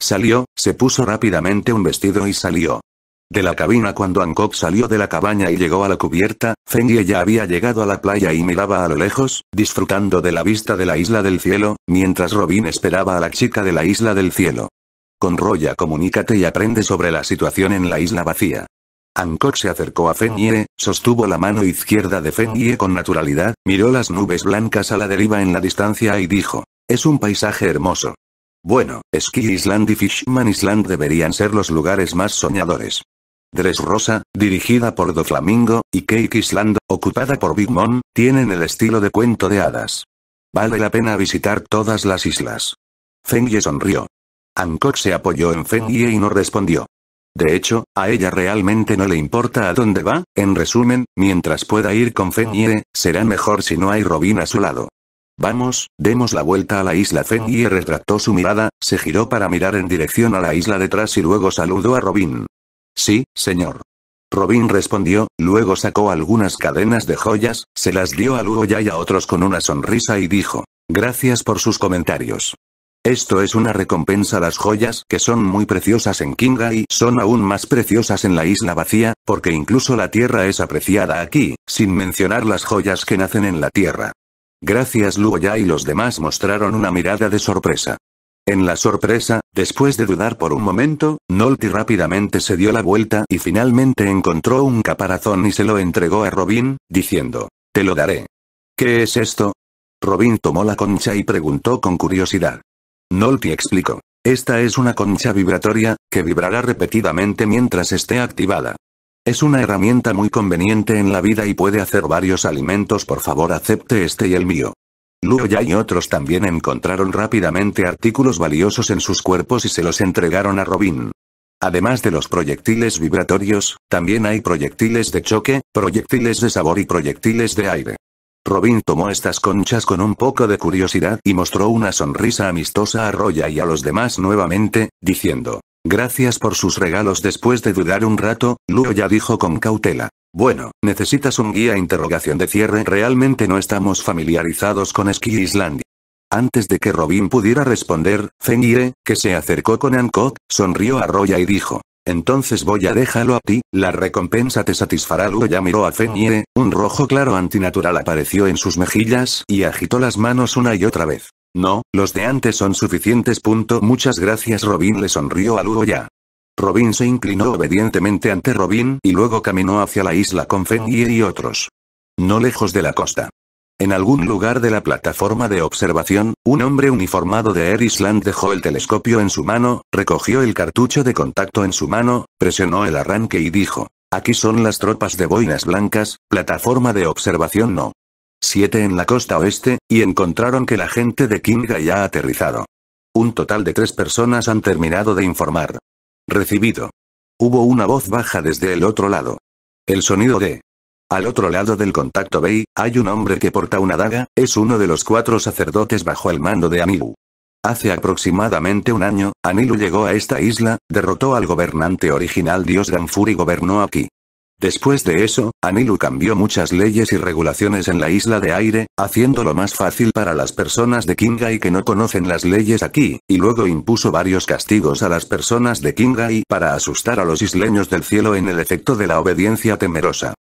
Salió, se puso rápidamente un vestido y salió. De la cabina cuando Ankok salió de la cabaña y llegó a la cubierta, Fengye ya había llegado a la playa y miraba a lo lejos, disfrutando de la vista de la isla del cielo, mientras Robin esperaba a la chica de la isla del cielo. Con Roya comunícate y aprende sobre la situación en la isla vacía. Ankok se acercó a Fengye, sostuvo la mano izquierda de Fengye con naturalidad, miró las nubes blancas a la deriva en la distancia y dijo, es un paisaje hermoso. Bueno, Ski Island y Fishman Island deberían ser los lugares más soñadores. Dress Rosa, dirigida por Do Flamingo, y Cake Island, ocupada por Big Mom, tienen el estilo de cuento de hadas. Vale la pena visitar todas las islas. Fengye sonrió. Hancock se apoyó en Fengye y no respondió. De hecho, a ella realmente no le importa a dónde va, en resumen, mientras pueda ir con Fengye, será mejor si no hay Robin a su lado. Vamos, demos la vuelta a la isla. y retractó su mirada, se giró para mirar en dirección a la isla detrás y luego saludó a Robin. Sí, señor. Robin respondió, luego sacó algunas cadenas de joyas, se las dio a Lugo y a otros con una sonrisa y dijo, gracias por sus comentarios. Esto es una recompensa. Las joyas que son muy preciosas en Kinga y son aún más preciosas en la isla vacía, porque incluso la tierra es apreciada aquí, sin mencionar las joyas que nacen en la tierra. Gracias Luo y los demás mostraron una mirada de sorpresa. En la sorpresa, después de dudar por un momento, Nolty rápidamente se dio la vuelta y finalmente encontró un caparazón y se lo entregó a Robin, diciendo, Te lo daré. ¿Qué es esto? Robin tomó la concha y preguntó con curiosidad. Nolty explicó, Esta es una concha vibratoria, que vibrará repetidamente mientras esté activada. Es una herramienta muy conveniente en la vida y puede hacer varios alimentos por favor acepte este y el mío. Luo y otros también encontraron rápidamente artículos valiosos en sus cuerpos y se los entregaron a Robin. Además de los proyectiles vibratorios, también hay proyectiles de choque, proyectiles de sabor y proyectiles de aire. Robin tomó estas conchas con un poco de curiosidad y mostró una sonrisa amistosa a Roya y a los demás nuevamente, diciendo, Gracias por sus regalos después de dudar un rato, Luo ya dijo con cautela. Bueno, necesitas un guía interrogación de cierre realmente no estamos familiarizados con Ski Island". Antes de que Robin pudiera responder, Feng que se acercó con Ankok, sonrió a Roya y dijo. Entonces voy a déjalo a ti, la recompensa te satisfará. Luo ya miró a Feng un rojo claro antinatural apareció en sus mejillas y agitó las manos una y otra vez. No, los de antes son suficientes. Muchas gracias. Robin le sonrió a Lugo ya. Robin se inclinó obedientemente ante Robin y luego caminó hacia la isla con Fenrir y otros. No lejos de la costa. En algún lugar de la plataforma de observación, un hombre uniformado de Air dejó el telescopio en su mano, recogió el cartucho de contacto en su mano, presionó el arranque y dijo, aquí son las tropas de boinas blancas, plataforma de observación no siete en la costa oeste, y encontraron que la gente de Kinga ya ha aterrizado. Un total de tres personas han terminado de informar. Recibido. Hubo una voz baja desde el otro lado. El sonido de... Al otro lado del contacto Bay, hay un hombre que porta una daga, es uno de los cuatro sacerdotes bajo el mando de Anilu. Hace aproximadamente un año, Anilu llegó a esta isla, derrotó al gobernante original Dios Ganfur y gobernó aquí. Después de eso, Anilu cambió muchas leyes y regulaciones en la isla de aire, haciéndolo más fácil para las personas de Kingai que no conocen las leyes aquí, y luego impuso varios castigos a las personas de Kingai para asustar a los isleños del cielo en el efecto de la obediencia temerosa.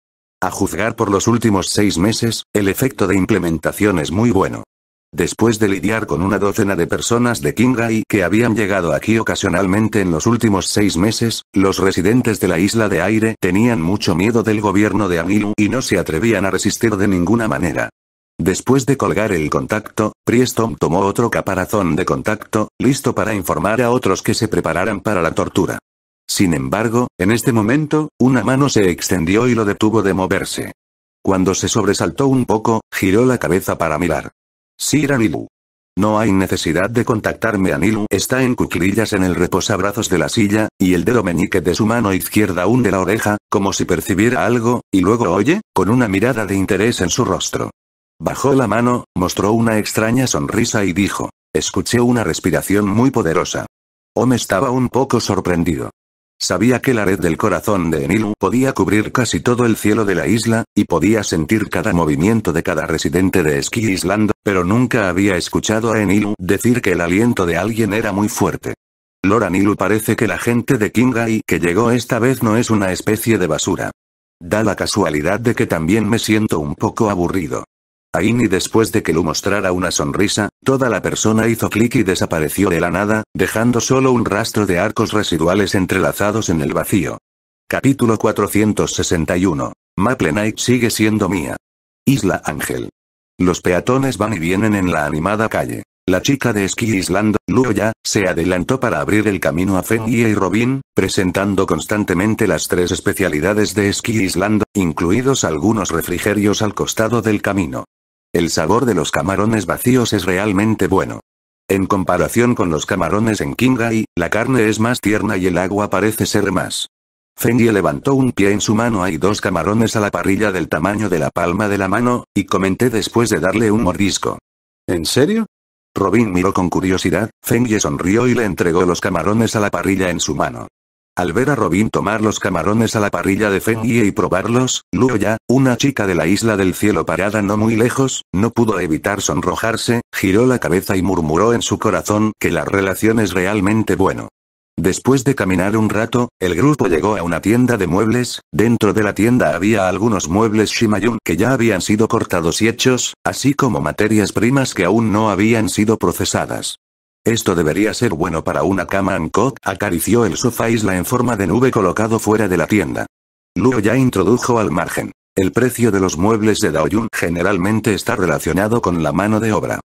A juzgar por los últimos seis meses, el efecto de implementación es muy bueno. Después de lidiar con una docena de personas de Kingai que habían llegado aquí ocasionalmente en los últimos seis meses, los residentes de la isla de aire tenían mucho miedo del gobierno de Amilu y no se atrevían a resistir de ninguna manera. Después de colgar el contacto, Priestom tomó otro caparazón de contacto, listo para informar a otros que se prepararan para la tortura. Sin embargo, en este momento, una mano se extendió y lo detuvo de moverse. Cuando se sobresaltó un poco, giró la cabeza para mirar. Sí, Nilu. No hay necesidad de contactarme a Nilu. Está en cuclillas en el reposabrazos de la silla, y el dedo meñique de su mano izquierda hunde la oreja, como si percibiera algo, y luego oye, con una mirada de interés en su rostro. Bajó la mano, mostró una extraña sonrisa y dijo. Escuché una respiración muy poderosa. me estaba un poco sorprendido. Sabía que la red del corazón de Enilu podía cubrir casi todo el cielo de la isla, y podía sentir cada movimiento de cada residente de Ski Island, pero nunca había escuchado a Enilu decir que el aliento de alguien era muy fuerte. Lora Nilu parece que la gente de Kingai que llegó esta vez no es una especie de basura. Da la casualidad de que también me siento un poco aburrido y después de que Lu mostrara una sonrisa, toda la persona hizo clic y desapareció de la nada, dejando solo un rastro de arcos residuales entrelazados en el vacío. Capítulo 461. Maple Night sigue siendo mía. Isla Ángel. Los peatones van y vienen en la animada calle. La chica de esquí Island, Luoya, se adelantó para abrir el camino a Feng y Robin, presentando constantemente las tres especialidades de esquí Island, incluidos algunos refrigerios al costado del camino. El sabor de los camarones vacíos es realmente bueno. En comparación con los camarones en Kingai, la carne es más tierna y el agua parece ser más. Fengye levantó un pie en su mano hay dos camarones a la parrilla del tamaño de la palma de la mano, y comenté después de darle un mordisco. ¿En serio? Robin miró con curiosidad, Fengye sonrió y le entregó los camarones a la parrilla en su mano. Al ver a Robin tomar los camarones a la parrilla de Fengie y probarlos, Luoya, una chica de la isla del cielo parada no muy lejos, no pudo evitar sonrojarse, giró la cabeza y murmuró en su corazón que la relación es realmente bueno. Después de caminar un rato, el grupo llegó a una tienda de muebles, dentro de la tienda había algunos muebles Shimayun que ya habían sido cortados y hechos, así como materias primas que aún no habían sido procesadas. Esto debería ser bueno para una cama ankok. acarició el sofá isla en forma de nube colocado fuera de la tienda. Luo ya introdujo al margen. El precio de los muebles de Daoyun generalmente está relacionado con la mano de obra.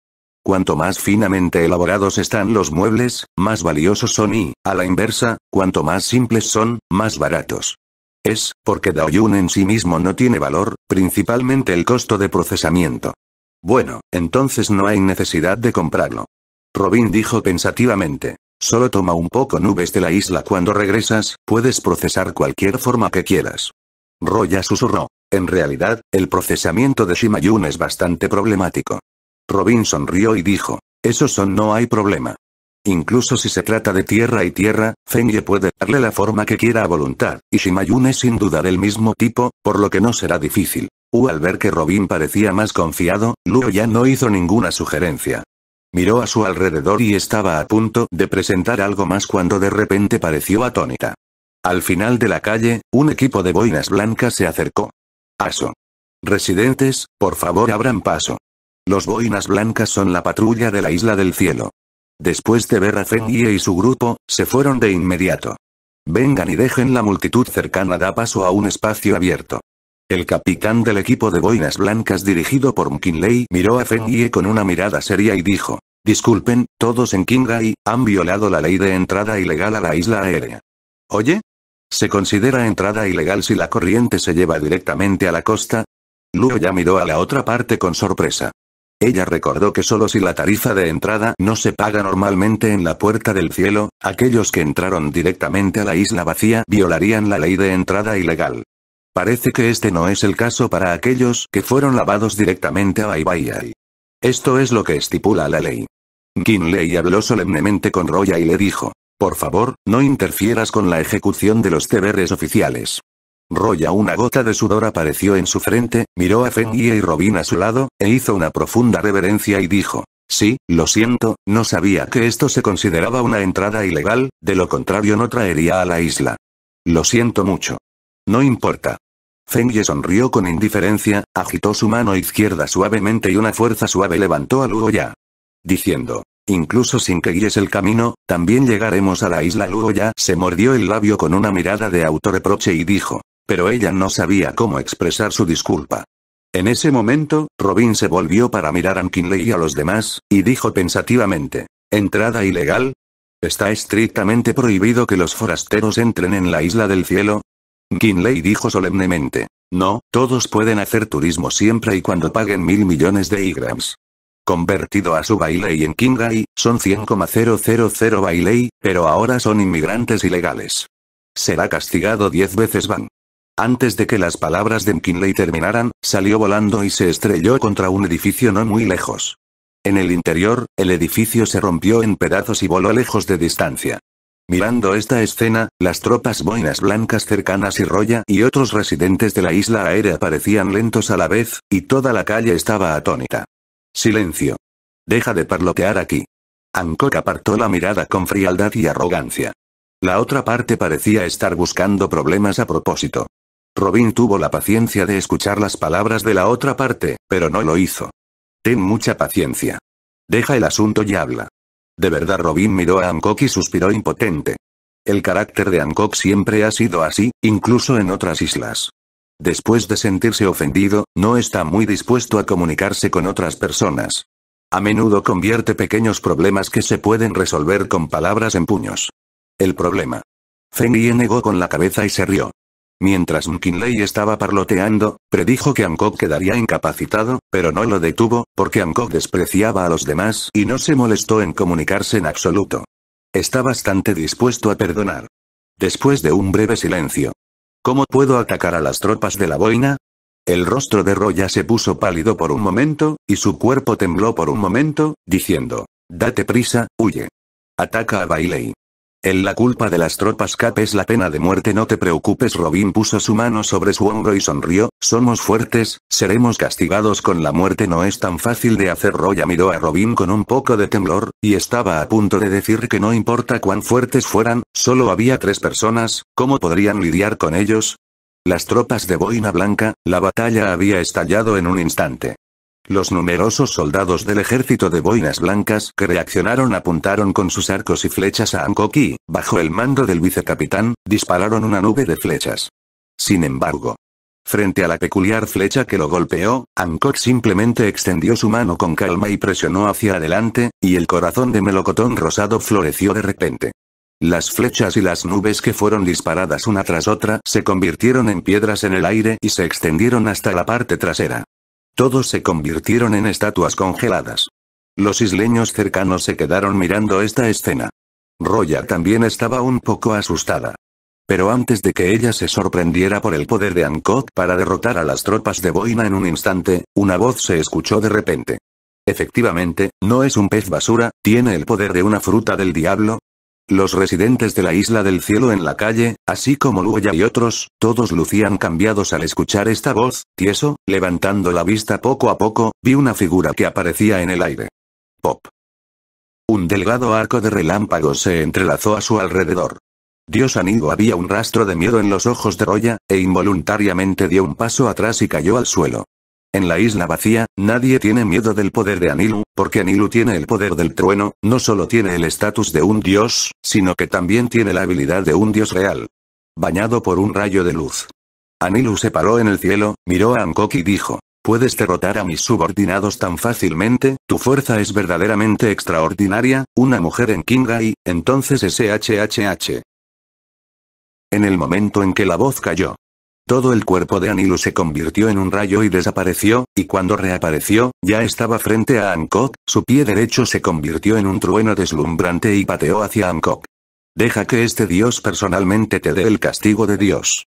Cuanto más finamente elaborados están los muebles, más valiosos son y, a la inversa, cuanto más simples son, más baratos. Es, porque Daoyun en sí mismo no tiene valor, principalmente el costo de procesamiento. Bueno, entonces no hay necesidad de comprarlo. Robin dijo pensativamente. Solo toma un poco nubes de la isla cuando regresas, puedes procesar cualquier forma que quieras. Roya susurró. En realidad, el procesamiento de Shimayun es bastante problemático. Robin sonrió y dijo, eso son no hay problema. Incluso si se trata de tierra y tierra, Fengye puede darle la forma que quiera a voluntad, y Shimayun es sin duda del mismo tipo, por lo que no será difícil. U al ver que Robin parecía más confiado, Luo ya no hizo ninguna sugerencia, Miró a su alrededor y estaba a punto de presentar algo más cuando de repente pareció atónita. Al final de la calle, un equipo de boinas blancas se acercó. Aso. Residentes, por favor abran paso. Los boinas blancas son la patrulla de la Isla del Cielo. Después de ver a Fenye y su grupo, se fueron de inmediato. Vengan y dejen la multitud cercana da paso a un espacio abierto. El capitán del equipo de boinas blancas dirigido por McKinley miró a Yi con una mirada seria y dijo. Disculpen, todos en Kingai, han violado la ley de entrada ilegal a la isla aérea. ¿Oye? ¿Se considera entrada ilegal si la corriente se lleva directamente a la costa? Luo ya miró a la otra parte con sorpresa. Ella recordó que solo si la tarifa de entrada no se paga normalmente en la puerta del cielo, aquellos que entraron directamente a la isla vacía violarían la ley de entrada ilegal. Parece que este no es el caso para aquellos que fueron lavados directamente a Baibai. Esto es lo que estipula la ley. Kinley habló solemnemente con Roya y le dijo, por favor, no interfieras con la ejecución de los deberes oficiales. Roya una gota de sudor apareció en su frente, miró a Fengie y Robin a su lado, e hizo una profunda reverencia y dijo, sí, lo siento, no sabía que esto se consideraba una entrada ilegal, de lo contrario no traería a la isla. Lo siento mucho. No importa. Fengye sonrió con indiferencia, agitó su mano izquierda suavemente y una fuerza suave levantó a Lugoya. Diciendo, incluso sin que guíes el camino, también llegaremos a la isla Lugoya se mordió el labio con una mirada de autorreproche y dijo, pero ella no sabía cómo expresar su disculpa. En ese momento, Robin se volvió para mirar a Ankinley y a los demás, y dijo pensativamente, ¿entrada ilegal? Está estrictamente prohibido que los forasteros entren en la isla del cielo, Kinley dijo solemnemente. No, todos pueden hacer turismo siempre y cuando paguen mil millones de igrams. Convertido a su bailey en Kingai, son 100,000 bailey, pero ahora son inmigrantes ilegales. Será castigado 10 veces van. Antes de que las palabras de Kinley terminaran, salió volando y se estrelló contra un edificio no muy lejos. En el interior, el edificio se rompió en pedazos y voló lejos de distancia. Mirando esta escena, las tropas boinas blancas cercanas y Roya y otros residentes de la isla aérea parecían lentos a la vez, y toda la calle estaba atónita. Silencio. Deja de parlotear aquí. Ankok apartó la mirada con frialdad y arrogancia. La otra parte parecía estar buscando problemas a propósito. Robin tuvo la paciencia de escuchar las palabras de la otra parte, pero no lo hizo. Ten mucha paciencia. Deja el asunto y habla. De verdad Robin miró a Hancock y suspiró impotente. El carácter de Hancock siempre ha sido así, incluso en otras islas. Después de sentirse ofendido, no está muy dispuesto a comunicarse con otras personas. A menudo convierte pequeños problemas que se pueden resolver con palabras en puños. El problema. Feng negó con la cabeza y se rió. Mientras M'Kinley estaba parloteando, predijo que Hancock quedaría incapacitado, pero no lo detuvo, porque Hancock despreciaba a los demás y no se molestó en comunicarse en absoluto. Está bastante dispuesto a perdonar. Después de un breve silencio. ¿Cómo puedo atacar a las tropas de la boina? El rostro de Roya se puso pálido por un momento, y su cuerpo tembló por un momento, diciendo, Date prisa, huye. Ataca a Bailey. En la culpa de las tropas Cap es la pena de muerte. No te preocupes. Robin puso su mano sobre su hombro y sonrió. Somos fuertes, seremos castigados con la muerte. No es tan fácil de hacer. Roya miró a Robin con un poco de temblor, y estaba a punto de decir que no importa cuán fuertes fueran, solo había tres personas, ¿cómo podrían lidiar con ellos? Las tropas de Boina Blanca, la batalla había estallado en un instante. Los numerosos soldados del ejército de boinas blancas que reaccionaron apuntaron con sus arcos y flechas a Hancock y, bajo el mando del vicecapitán, dispararon una nube de flechas. Sin embargo, frente a la peculiar flecha que lo golpeó, Hancock simplemente extendió su mano con calma y presionó hacia adelante, y el corazón de melocotón rosado floreció de repente. Las flechas y las nubes que fueron disparadas una tras otra se convirtieron en piedras en el aire y se extendieron hasta la parte trasera. Todos se convirtieron en estatuas congeladas. Los isleños cercanos se quedaron mirando esta escena. Roya también estaba un poco asustada. Pero antes de que ella se sorprendiera por el poder de Ankot para derrotar a las tropas de Boina en un instante, una voz se escuchó de repente. Efectivamente, no es un pez basura, tiene el poder de una fruta del diablo, los residentes de la Isla del Cielo en la calle, así como Luya y otros, todos lucían cambiados al escuchar esta voz, tieso, levantando la vista poco a poco, vi una figura que aparecía en el aire. Pop. Un delgado arco de relámpagos se entrelazó a su alrededor. Dios amigo había un rastro de miedo en los ojos de Roya, e involuntariamente dio un paso atrás y cayó al suelo. En la isla vacía, nadie tiene miedo del poder de Anilu, porque Anilu tiene el poder del trueno, no solo tiene el estatus de un dios, sino que también tiene la habilidad de un dios real. Bañado por un rayo de luz. Anilu se paró en el cielo, miró a Ankok y dijo, ¿Puedes derrotar a mis subordinados tan fácilmente? Tu fuerza es verdaderamente extraordinaria, una mujer en Kingai, entonces SHHH. En el momento en que la voz cayó, todo el cuerpo de Anilu se convirtió en un rayo y desapareció, y cuando reapareció, ya estaba frente a Ankok. su pie derecho se convirtió en un trueno deslumbrante y pateó hacia Ankok. Deja que este dios personalmente te dé el castigo de Dios.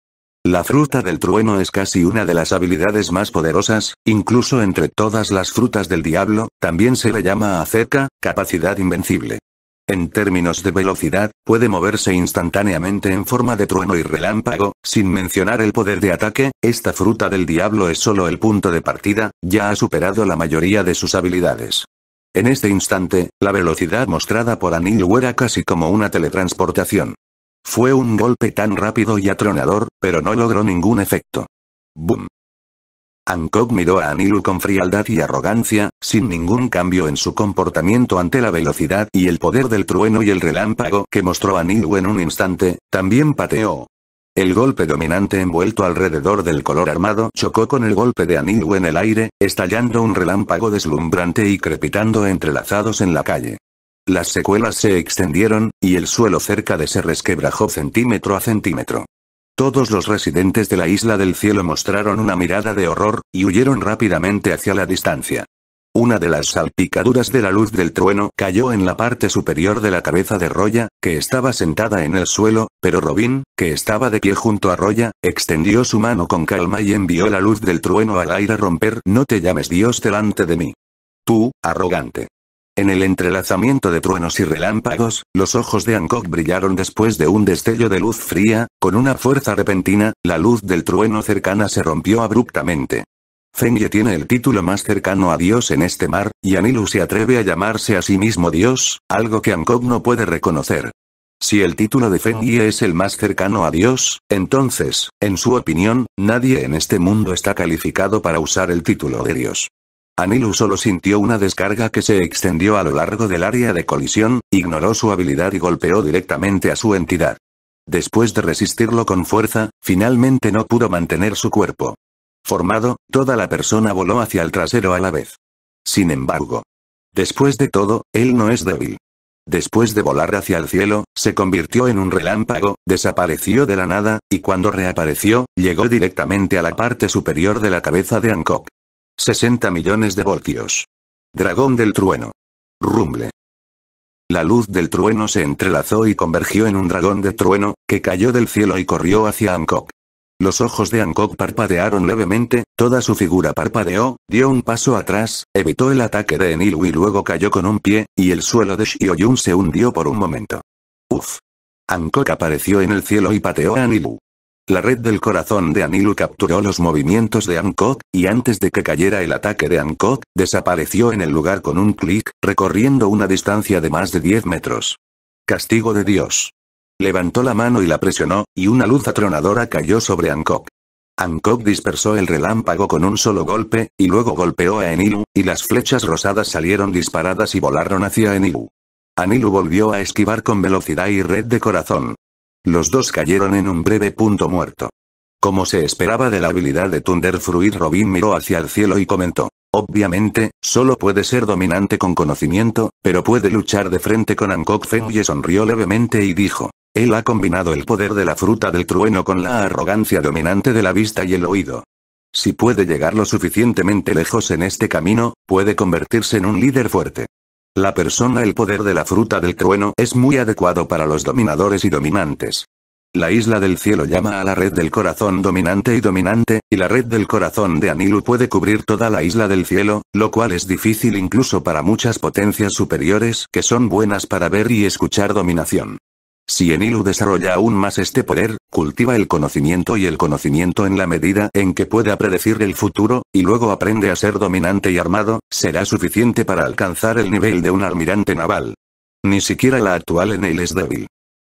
La fruta del trueno es casi una de las habilidades más poderosas, incluso entre todas las frutas del diablo, también se le llama acerca, capacidad invencible. En términos de velocidad, puede moverse instantáneamente en forma de trueno y relámpago, sin mencionar el poder de ataque, esta fruta del diablo es solo el punto de partida, ya ha superado la mayoría de sus habilidades. En este instante, la velocidad mostrada por Anil era casi como una teletransportación. Fue un golpe tan rápido y atronador, pero no logró ningún efecto. ¡Bum! Hancock miró a Anilu con frialdad y arrogancia, sin ningún cambio en su comportamiento ante la velocidad y el poder del trueno y el relámpago que mostró Anilu en un instante, también pateó. El golpe dominante envuelto alrededor del color armado chocó con el golpe de Anilu en el aire, estallando un relámpago deslumbrante y crepitando entrelazados en la calle. Las secuelas se extendieron, y el suelo cerca de se resquebrajó centímetro a centímetro. Todos los residentes de la isla del cielo mostraron una mirada de horror, y huyeron rápidamente hacia la distancia. Una de las salpicaduras de la luz del trueno cayó en la parte superior de la cabeza de Roya, que estaba sentada en el suelo, pero Robin, que estaba de pie junto a Roya, extendió su mano con calma y envió la luz del trueno al aire a romper No te llames Dios delante de mí. Tú, arrogante. En el entrelazamiento de truenos y relámpagos, los ojos de Hancock brillaron después de un destello de luz fría, con una fuerza repentina, la luz del trueno cercana se rompió abruptamente. Fenye tiene el título más cercano a Dios en este mar, y Anilu se atreve a llamarse a sí mismo Dios, algo que Hancock no puede reconocer. Si el título de Fenye es el más cercano a Dios, entonces, en su opinión, nadie en este mundo está calificado para usar el título de Dios. Anilu solo sintió una descarga que se extendió a lo largo del área de colisión, ignoró su habilidad y golpeó directamente a su entidad. Después de resistirlo con fuerza, finalmente no pudo mantener su cuerpo. Formado, toda la persona voló hacia el trasero a la vez. Sin embargo. Después de todo, él no es débil. Después de volar hacia el cielo, se convirtió en un relámpago, desapareció de la nada, y cuando reapareció, llegó directamente a la parte superior de la cabeza de Hancock. 60 millones de voltios. Dragón del trueno. Rumble. La luz del trueno se entrelazó y convergió en un dragón de trueno, que cayó del cielo y corrió hacia Ankok. Los ojos de Ankok parpadearon levemente, toda su figura parpadeó, dio un paso atrás, evitó el ataque de Enilu y luego cayó con un pie, y el suelo de Yun se hundió por un momento. Uf. Ankok apareció en el cielo y pateó a Enilu. La red del corazón de Anilu capturó los movimientos de Ankok, y antes de que cayera el ataque de Ankok, desapareció en el lugar con un clic, recorriendo una distancia de más de 10 metros. Castigo de Dios. Levantó la mano y la presionó, y una luz atronadora cayó sobre Ankok. Ankok dispersó el relámpago con un solo golpe, y luego golpeó a Enilu, y las flechas rosadas salieron disparadas y volaron hacia Enilu. Anilu volvió a esquivar con velocidad y red de corazón. Los dos cayeron en un breve punto muerto. Como se esperaba de la habilidad de Fruit Robin miró hacia el cielo y comentó. Obviamente, solo puede ser dominante con conocimiento, pero puede luchar de frente con Feng y sonrió levemente y dijo. Él ha combinado el poder de la fruta del trueno con la arrogancia dominante de la vista y el oído. Si puede llegar lo suficientemente lejos en este camino, puede convertirse en un líder fuerte. La persona El poder de la fruta del trueno es muy adecuado para los dominadores y dominantes. La isla del cielo llama a la red del corazón dominante y dominante, y la red del corazón de Anilu puede cubrir toda la isla del cielo, lo cual es difícil incluso para muchas potencias superiores que son buenas para ver y escuchar dominación. Si Enilu desarrolla aún más este poder, cultiva el conocimiento y el conocimiento en la medida en que pueda predecir el futuro, y luego aprende a ser dominante y armado, será suficiente para alcanzar el nivel de un almirante naval. Ni siquiera la actual Enil es débil.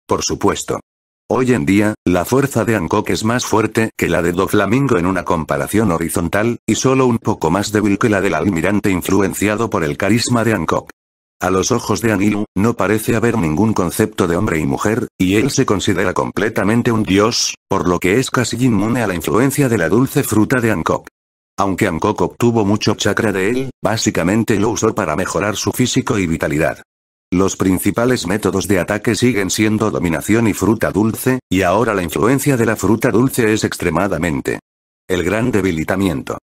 Por supuesto. Hoy en día, la fuerza de Hancock es más fuerte que la de Flamingo en una comparación horizontal, y solo un poco más débil que la del almirante influenciado por el carisma de Hancock. A los ojos de Anilu, no parece haber ningún concepto de hombre y mujer, y él se considera completamente un dios, por lo que es casi inmune a la influencia de la dulce fruta de Ankok. Aunque Ankok obtuvo mucho chakra de él, básicamente lo usó para mejorar su físico y vitalidad. Los principales métodos de ataque siguen siendo dominación y fruta dulce, y ahora la influencia de la fruta dulce es extremadamente. El gran debilitamiento.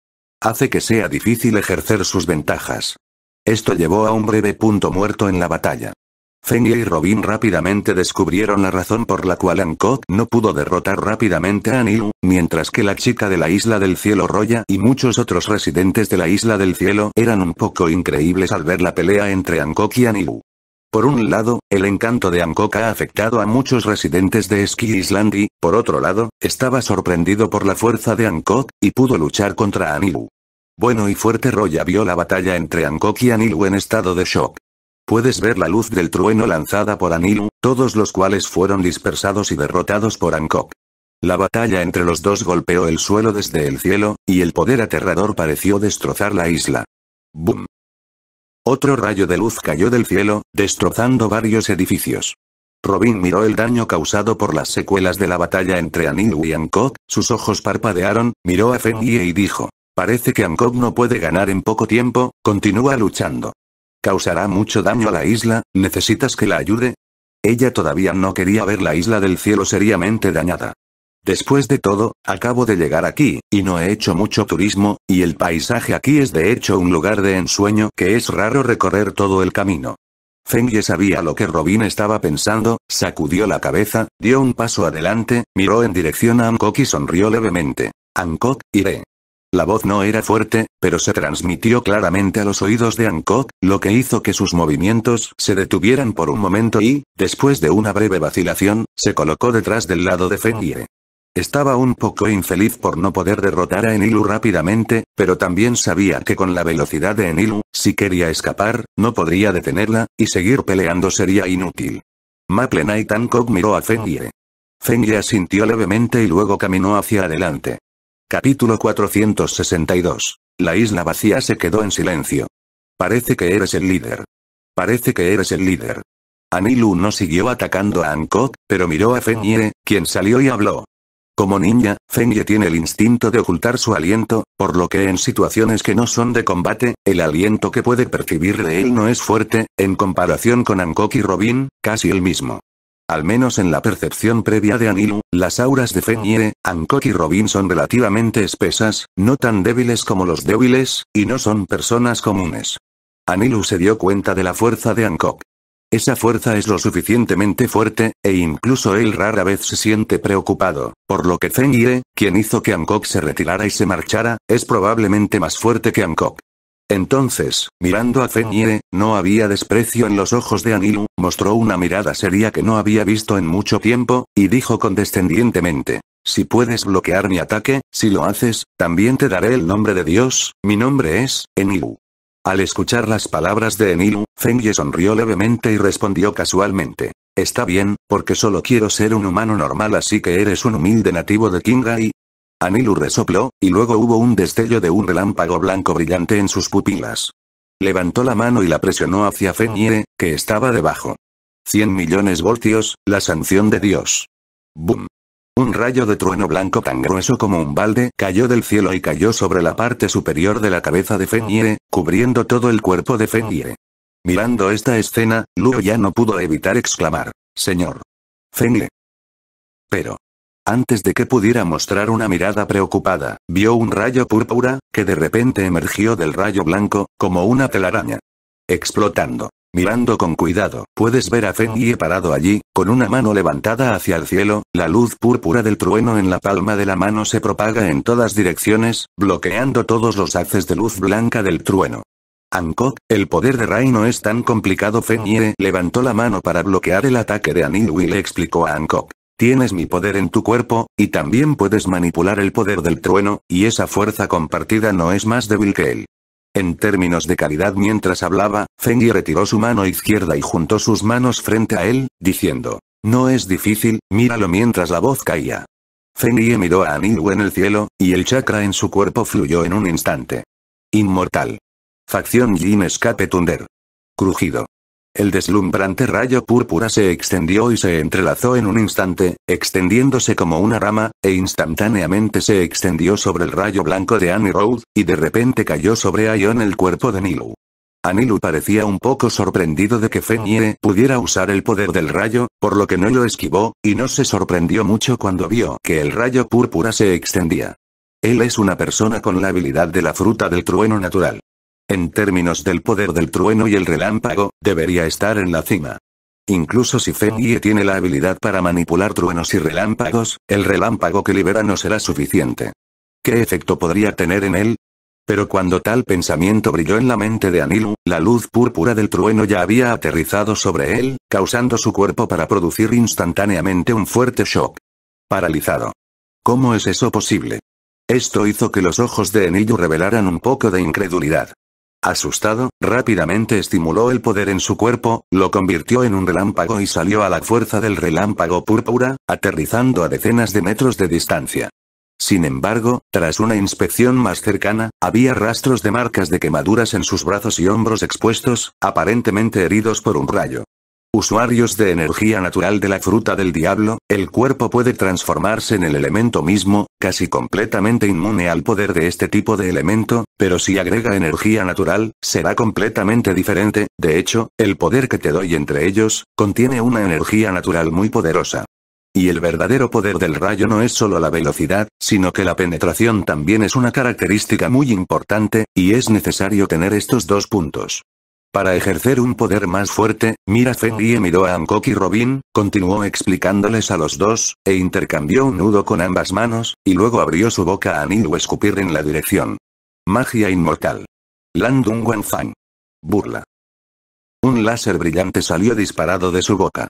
Hace que sea difícil ejercer sus ventajas. Esto llevó a un breve punto muerto en la batalla. Feng y Robin rápidamente descubrieron la razón por la cual Ankok no pudo derrotar rápidamente a Anilu, mientras que la chica de la Isla del Cielo Roya y muchos otros residentes de la Isla del Cielo eran un poco increíbles al ver la pelea entre Ankok y Anilu. Por un lado, el encanto de Ankok ha afectado a muchos residentes de Ski Island y, por otro lado, estaba sorprendido por la fuerza de Ankok, y pudo luchar contra Anilu bueno y fuerte Roya vio la batalla entre Ankok y Anilu en estado de shock. Puedes ver la luz del trueno lanzada por Anilu, todos los cuales fueron dispersados y derrotados por Anko. La batalla entre los dos golpeó el suelo desde el cielo, y el poder aterrador pareció destrozar la isla. ¡Bum! Otro rayo de luz cayó del cielo, destrozando varios edificios. Robin miró el daño causado por las secuelas de la batalla entre Anilu y Anko. sus ojos parpadearon, miró a Fengie y dijo, Parece que Angkor no puede ganar en poco tiempo, continúa luchando. Causará mucho daño a la isla, ¿necesitas que la ayude? Ella todavía no quería ver la isla del cielo seriamente dañada. Después de todo, acabo de llegar aquí, y no he hecho mucho turismo, y el paisaje aquí es de hecho un lugar de ensueño que es raro recorrer todo el camino. Fengye sabía lo que Robin estaba pensando, sacudió la cabeza, dio un paso adelante, miró en dirección a Angkok y sonrió levemente. Angkok, iré. La voz no era fuerte, pero se transmitió claramente a los oídos de Hancock, lo que hizo que sus movimientos se detuvieran por un momento y, después de una breve vacilación, se colocó detrás del lado de Fengie. Estaba un poco infeliz por no poder derrotar a Enilu rápidamente, pero también sabía que con la velocidad de Enilu, si quería escapar, no podría detenerla, y seguir peleando sería inútil. Maple Knight miró a Fengie. Fengie asintió levemente y luego caminó hacia adelante. Capítulo 462. La isla vacía se quedó en silencio. Parece que eres el líder. Parece que eres el líder. Anilu no siguió atacando a Anko, pero miró a Fenye, quien salió y habló. Como niña, Fenye tiene el instinto de ocultar su aliento, por lo que en situaciones que no son de combate, el aliento que puede percibir de él no es fuerte, en comparación con Ankok y Robin, casi el mismo. Al menos en la percepción previa de Anilu, las auras de Ye, Hancock y Robin son relativamente espesas, no tan débiles como los débiles, y no son personas comunes. Anilu se dio cuenta de la fuerza de Hancock. Esa fuerza es lo suficientemente fuerte, e incluso él rara vez se siente preocupado, por lo que Ye, quien hizo que Hancock se retirara y se marchara, es probablemente más fuerte que Hancock. Entonces, mirando a Fenye, no había desprecio en los ojos de Anilu, mostró una mirada seria que no había visto en mucho tiempo, y dijo condescendientemente. Si puedes bloquear mi ataque, si lo haces, también te daré el nombre de Dios, mi nombre es, Enilu. Al escuchar las palabras de Enilu, Fengye sonrió levemente y respondió casualmente. Está bien, porque solo quiero ser un humano normal así que eres un humilde nativo de Kingai, Anilu resopló, y luego hubo un destello de un relámpago blanco brillante en sus pupilas. Levantó la mano y la presionó hacia Feniere, que estaba debajo. Cien millones voltios, la sanción de Dios. ¡Bum! Un rayo de trueno blanco tan grueso como un balde cayó del cielo y cayó sobre la parte superior de la cabeza de Feniere, cubriendo todo el cuerpo de Feniere. Mirando esta escena, Luo ya no pudo evitar exclamar, Señor. Fenire. Pero, antes de que pudiera mostrar una mirada preocupada, vio un rayo púrpura, que de repente emergió del rayo blanco, como una telaraña. Explotando. Mirando con cuidado, puedes ver a Fenye parado allí, con una mano levantada hacia el cielo, la luz púrpura del trueno en la palma de la mano se propaga en todas direcciones, bloqueando todos los haces de luz blanca del trueno. Ankok, el poder de Rai no es tan complicado. Fenye levantó la mano para bloquear el ataque de Anil y le explicó a Ankok. Tienes mi poder en tu cuerpo, y también puedes manipular el poder del trueno, y esa fuerza compartida no es más débil que él. En términos de calidad mientras hablaba, Fengyi retiró su mano izquierda y juntó sus manos frente a él, diciendo, no es difícil, míralo mientras la voz caía. Fengyi miró a Anilu en el cielo, y el chakra en su cuerpo fluyó en un instante. Inmortal. Facción Jin Escape Thunder. Crujido. El deslumbrante rayo púrpura se extendió y se entrelazó en un instante, extendiéndose como una rama, e instantáneamente se extendió sobre el rayo blanco de Annie Road, y de repente cayó sobre Aion el cuerpo de Nilu. Anilu parecía un poco sorprendido de que Fenye pudiera usar el poder del rayo, por lo que no lo esquivó, y no se sorprendió mucho cuando vio que el rayo púrpura se extendía. Él es una persona con la habilidad de la fruta del trueno natural en términos del poder del trueno y el relámpago, debería estar en la cima. Incluso si Feng tiene la habilidad para manipular truenos y relámpagos, el relámpago que libera no será suficiente. ¿Qué efecto podría tener en él? Pero cuando tal pensamiento brilló en la mente de Anilu, la luz púrpura del trueno ya había aterrizado sobre él, causando su cuerpo para producir instantáneamente un fuerte shock. Paralizado. ¿Cómo es eso posible? Esto hizo que los ojos de Anilu revelaran un poco de incredulidad. Asustado, rápidamente estimuló el poder en su cuerpo, lo convirtió en un relámpago y salió a la fuerza del relámpago púrpura, aterrizando a decenas de metros de distancia. Sin embargo, tras una inspección más cercana, había rastros de marcas de quemaduras en sus brazos y hombros expuestos, aparentemente heridos por un rayo. Usuarios de energía natural de la fruta del diablo, el cuerpo puede transformarse en el elemento mismo, casi completamente inmune al poder de este tipo de elemento, pero si agrega energía natural, será completamente diferente, de hecho, el poder que te doy entre ellos, contiene una energía natural muy poderosa. Y el verdadero poder del rayo no es solo la velocidad, sino que la penetración también es una característica muy importante, y es necesario tener estos dos puntos. Para ejercer un poder más fuerte, Mira y miró a Hancock y Robin, continuó explicándoles a los dos, e intercambió un nudo con ambas manos, y luego abrió su boca a Niu escupir en la dirección. Magia inmortal. Landung Wanfang. Burla. Un láser brillante salió disparado de su boca.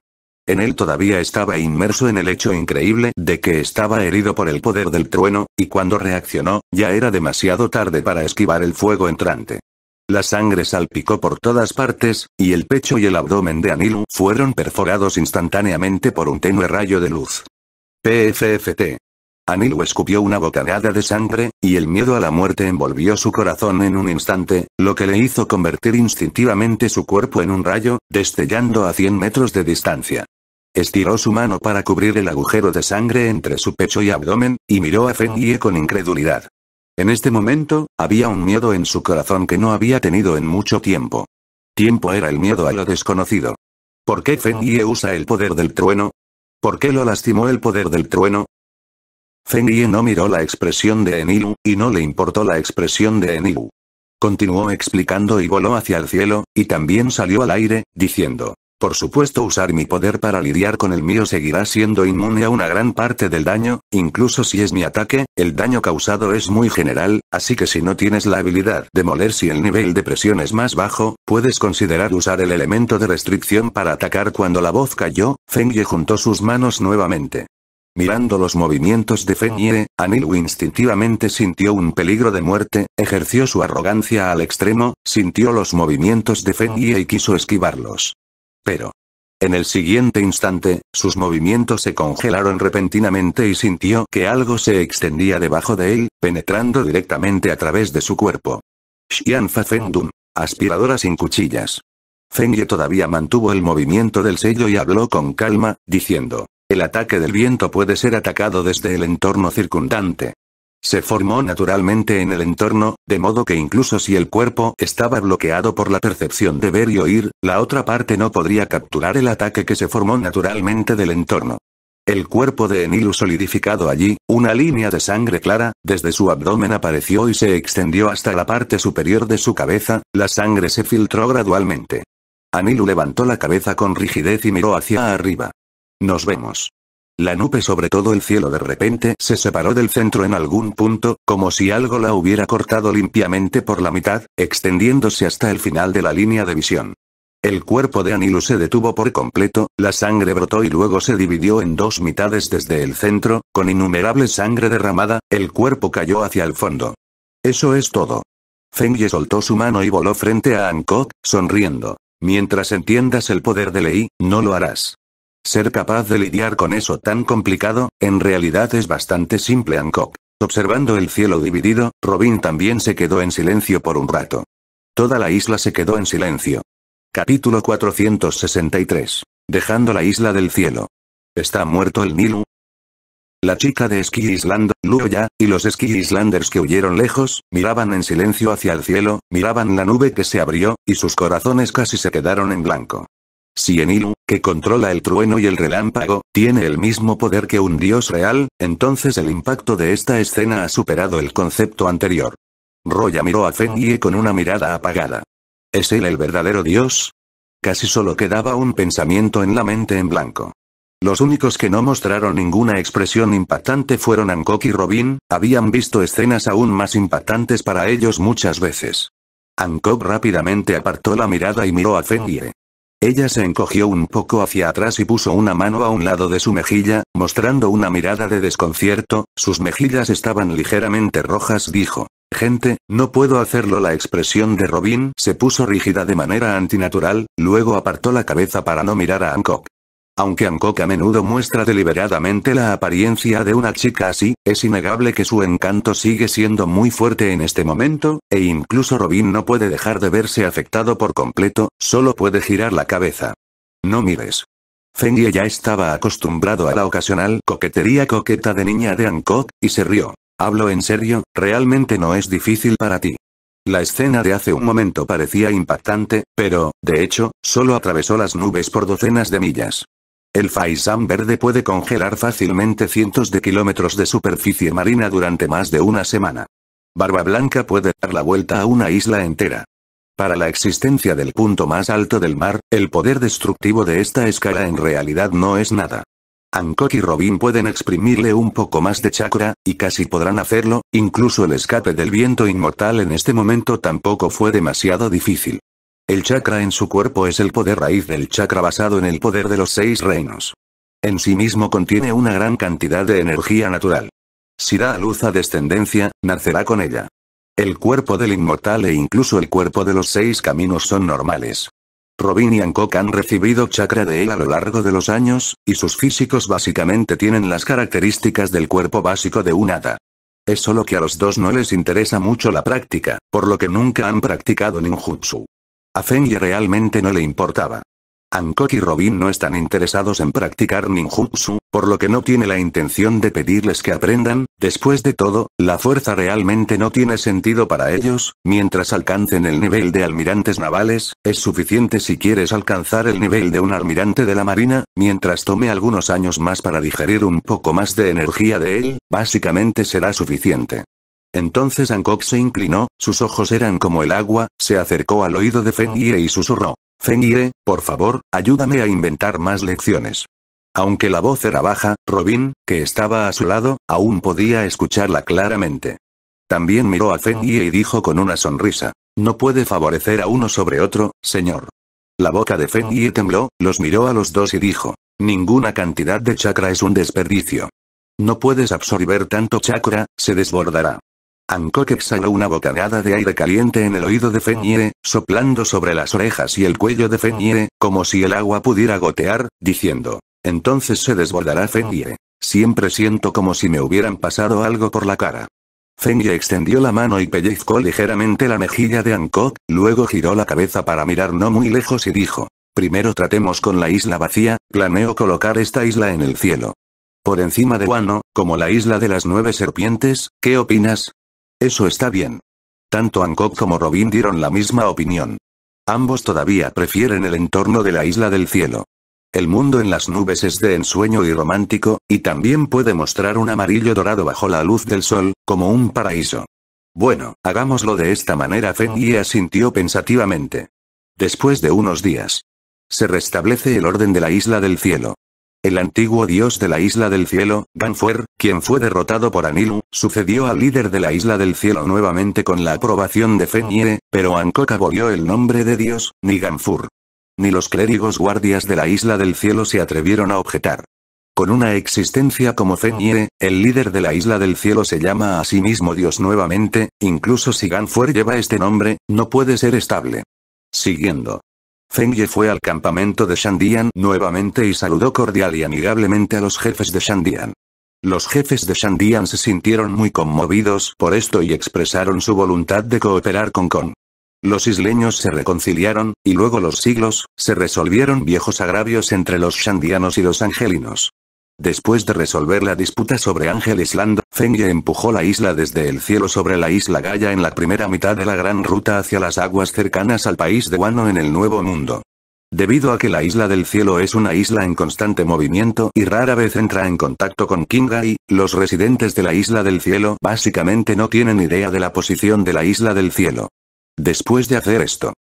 En él todavía estaba inmerso en el hecho increíble de que estaba herido por el poder del trueno, y cuando reaccionó, ya era demasiado tarde para esquivar el fuego entrante. La sangre salpicó por todas partes, y el pecho y el abdomen de Anilu fueron perforados instantáneamente por un tenue rayo de luz. PFFT. Anilu escupió una bocanada de sangre, y el miedo a la muerte envolvió su corazón en un instante, lo que le hizo convertir instintivamente su cuerpo en un rayo, destellando a 100 metros de distancia. Estiró su mano para cubrir el agujero de sangre entre su pecho y abdomen, y miró a Fengie con incredulidad. En este momento, había un miedo en su corazón que no había tenido en mucho tiempo. Tiempo era el miedo a lo desconocido. ¿Por qué Yi usa el poder del trueno? ¿Por qué lo lastimó el poder del trueno? Yi no miró la expresión de Enilu, y no le importó la expresión de Enilu. Continuó explicando y voló hacia el cielo, y también salió al aire, diciendo, por supuesto usar mi poder para lidiar con el mío seguirá siendo inmune a una gran parte del daño, incluso si es mi ataque, el daño causado es muy general, así que si no tienes la habilidad de moler si el nivel de presión es más bajo, puedes considerar usar el elemento de restricción para atacar cuando la voz cayó, Ye juntó sus manos nuevamente. Mirando los movimientos de Ye, Anilu instintivamente sintió un peligro de muerte, ejerció su arrogancia al extremo, sintió los movimientos de Ye y quiso esquivarlos. Pero... En el siguiente instante, sus movimientos se congelaron repentinamente y sintió que algo se extendía debajo de él, penetrando directamente a través de su cuerpo. Xianfa Fa Dun. Aspiradora sin cuchillas. Ye todavía mantuvo el movimiento del sello y habló con calma, diciendo, el ataque del viento puede ser atacado desde el entorno circundante. Se formó naturalmente en el entorno, de modo que incluso si el cuerpo estaba bloqueado por la percepción de ver y oír, la otra parte no podría capturar el ataque que se formó naturalmente del entorno. El cuerpo de Enilu solidificado allí, una línea de sangre clara, desde su abdomen apareció y se extendió hasta la parte superior de su cabeza, la sangre se filtró gradualmente. Anilu levantó la cabeza con rigidez y miró hacia arriba. Nos vemos. La nube sobre todo el cielo de repente se separó del centro en algún punto, como si algo la hubiera cortado limpiamente por la mitad, extendiéndose hasta el final de la línea de visión. El cuerpo de Anilu se detuvo por completo, la sangre brotó y luego se dividió en dos mitades desde el centro, con innumerable sangre derramada, el cuerpo cayó hacia el fondo. Eso es todo. Fengye soltó su mano y voló frente a Hancock, sonriendo. Mientras entiendas el poder de Lei, no lo harás. Ser capaz de lidiar con eso tan complicado, en realidad es bastante simple Hancock. Observando el cielo dividido, Robin también se quedó en silencio por un rato. Toda la isla se quedó en silencio. Capítulo 463. Dejando la isla del cielo. ¿Está muerto el Nilu? La chica de Ski Island, Luya, y los Ski Islanders que huyeron lejos, miraban en silencio hacia el cielo, miraban la nube que se abrió, y sus corazones casi se quedaron en blanco. Si en Nilu? que controla el trueno y el relámpago, tiene el mismo poder que un dios real, entonces el impacto de esta escena ha superado el concepto anterior. Roya miró a Fenye con una mirada apagada. ¿Es él el verdadero dios? Casi solo quedaba un pensamiento en la mente en blanco. Los únicos que no mostraron ninguna expresión impactante fueron Anko y Robin, habían visto escenas aún más impactantes para ellos muchas veces. Anko rápidamente apartó la mirada y miró a Fenye. Ella se encogió un poco hacia atrás y puso una mano a un lado de su mejilla, mostrando una mirada de desconcierto, sus mejillas estaban ligeramente rojas dijo. Gente, no puedo hacerlo la expresión de Robin se puso rígida de manera antinatural, luego apartó la cabeza para no mirar a Hancock. Aunque Hancock a menudo muestra deliberadamente la apariencia de una chica así, es innegable que su encanto sigue siendo muy fuerte en este momento, e incluso Robin no puede dejar de verse afectado por completo, solo puede girar la cabeza. No mires. Fengye ya estaba acostumbrado a la ocasional coquetería coqueta de niña de Hancock, y se rió. Hablo en serio, realmente no es difícil para ti. La escena de hace un momento parecía impactante, pero, de hecho, solo atravesó las nubes por docenas de millas. El faisán verde puede congelar fácilmente cientos de kilómetros de superficie marina durante más de una semana. Barba Blanca puede dar la vuelta a una isla entera. Para la existencia del punto más alto del mar, el poder destructivo de esta escala en realidad no es nada. Hancock y Robin pueden exprimirle un poco más de chakra, y casi podrán hacerlo, incluso el escape del viento inmortal en este momento tampoco fue demasiado difícil. El chakra en su cuerpo es el poder raíz del chakra basado en el poder de los seis reinos. En sí mismo contiene una gran cantidad de energía natural. Si da a luz a descendencia, nacerá con ella. El cuerpo del inmortal e incluso el cuerpo de los seis caminos son normales. Robin y Ankok han recibido chakra de él a lo largo de los años, y sus físicos básicamente tienen las características del cuerpo básico de un hada. Es solo que a los dos no les interesa mucho la práctica, por lo que nunca han practicado ninjutsu. A y realmente no le importaba. Hancock y Robin no están interesados en practicar ninjutsu, por lo que no tiene la intención de pedirles que aprendan, después de todo, la fuerza realmente no tiene sentido para ellos, mientras alcancen el nivel de almirantes navales, es suficiente si quieres alcanzar el nivel de un almirante de la marina, mientras tome algunos años más para digerir un poco más de energía de él, básicamente será suficiente. Entonces Hancock se inclinó, sus ojos eran como el agua, se acercó al oído de Yie y susurró. Yie, por favor, ayúdame a inventar más lecciones. Aunque la voz era baja, Robin, que estaba a su lado, aún podía escucharla claramente. También miró a Yie y dijo con una sonrisa. No puede favorecer a uno sobre otro, señor. La boca de Yie tembló, los miró a los dos y dijo. Ninguna cantidad de chakra es un desperdicio. No puedes absorber tanto chakra, se desbordará. Hancock exhaló una bocanada de aire caliente en el oído de Fenye, soplando sobre las orejas y el cuello de Fenye, como si el agua pudiera gotear, diciendo. Entonces se desbordará Fenye. Siempre siento como si me hubieran pasado algo por la cara. Fenye extendió la mano y pellizcó ligeramente la mejilla de Hancock, luego giró la cabeza para mirar no muy lejos y dijo. Primero tratemos con la isla vacía, planeo colocar esta isla en el cielo. Por encima de Wano, como la isla de las nueve serpientes, ¿qué opinas? Eso está bien. Tanto Hancock como Robin dieron la misma opinión. Ambos todavía prefieren el entorno de la isla del cielo. El mundo en las nubes es de ensueño y romántico, y también puede mostrar un amarillo dorado bajo la luz del sol, como un paraíso. Bueno, hagámoslo de esta manera. y asintió pensativamente. Después de unos días. Se restablece el orden de la isla del cielo. El antiguo dios de la Isla del Cielo, Ganfur, quien fue derrotado por Anilu, sucedió al líder de la Isla del Cielo nuevamente con la aprobación de Fenye, pero Ankoka volvió el nombre de dios, ni Ganfur. Ni los clérigos guardias de la Isla del Cielo se atrevieron a objetar. Con una existencia como Fenye, el líder de la Isla del Cielo se llama a sí mismo dios nuevamente, incluso si Ganfur lleva este nombre, no puede ser estable. Siguiendo. Feng fue al campamento de Shandian nuevamente y saludó cordial y amigablemente a los jefes de Shandian. Los jefes de Shandian se sintieron muy conmovidos por esto y expresaron su voluntad de cooperar con Kong. Los isleños se reconciliaron, y luego los siglos, se resolvieron viejos agravios entre los shandianos y los angelinos. Después de resolver la disputa sobre Ángel Island, Fengye empujó la isla desde el cielo sobre la isla Gaia en la primera mitad de la gran ruta hacia las aguas cercanas al país de Wano en el Nuevo Mundo. Debido a que la isla del cielo es una isla en constante movimiento y rara vez entra en contacto con Kingai, los residentes de la isla del cielo básicamente no tienen idea de la posición de la isla del cielo. Después de hacer esto,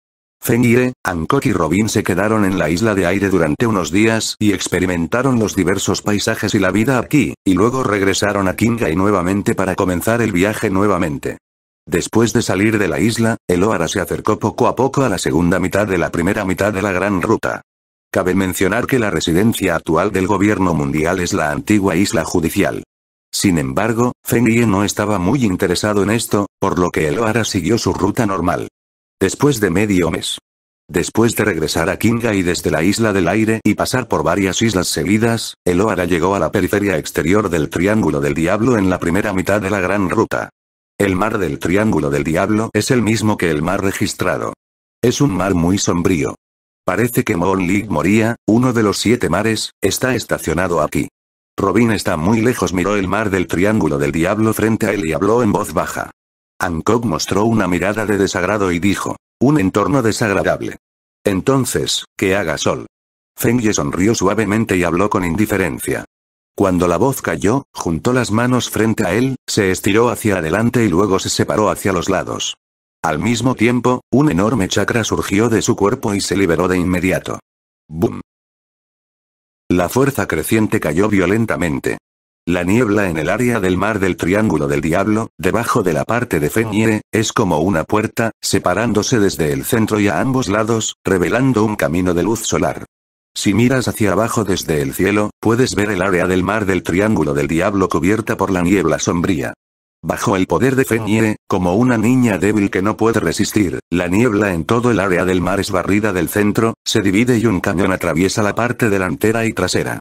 Fengie, Hancock y Robin se quedaron en la isla de aire durante unos días y experimentaron los diversos paisajes y la vida aquí, y luego regresaron a Kingai nuevamente para comenzar el viaje nuevamente. Después de salir de la isla, el se acercó poco a poco a la segunda mitad de la primera mitad de la gran ruta. Cabe mencionar que la residencia actual del gobierno mundial es la antigua isla judicial. Sin embargo, Fengie no estaba muy interesado en esto, por lo que el siguió su ruta normal. Después de medio mes. Después de regresar a Kinga y desde la Isla del Aire y pasar por varias islas seguidas, el llegó a la periferia exterior del Triángulo del Diablo en la primera mitad de la Gran Ruta. El mar del Triángulo del Diablo es el mismo que el mar registrado. Es un mar muy sombrío. Parece que Mon League Moría, uno de los siete mares, está estacionado aquí. Robin está muy lejos miró el mar del Triángulo del Diablo frente a él y habló en voz baja. Hancock mostró una mirada de desagrado y dijo. Un entorno desagradable. Entonces, que haga sol. Feng sonrió suavemente y habló con indiferencia. Cuando la voz cayó, juntó las manos frente a él, se estiró hacia adelante y luego se separó hacia los lados. Al mismo tiempo, un enorme chakra surgió de su cuerpo y se liberó de inmediato. ¡Bum! La fuerza creciente cayó violentamente. La niebla en el área del mar del Triángulo del Diablo, debajo de la parte de Feniere, es como una puerta, separándose desde el centro y a ambos lados, revelando un camino de luz solar. Si miras hacia abajo desde el cielo, puedes ver el área del mar del Triángulo del Diablo cubierta por la niebla sombría. Bajo el poder de Feniere, como una niña débil que no puede resistir, la niebla en todo el área del mar es barrida del centro, se divide y un cañón atraviesa la parte delantera y trasera.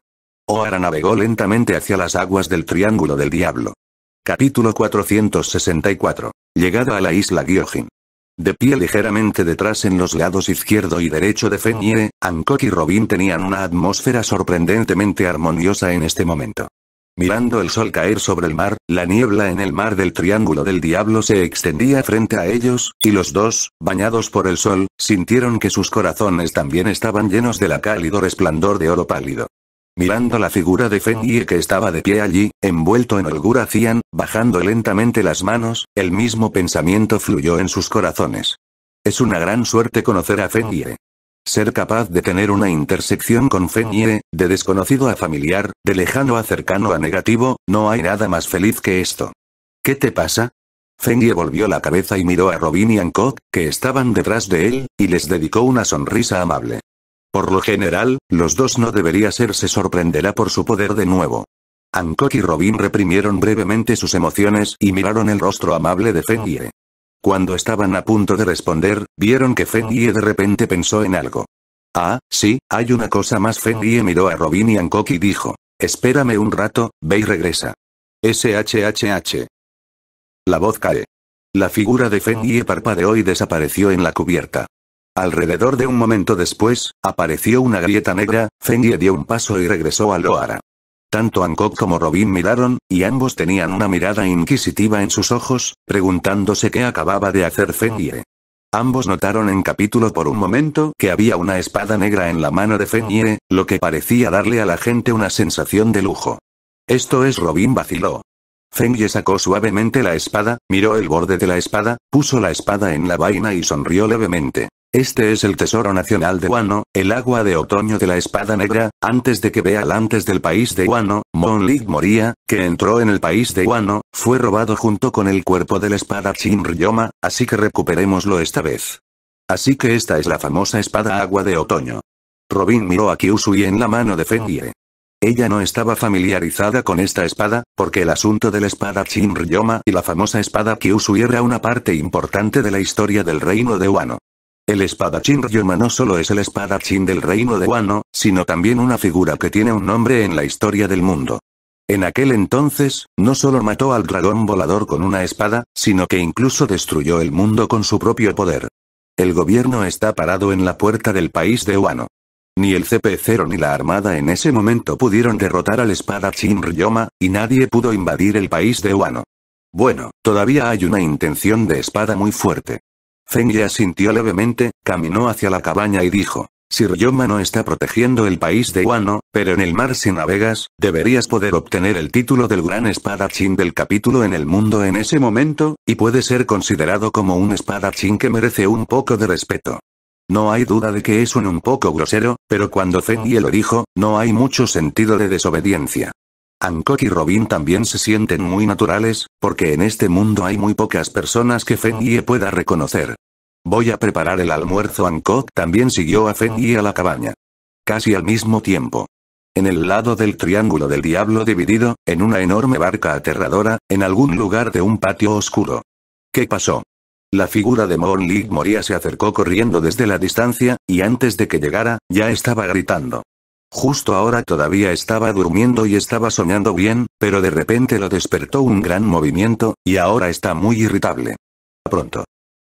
Oara navegó lentamente hacia las aguas del Triángulo del Diablo. Capítulo 464. Llegada a la isla Gyojin. De pie ligeramente detrás en los lados izquierdo y derecho de Fenye, Ankok y Robin tenían una atmósfera sorprendentemente armoniosa en este momento. Mirando el sol caer sobre el mar, la niebla en el mar del Triángulo del Diablo se extendía frente a ellos, y los dos, bañados por el sol, sintieron que sus corazones también estaban llenos de la cálido resplandor de oro pálido mirando la figura de Yi que estaba de pie allí, envuelto en holgura cian, bajando lentamente las manos, el mismo pensamiento fluyó en sus corazones. Es una gran suerte conocer a Yi. Ser capaz de tener una intersección con Yi, de desconocido a familiar, de lejano a cercano a negativo, no hay nada más feliz que esto. ¿Qué te pasa? Yi volvió la cabeza y miró a Robin y Hancock, que estaban detrás de él, y les dedicó una sonrisa amable. Por lo general, los dos no debería ser se sorprenderá por su poder de nuevo. Hancock y Robin reprimieron brevemente sus emociones y miraron el rostro amable de Fengie. Cuando estaban a punto de responder, vieron que Fengie de repente pensó en algo. Ah, sí, hay una cosa más Fengie miró a Robin y Hancock y dijo. Espérame un rato, ve y regresa. SHHH. La voz cae. La figura de Fengie parpadeó y desapareció en la cubierta. Alrededor de un momento después, apareció una grieta negra, Ye dio un paso y regresó a Loara. Tanto Hancock como Robin miraron, y ambos tenían una mirada inquisitiva en sus ojos, preguntándose qué acababa de hacer Fengye. Ambos notaron en capítulo por un momento que había una espada negra en la mano de Fengye, lo que parecía darle a la gente una sensación de lujo. Esto es Robin vaciló. Fengye sacó suavemente la espada, miró el borde de la espada, puso la espada en la vaina y sonrió levemente. Este es el tesoro nacional de Wano, el agua de otoño de la espada negra, antes de que vea antes del país de Wano, Lig moría, que entró en el país de Wano, fue robado junto con el cuerpo de la espada Shinryoma, así que recuperémoslo esta vez. Así que esta es la famosa espada agua de otoño. Robin miró a Kyusui en la mano de Fengye. Ella no estaba familiarizada con esta espada, porque el asunto de la espada Shinryoma y la famosa espada Kyusui era una parte importante de la historia del reino de Wano. El espadachín Ryoma no solo es el espadachín del reino de Wano, sino también una figura que tiene un nombre en la historia del mundo. En aquel entonces, no solo mató al dragón volador con una espada, sino que incluso destruyó el mundo con su propio poder. El gobierno está parado en la puerta del país de Wano. Ni el CP0 ni la armada en ese momento pudieron derrotar al espadachín Ryoma, y nadie pudo invadir el país de Wano. Bueno, todavía hay una intención de espada muy fuerte ya asintió levemente, caminó hacia la cabaña y dijo. si Ryoma no está protegiendo el país de Guano, pero en el mar si navegas, deberías poder obtener el título del gran espadachín del capítulo en el mundo en ese momento, y puede ser considerado como un espadachín que merece un poco de respeto. No hay duda de que es un un poco grosero, pero cuando él lo dijo, no hay mucho sentido de desobediencia. Hancock y Robin también se sienten muy naturales, porque en este mundo hay muy pocas personas que Fengie pueda reconocer. Voy a preparar el almuerzo Hancock también siguió a Fengie a la cabaña. Casi al mismo tiempo. En el lado del triángulo del diablo dividido, en una enorme barca aterradora, en algún lugar de un patio oscuro. ¿Qué pasó? La figura de mon Lee Moria se acercó corriendo desde la distancia, y antes de que llegara, ya estaba gritando. Justo ahora todavía estaba durmiendo y estaba soñando bien, pero de repente lo despertó un gran movimiento, y ahora está muy irritable. Pronto.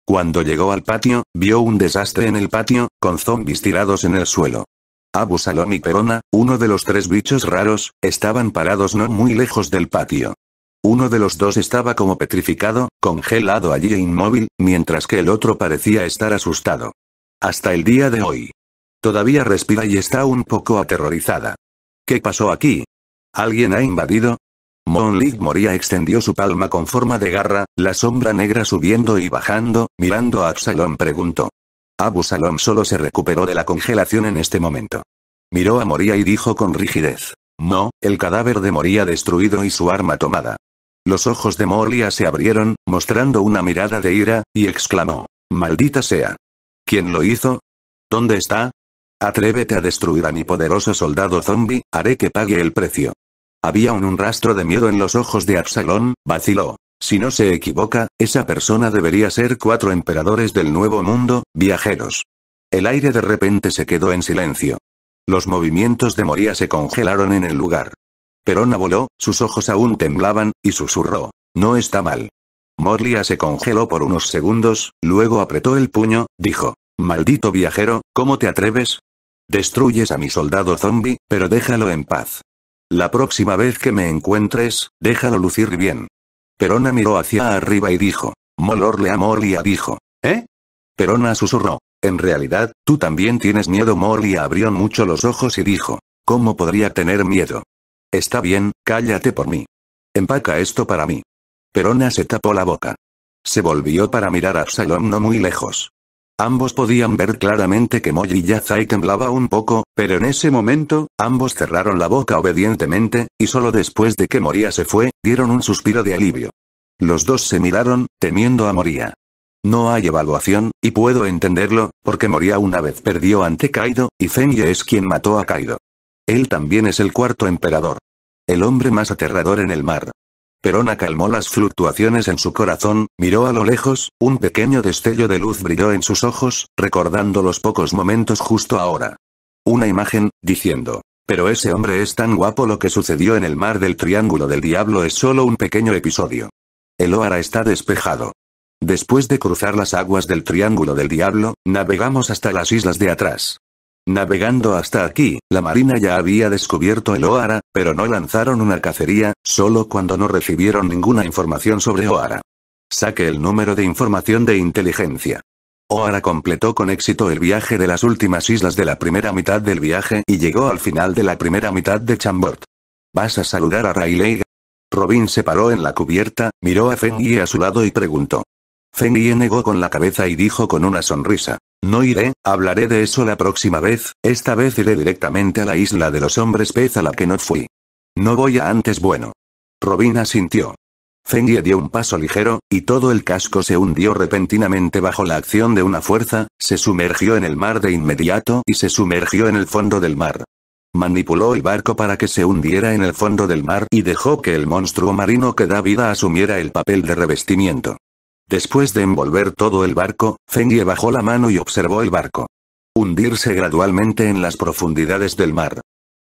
Cuando llegó al patio, vio un desastre en el patio, con zombies tirados en el suelo. Abu Salom y Perona, uno de los tres bichos raros, estaban parados no muy lejos del patio. Uno de los dos estaba como petrificado, congelado allí e inmóvil, mientras que el otro parecía estar asustado. Hasta el día de hoy. Todavía respira y está un poco aterrorizada. ¿Qué pasó aquí? ¿Alguien ha invadido? Monlik Moria extendió su palma con forma de garra, la sombra negra subiendo y bajando, mirando a Absalom preguntó. Abu Salom solo se recuperó de la congelación en este momento. Miró a Moria y dijo con rigidez. No, el cadáver de Moria destruido y su arma tomada. Los ojos de Moria se abrieron, mostrando una mirada de ira, y exclamó. Maldita sea. ¿Quién lo hizo? ¿Dónde está? Atrévete a destruir a mi poderoso soldado zombie, haré que pague el precio. Había un, un rastro de miedo en los ojos de Absalón, vaciló. Si no se equivoca, esa persona debería ser cuatro emperadores del Nuevo Mundo, viajeros. El aire de repente se quedó en silencio. Los movimientos de Moria se congelaron en el lugar. Perona voló, sus ojos aún temblaban, y susurró. No está mal. Morlia se congeló por unos segundos, luego apretó el puño, dijo. Maldito viajero, ¿cómo te atreves? Destruyes a mi soldado zombie, pero déjalo en paz. La próxima vez que me encuentres, déjalo lucir bien. Perona miró hacia arriba y dijo. "Molorle a Molia dijo. ¿Eh? Perona susurró. En realidad, tú también tienes miedo. Morlia abrió mucho los ojos y dijo. ¿Cómo podría tener miedo? Está bien, cállate por mí. Empaca esto para mí. Perona se tapó la boca. Se volvió para mirar a Absalom no muy lejos. Ambos podían ver claramente que y Yazai temblaba un poco, pero en ese momento, ambos cerraron la boca obedientemente, y solo después de que Moria se fue, dieron un suspiro de alivio. Los dos se miraron, temiendo a Moria. No hay evaluación, y puedo entenderlo, porque Moria una vez perdió ante Kaido, y Zenye es quien mató a Kaido. Él también es el cuarto emperador. El hombre más aterrador en el mar. Perona calmó las fluctuaciones en su corazón, miró a lo lejos, un pequeño destello de luz brilló en sus ojos, recordando los pocos momentos justo ahora. Una imagen, diciendo, pero ese hombre es tan guapo lo que sucedió en el mar del Triángulo del Diablo es solo un pequeño episodio. El Oara está despejado. Después de cruzar las aguas del Triángulo del Diablo, navegamos hasta las islas de atrás. Navegando hasta aquí, la marina ya había descubierto el Oara, pero no lanzaron una cacería, solo cuando no recibieron ninguna información sobre Oara. Saque el número de información de inteligencia. Oara completó con éxito el viaje de las últimas islas de la primera mitad del viaje y llegó al final de la primera mitad de Chambord. ¿Vas a saludar a Rayleigh? Robin se paró en la cubierta, miró a Feng y a su lado y preguntó. Feng negó con la cabeza y dijo con una sonrisa. No iré, hablaré de eso la próxima vez, esta vez iré directamente a la isla de los hombres pez a la que no fui. No voy a antes bueno. Robina sintió. Fengie dio un paso ligero, y todo el casco se hundió repentinamente bajo la acción de una fuerza, se sumergió en el mar de inmediato y se sumergió en el fondo del mar. Manipuló el barco para que se hundiera en el fondo del mar y dejó que el monstruo marino que da vida asumiera el papel de revestimiento. Después de envolver todo el barco, y bajó la mano y observó el barco. Hundirse gradualmente en las profundidades del mar.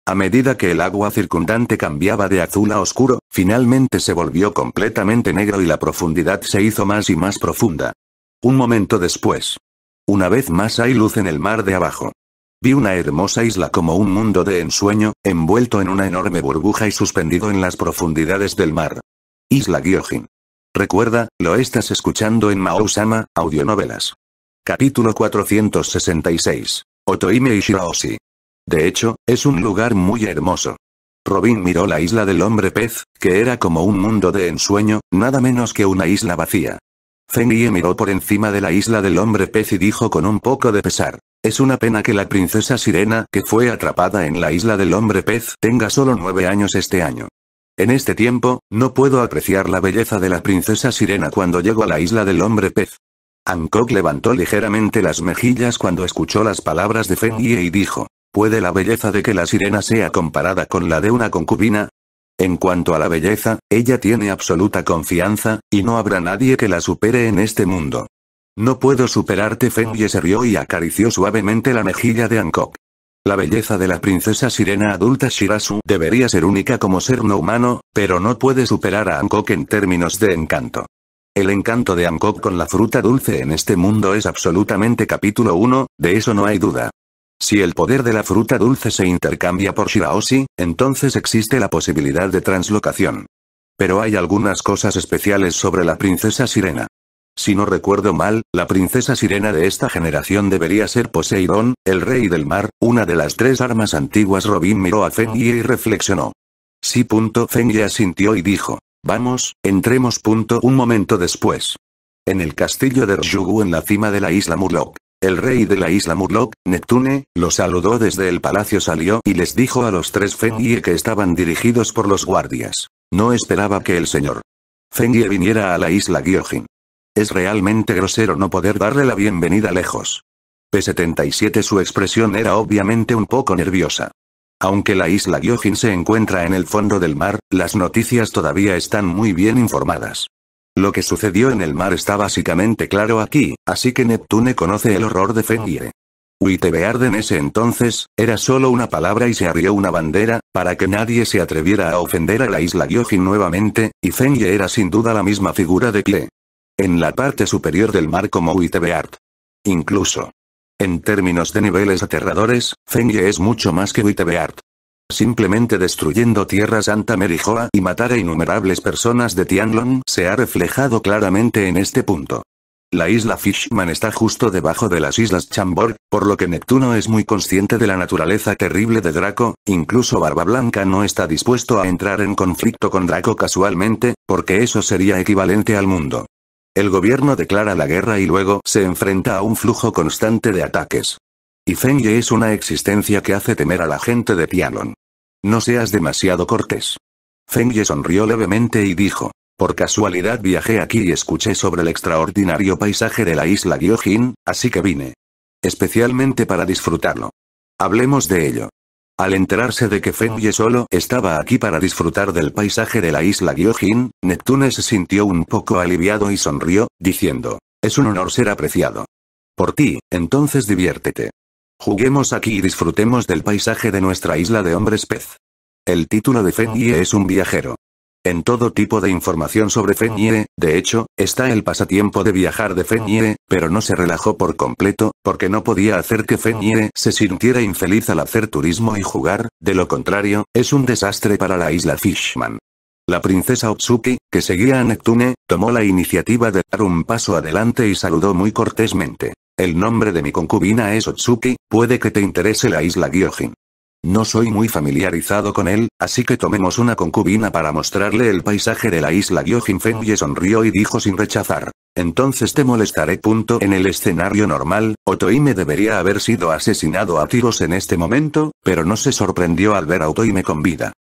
A medida que el agua circundante cambiaba de azul a oscuro, finalmente se volvió completamente negro y la profundidad se hizo más y más profunda. Un momento después. Una vez más hay luz en el mar de abajo. Vi una hermosa isla como un mundo de ensueño, envuelto en una enorme burbuja y suspendido en las profundidades del mar. Isla Gyojin. Recuerda, lo estás escuchando en Maousama, Audionovelas. Capítulo 466. Otoime y Shiraoshi. De hecho, es un lugar muy hermoso. Robin miró la isla del hombre pez, que era como un mundo de ensueño, nada menos que una isla vacía. Ye miró por encima de la isla del hombre pez y dijo con un poco de pesar. Es una pena que la princesa sirena que fue atrapada en la isla del hombre pez tenga solo nueve años este año. En este tiempo, no puedo apreciar la belleza de la princesa sirena cuando llego a la isla del hombre pez. Hancock levantó ligeramente las mejillas cuando escuchó las palabras de Fengie y dijo, ¿puede la belleza de que la sirena sea comparada con la de una concubina? En cuanto a la belleza, ella tiene absoluta confianza, y no habrá nadie que la supere en este mundo. No puedo superarte Fengie se rió y acarició suavemente la mejilla de Hancock. La belleza de la princesa sirena adulta Shirasu debería ser única como ser no humano, pero no puede superar a Angkok en términos de encanto. El encanto de Angkok con la fruta dulce en este mundo es absolutamente capítulo 1, de eso no hay duda. Si el poder de la fruta dulce se intercambia por Shiraoshi, entonces existe la posibilidad de translocación. Pero hay algunas cosas especiales sobre la princesa sirena. Si no recuerdo mal, la princesa sirena de esta generación debería ser Poseidón, el rey del mar, una de las tres armas antiguas. Robin miró a Yi y reflexionó. Sí. Yi asintió y dijo. Vamos, entremos. Un momento después. En el castillo de Ryugu en la cima de la isla Murloc. El rey de la isla Murloc, Neptune, los saludó desde el palacio salió y les dijo a los tres Fenye que estaban dirigidos por los guardias. No esperaba que el señor Fenye viniera a la isla Gyojin. Es realmente grosero no poder darle la bienvenida lejos. P77 Su expresión era obviamente un poco nerviosa. Aunque la isla Gyojin se encuentra en el fondo del mar, las noticias todavía están muy bien informadas. Lo que sucedió en el mar está básicamente claro aquí, así que Neptune conoce el horror de Fenrir. Wittebeard en ese entonces, era solo una palabra y se abrió una bandera, para que nadie se atreviera a ofender a la isla Gyojin nuevamente, y Fengye era sin duda la misma figura de pie en la parte superior del mar como Whitebeard. Incluso. En términos de niveles aterradores, Fengye es mucho más que Whitebeard. Simplemente destruyendo Tierra Santa Merijoa y matar a innumerables personas de Tianlong se ha reflejado claramente en este punto. La isla Fishman está justo debajo de las islas Chambord, por lo que Neptuno es muy consciente de la naturaleza terrible de Draco, incluso Barba Blanca no está dispuesto a entrar en conflicto con Draco casualmente, porque eso sería equivalente al mundo. El gobierno declara la guerra y luego se enfrenta a un flujo constante de ataques. Y Fengye es una existencia que hace temer a la gente de Pialon. No seas demasiado cortés. Fengye sonrió levemente y dijo. Por casualidad viajé aquí y escuché sobre el extraordinario paisaje de la isla Gyojin, así que vine. Especialmente para disfrutarlo. Hablemos de ello. Al enterarse de que Fenye ah. solo estaba aquí para disfrutar del paisaje de la isla Gyojin, Neptune se sintió un poco aliviado y sonrió, diciendo, es un honor ser apreciado. Por ti, entonces diviértete. Juguemos aquí y disfrutemos del paisaje de nuestra isla de hombres pez. El título de Fenye ah, es un viajero. En todo tipo de información sobre Fenye, de hecho, está el pasatiempo de viajar de Fenye, pero no se relajó por completo, porque no podía hacer que Fenye se sintiera infeliz al hacer turismo y jugar, de lo contrario, es un desastre para la isla Fishman. La princesa Otsuki, que seguía a Neptune, tomó la iniciativa de dar un paso adelante y saludó muy cortésmente. El nombre de mi concubina es Otsuki, puede que te interese la isla Gyojin. No soy muy familiarizado con él, así que tomemos una concubina para mostrarle el paisaje de la isla. Gyojin y sonrió y dijo sin rechazar. Entonces te molestaré. Punto. En el escenario normal, Otoime debería haber sido asesinado a tiros en este momento, pero no se sorprendió al ver a Otoime con vida.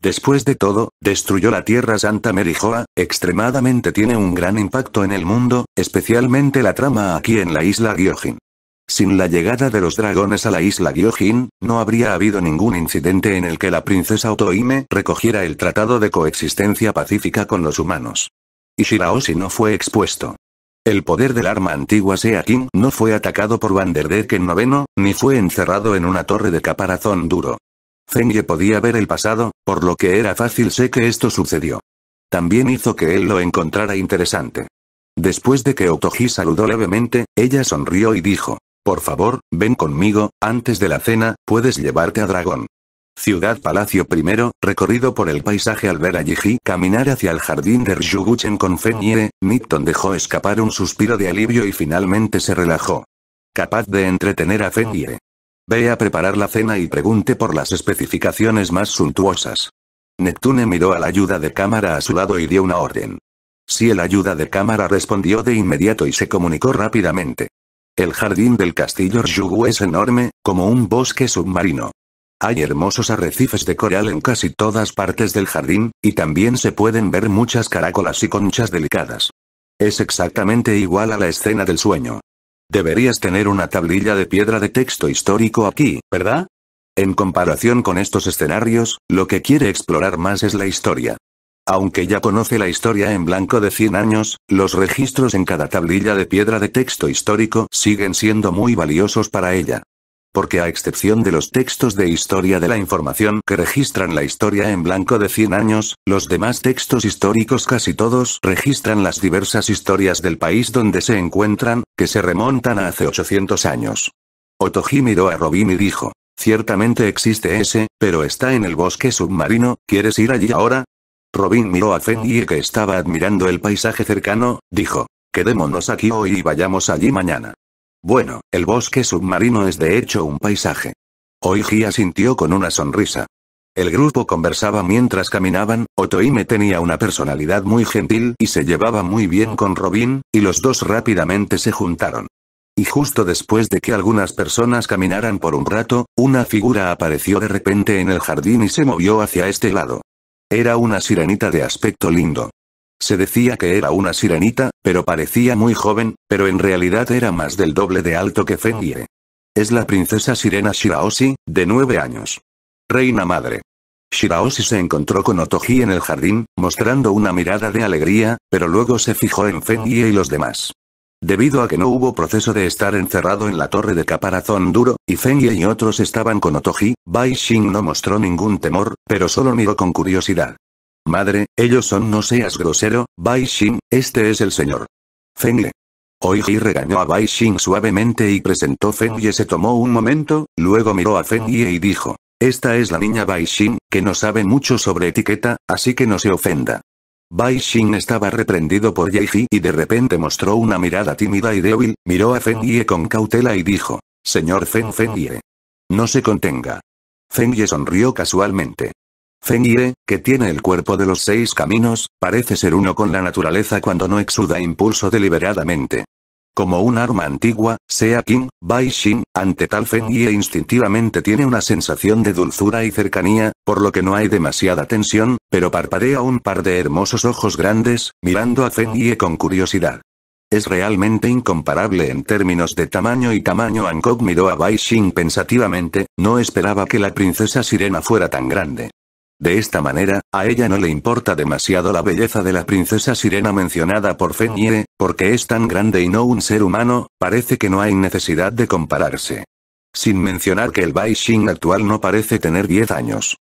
Después de todo, destruyó la Tierra Santa Merijoa, extremadamente tiene un gran impacto en el mundo, especialmente la trama aquí en la isla Gyojin. Sin la llegada de los dragones a la isla Gyojin, no habría habido ningún incidente en el que la princesa Otohime recogiera el tratado de coexistencia pacífica con los humanos. Y Shiraoshi no fue expuesto. El poder del arma antigua Seakin no fue atacado por en noveno, ni fue encerrado en una torre de caparazón duro. Zenye podía ver el pasado, por lo que era fácil sé que esto sucedió. También hizo que él lo encontrara interesante. Después de que Otoji saludó levemente, ella sonrió y dijo, por favor, ven conmigo, antes de la cena, puedes llevarte a Dragón. Ciudad Palacio primero, recorrido por el paisaje al ver a Yiji caminar hacia el jardín de Ryuguchen con Fenye, Nipton dejó escapar un suspiro de alivio y finalmente se relajó. Capaz de entretener a Fenye. Ve a preparar la cena y pregunte por las especificaciones más suntuosas. Neptune miró a la ayuda de cámara a su lado y dio una orden. Si el ayuda de cámara respondió de inmediato y se comunicó rápidamente. El jardín del castillo Ryugu es enorme, como un bosque submarino. Hay hermosos arrecifes de coral en casi todas partes del jardín, y también se pueden ver muchas caracolas y conchas delicadas. Es exactamente igual a la escena del sueño. Deberías tener una tablilla de piedra de texto histórico aquí, ¿verdad? En comparación con estos escenarios, lo que quiere explorar más es la historia. Aunque ya conoce la historia en blanco de 100 años, los registros en cada tablilla de piedra de texto histórico siguen siendo muy valiosos para ella. Porque a excepción de los textos de historia de la información que registran la historia en blanco de 100 años, los demás textos históricos casi todos registran las diversas historias del país donde se encuentran, que se remontan a hace 800 años. Otoji miró a Robin y dijo, Ciertamente existe ese, pero está en el bosque submarino, ¿quieres ir allí ahora? Robin miró a ah. y que estaba admirando el paisaje cercano, dijo. Quedémonos aquí hoy y vayamos allí mañana. Bueno, el bosque submarino es de hecho un paisaje. Oigia sintió con una sonrisa. El grupo conversaba mientras caminaban, Otoime tenía una personalidad muy gentil y se llevaba muy bien ah. con Robin, y los dos rápidamente se juntaron. Y justo después de que algunas personas caminaran por un rato, una figura apareció de repente en el jardín y se movió hacia este lado. Era una sirenita de aspecto lindo. Se decía que era una sirenita, pero parecía muy joven, pero en realidad era más del doble de alto que Fengye. Es la princesa sirena Shiraoshi, de nueve años. Reina madre. Shiraoshi se encontró con Otoji en el jardín, mostrando una mirada de alegría, pero luego se fijó en Fengye y los demás. Debido a que no hubo proceso de estar encerrado en la torre de caparazón duro, y Fengye y otros estaban con Otoji, Bai Xing no mostró ningún temor, pero solo miró con curiosidad. Madre, ellos son no seas grosero, Bai este es el señor. Fengye. Oiji regañó a Bai suavemente y presentó Fengye se tomó un momento, luego miró a Fengye y dijo. Esta es la niña Bai que no sabe mucho sobre etiqueta, así que no se ofenda. Bai Xin estaba reprendido por Yeji y de repente mostró una mirada tímida y débil, miró a Feng Ye con cautela y dijo. Señor Feng Feng No se contenga. Feng Ye sonrió casualmente. Feng que tiene el cuerpo de los seis caminos, parece ser uno con la naturaleza cuando no exuda impulso deliberadamente. Como un arma antigua, Sea King, Bai Shin, ante tal Feng Ye instintivamente tiene una sensación de dulzura y cercanía, por lo que no hay demasiada tensión, pero parpadea un par de hermosos ojos grandes, mirando a Feng Ye con curiosidad. Es realmente incomparable en términos de tamaño y tamaño Angkor miró a Bai pensativamente, no esperaba que la princesa sirena fuera tan grande. De esta manera, a ella no le importa demasiado la belleza de la princesa sirena mencionada por Fenye, porque es tan grande y no un ser humano, parece que no hay necesidad de compararse. Sin mencionar que el Bai actual no parece tener 10 años.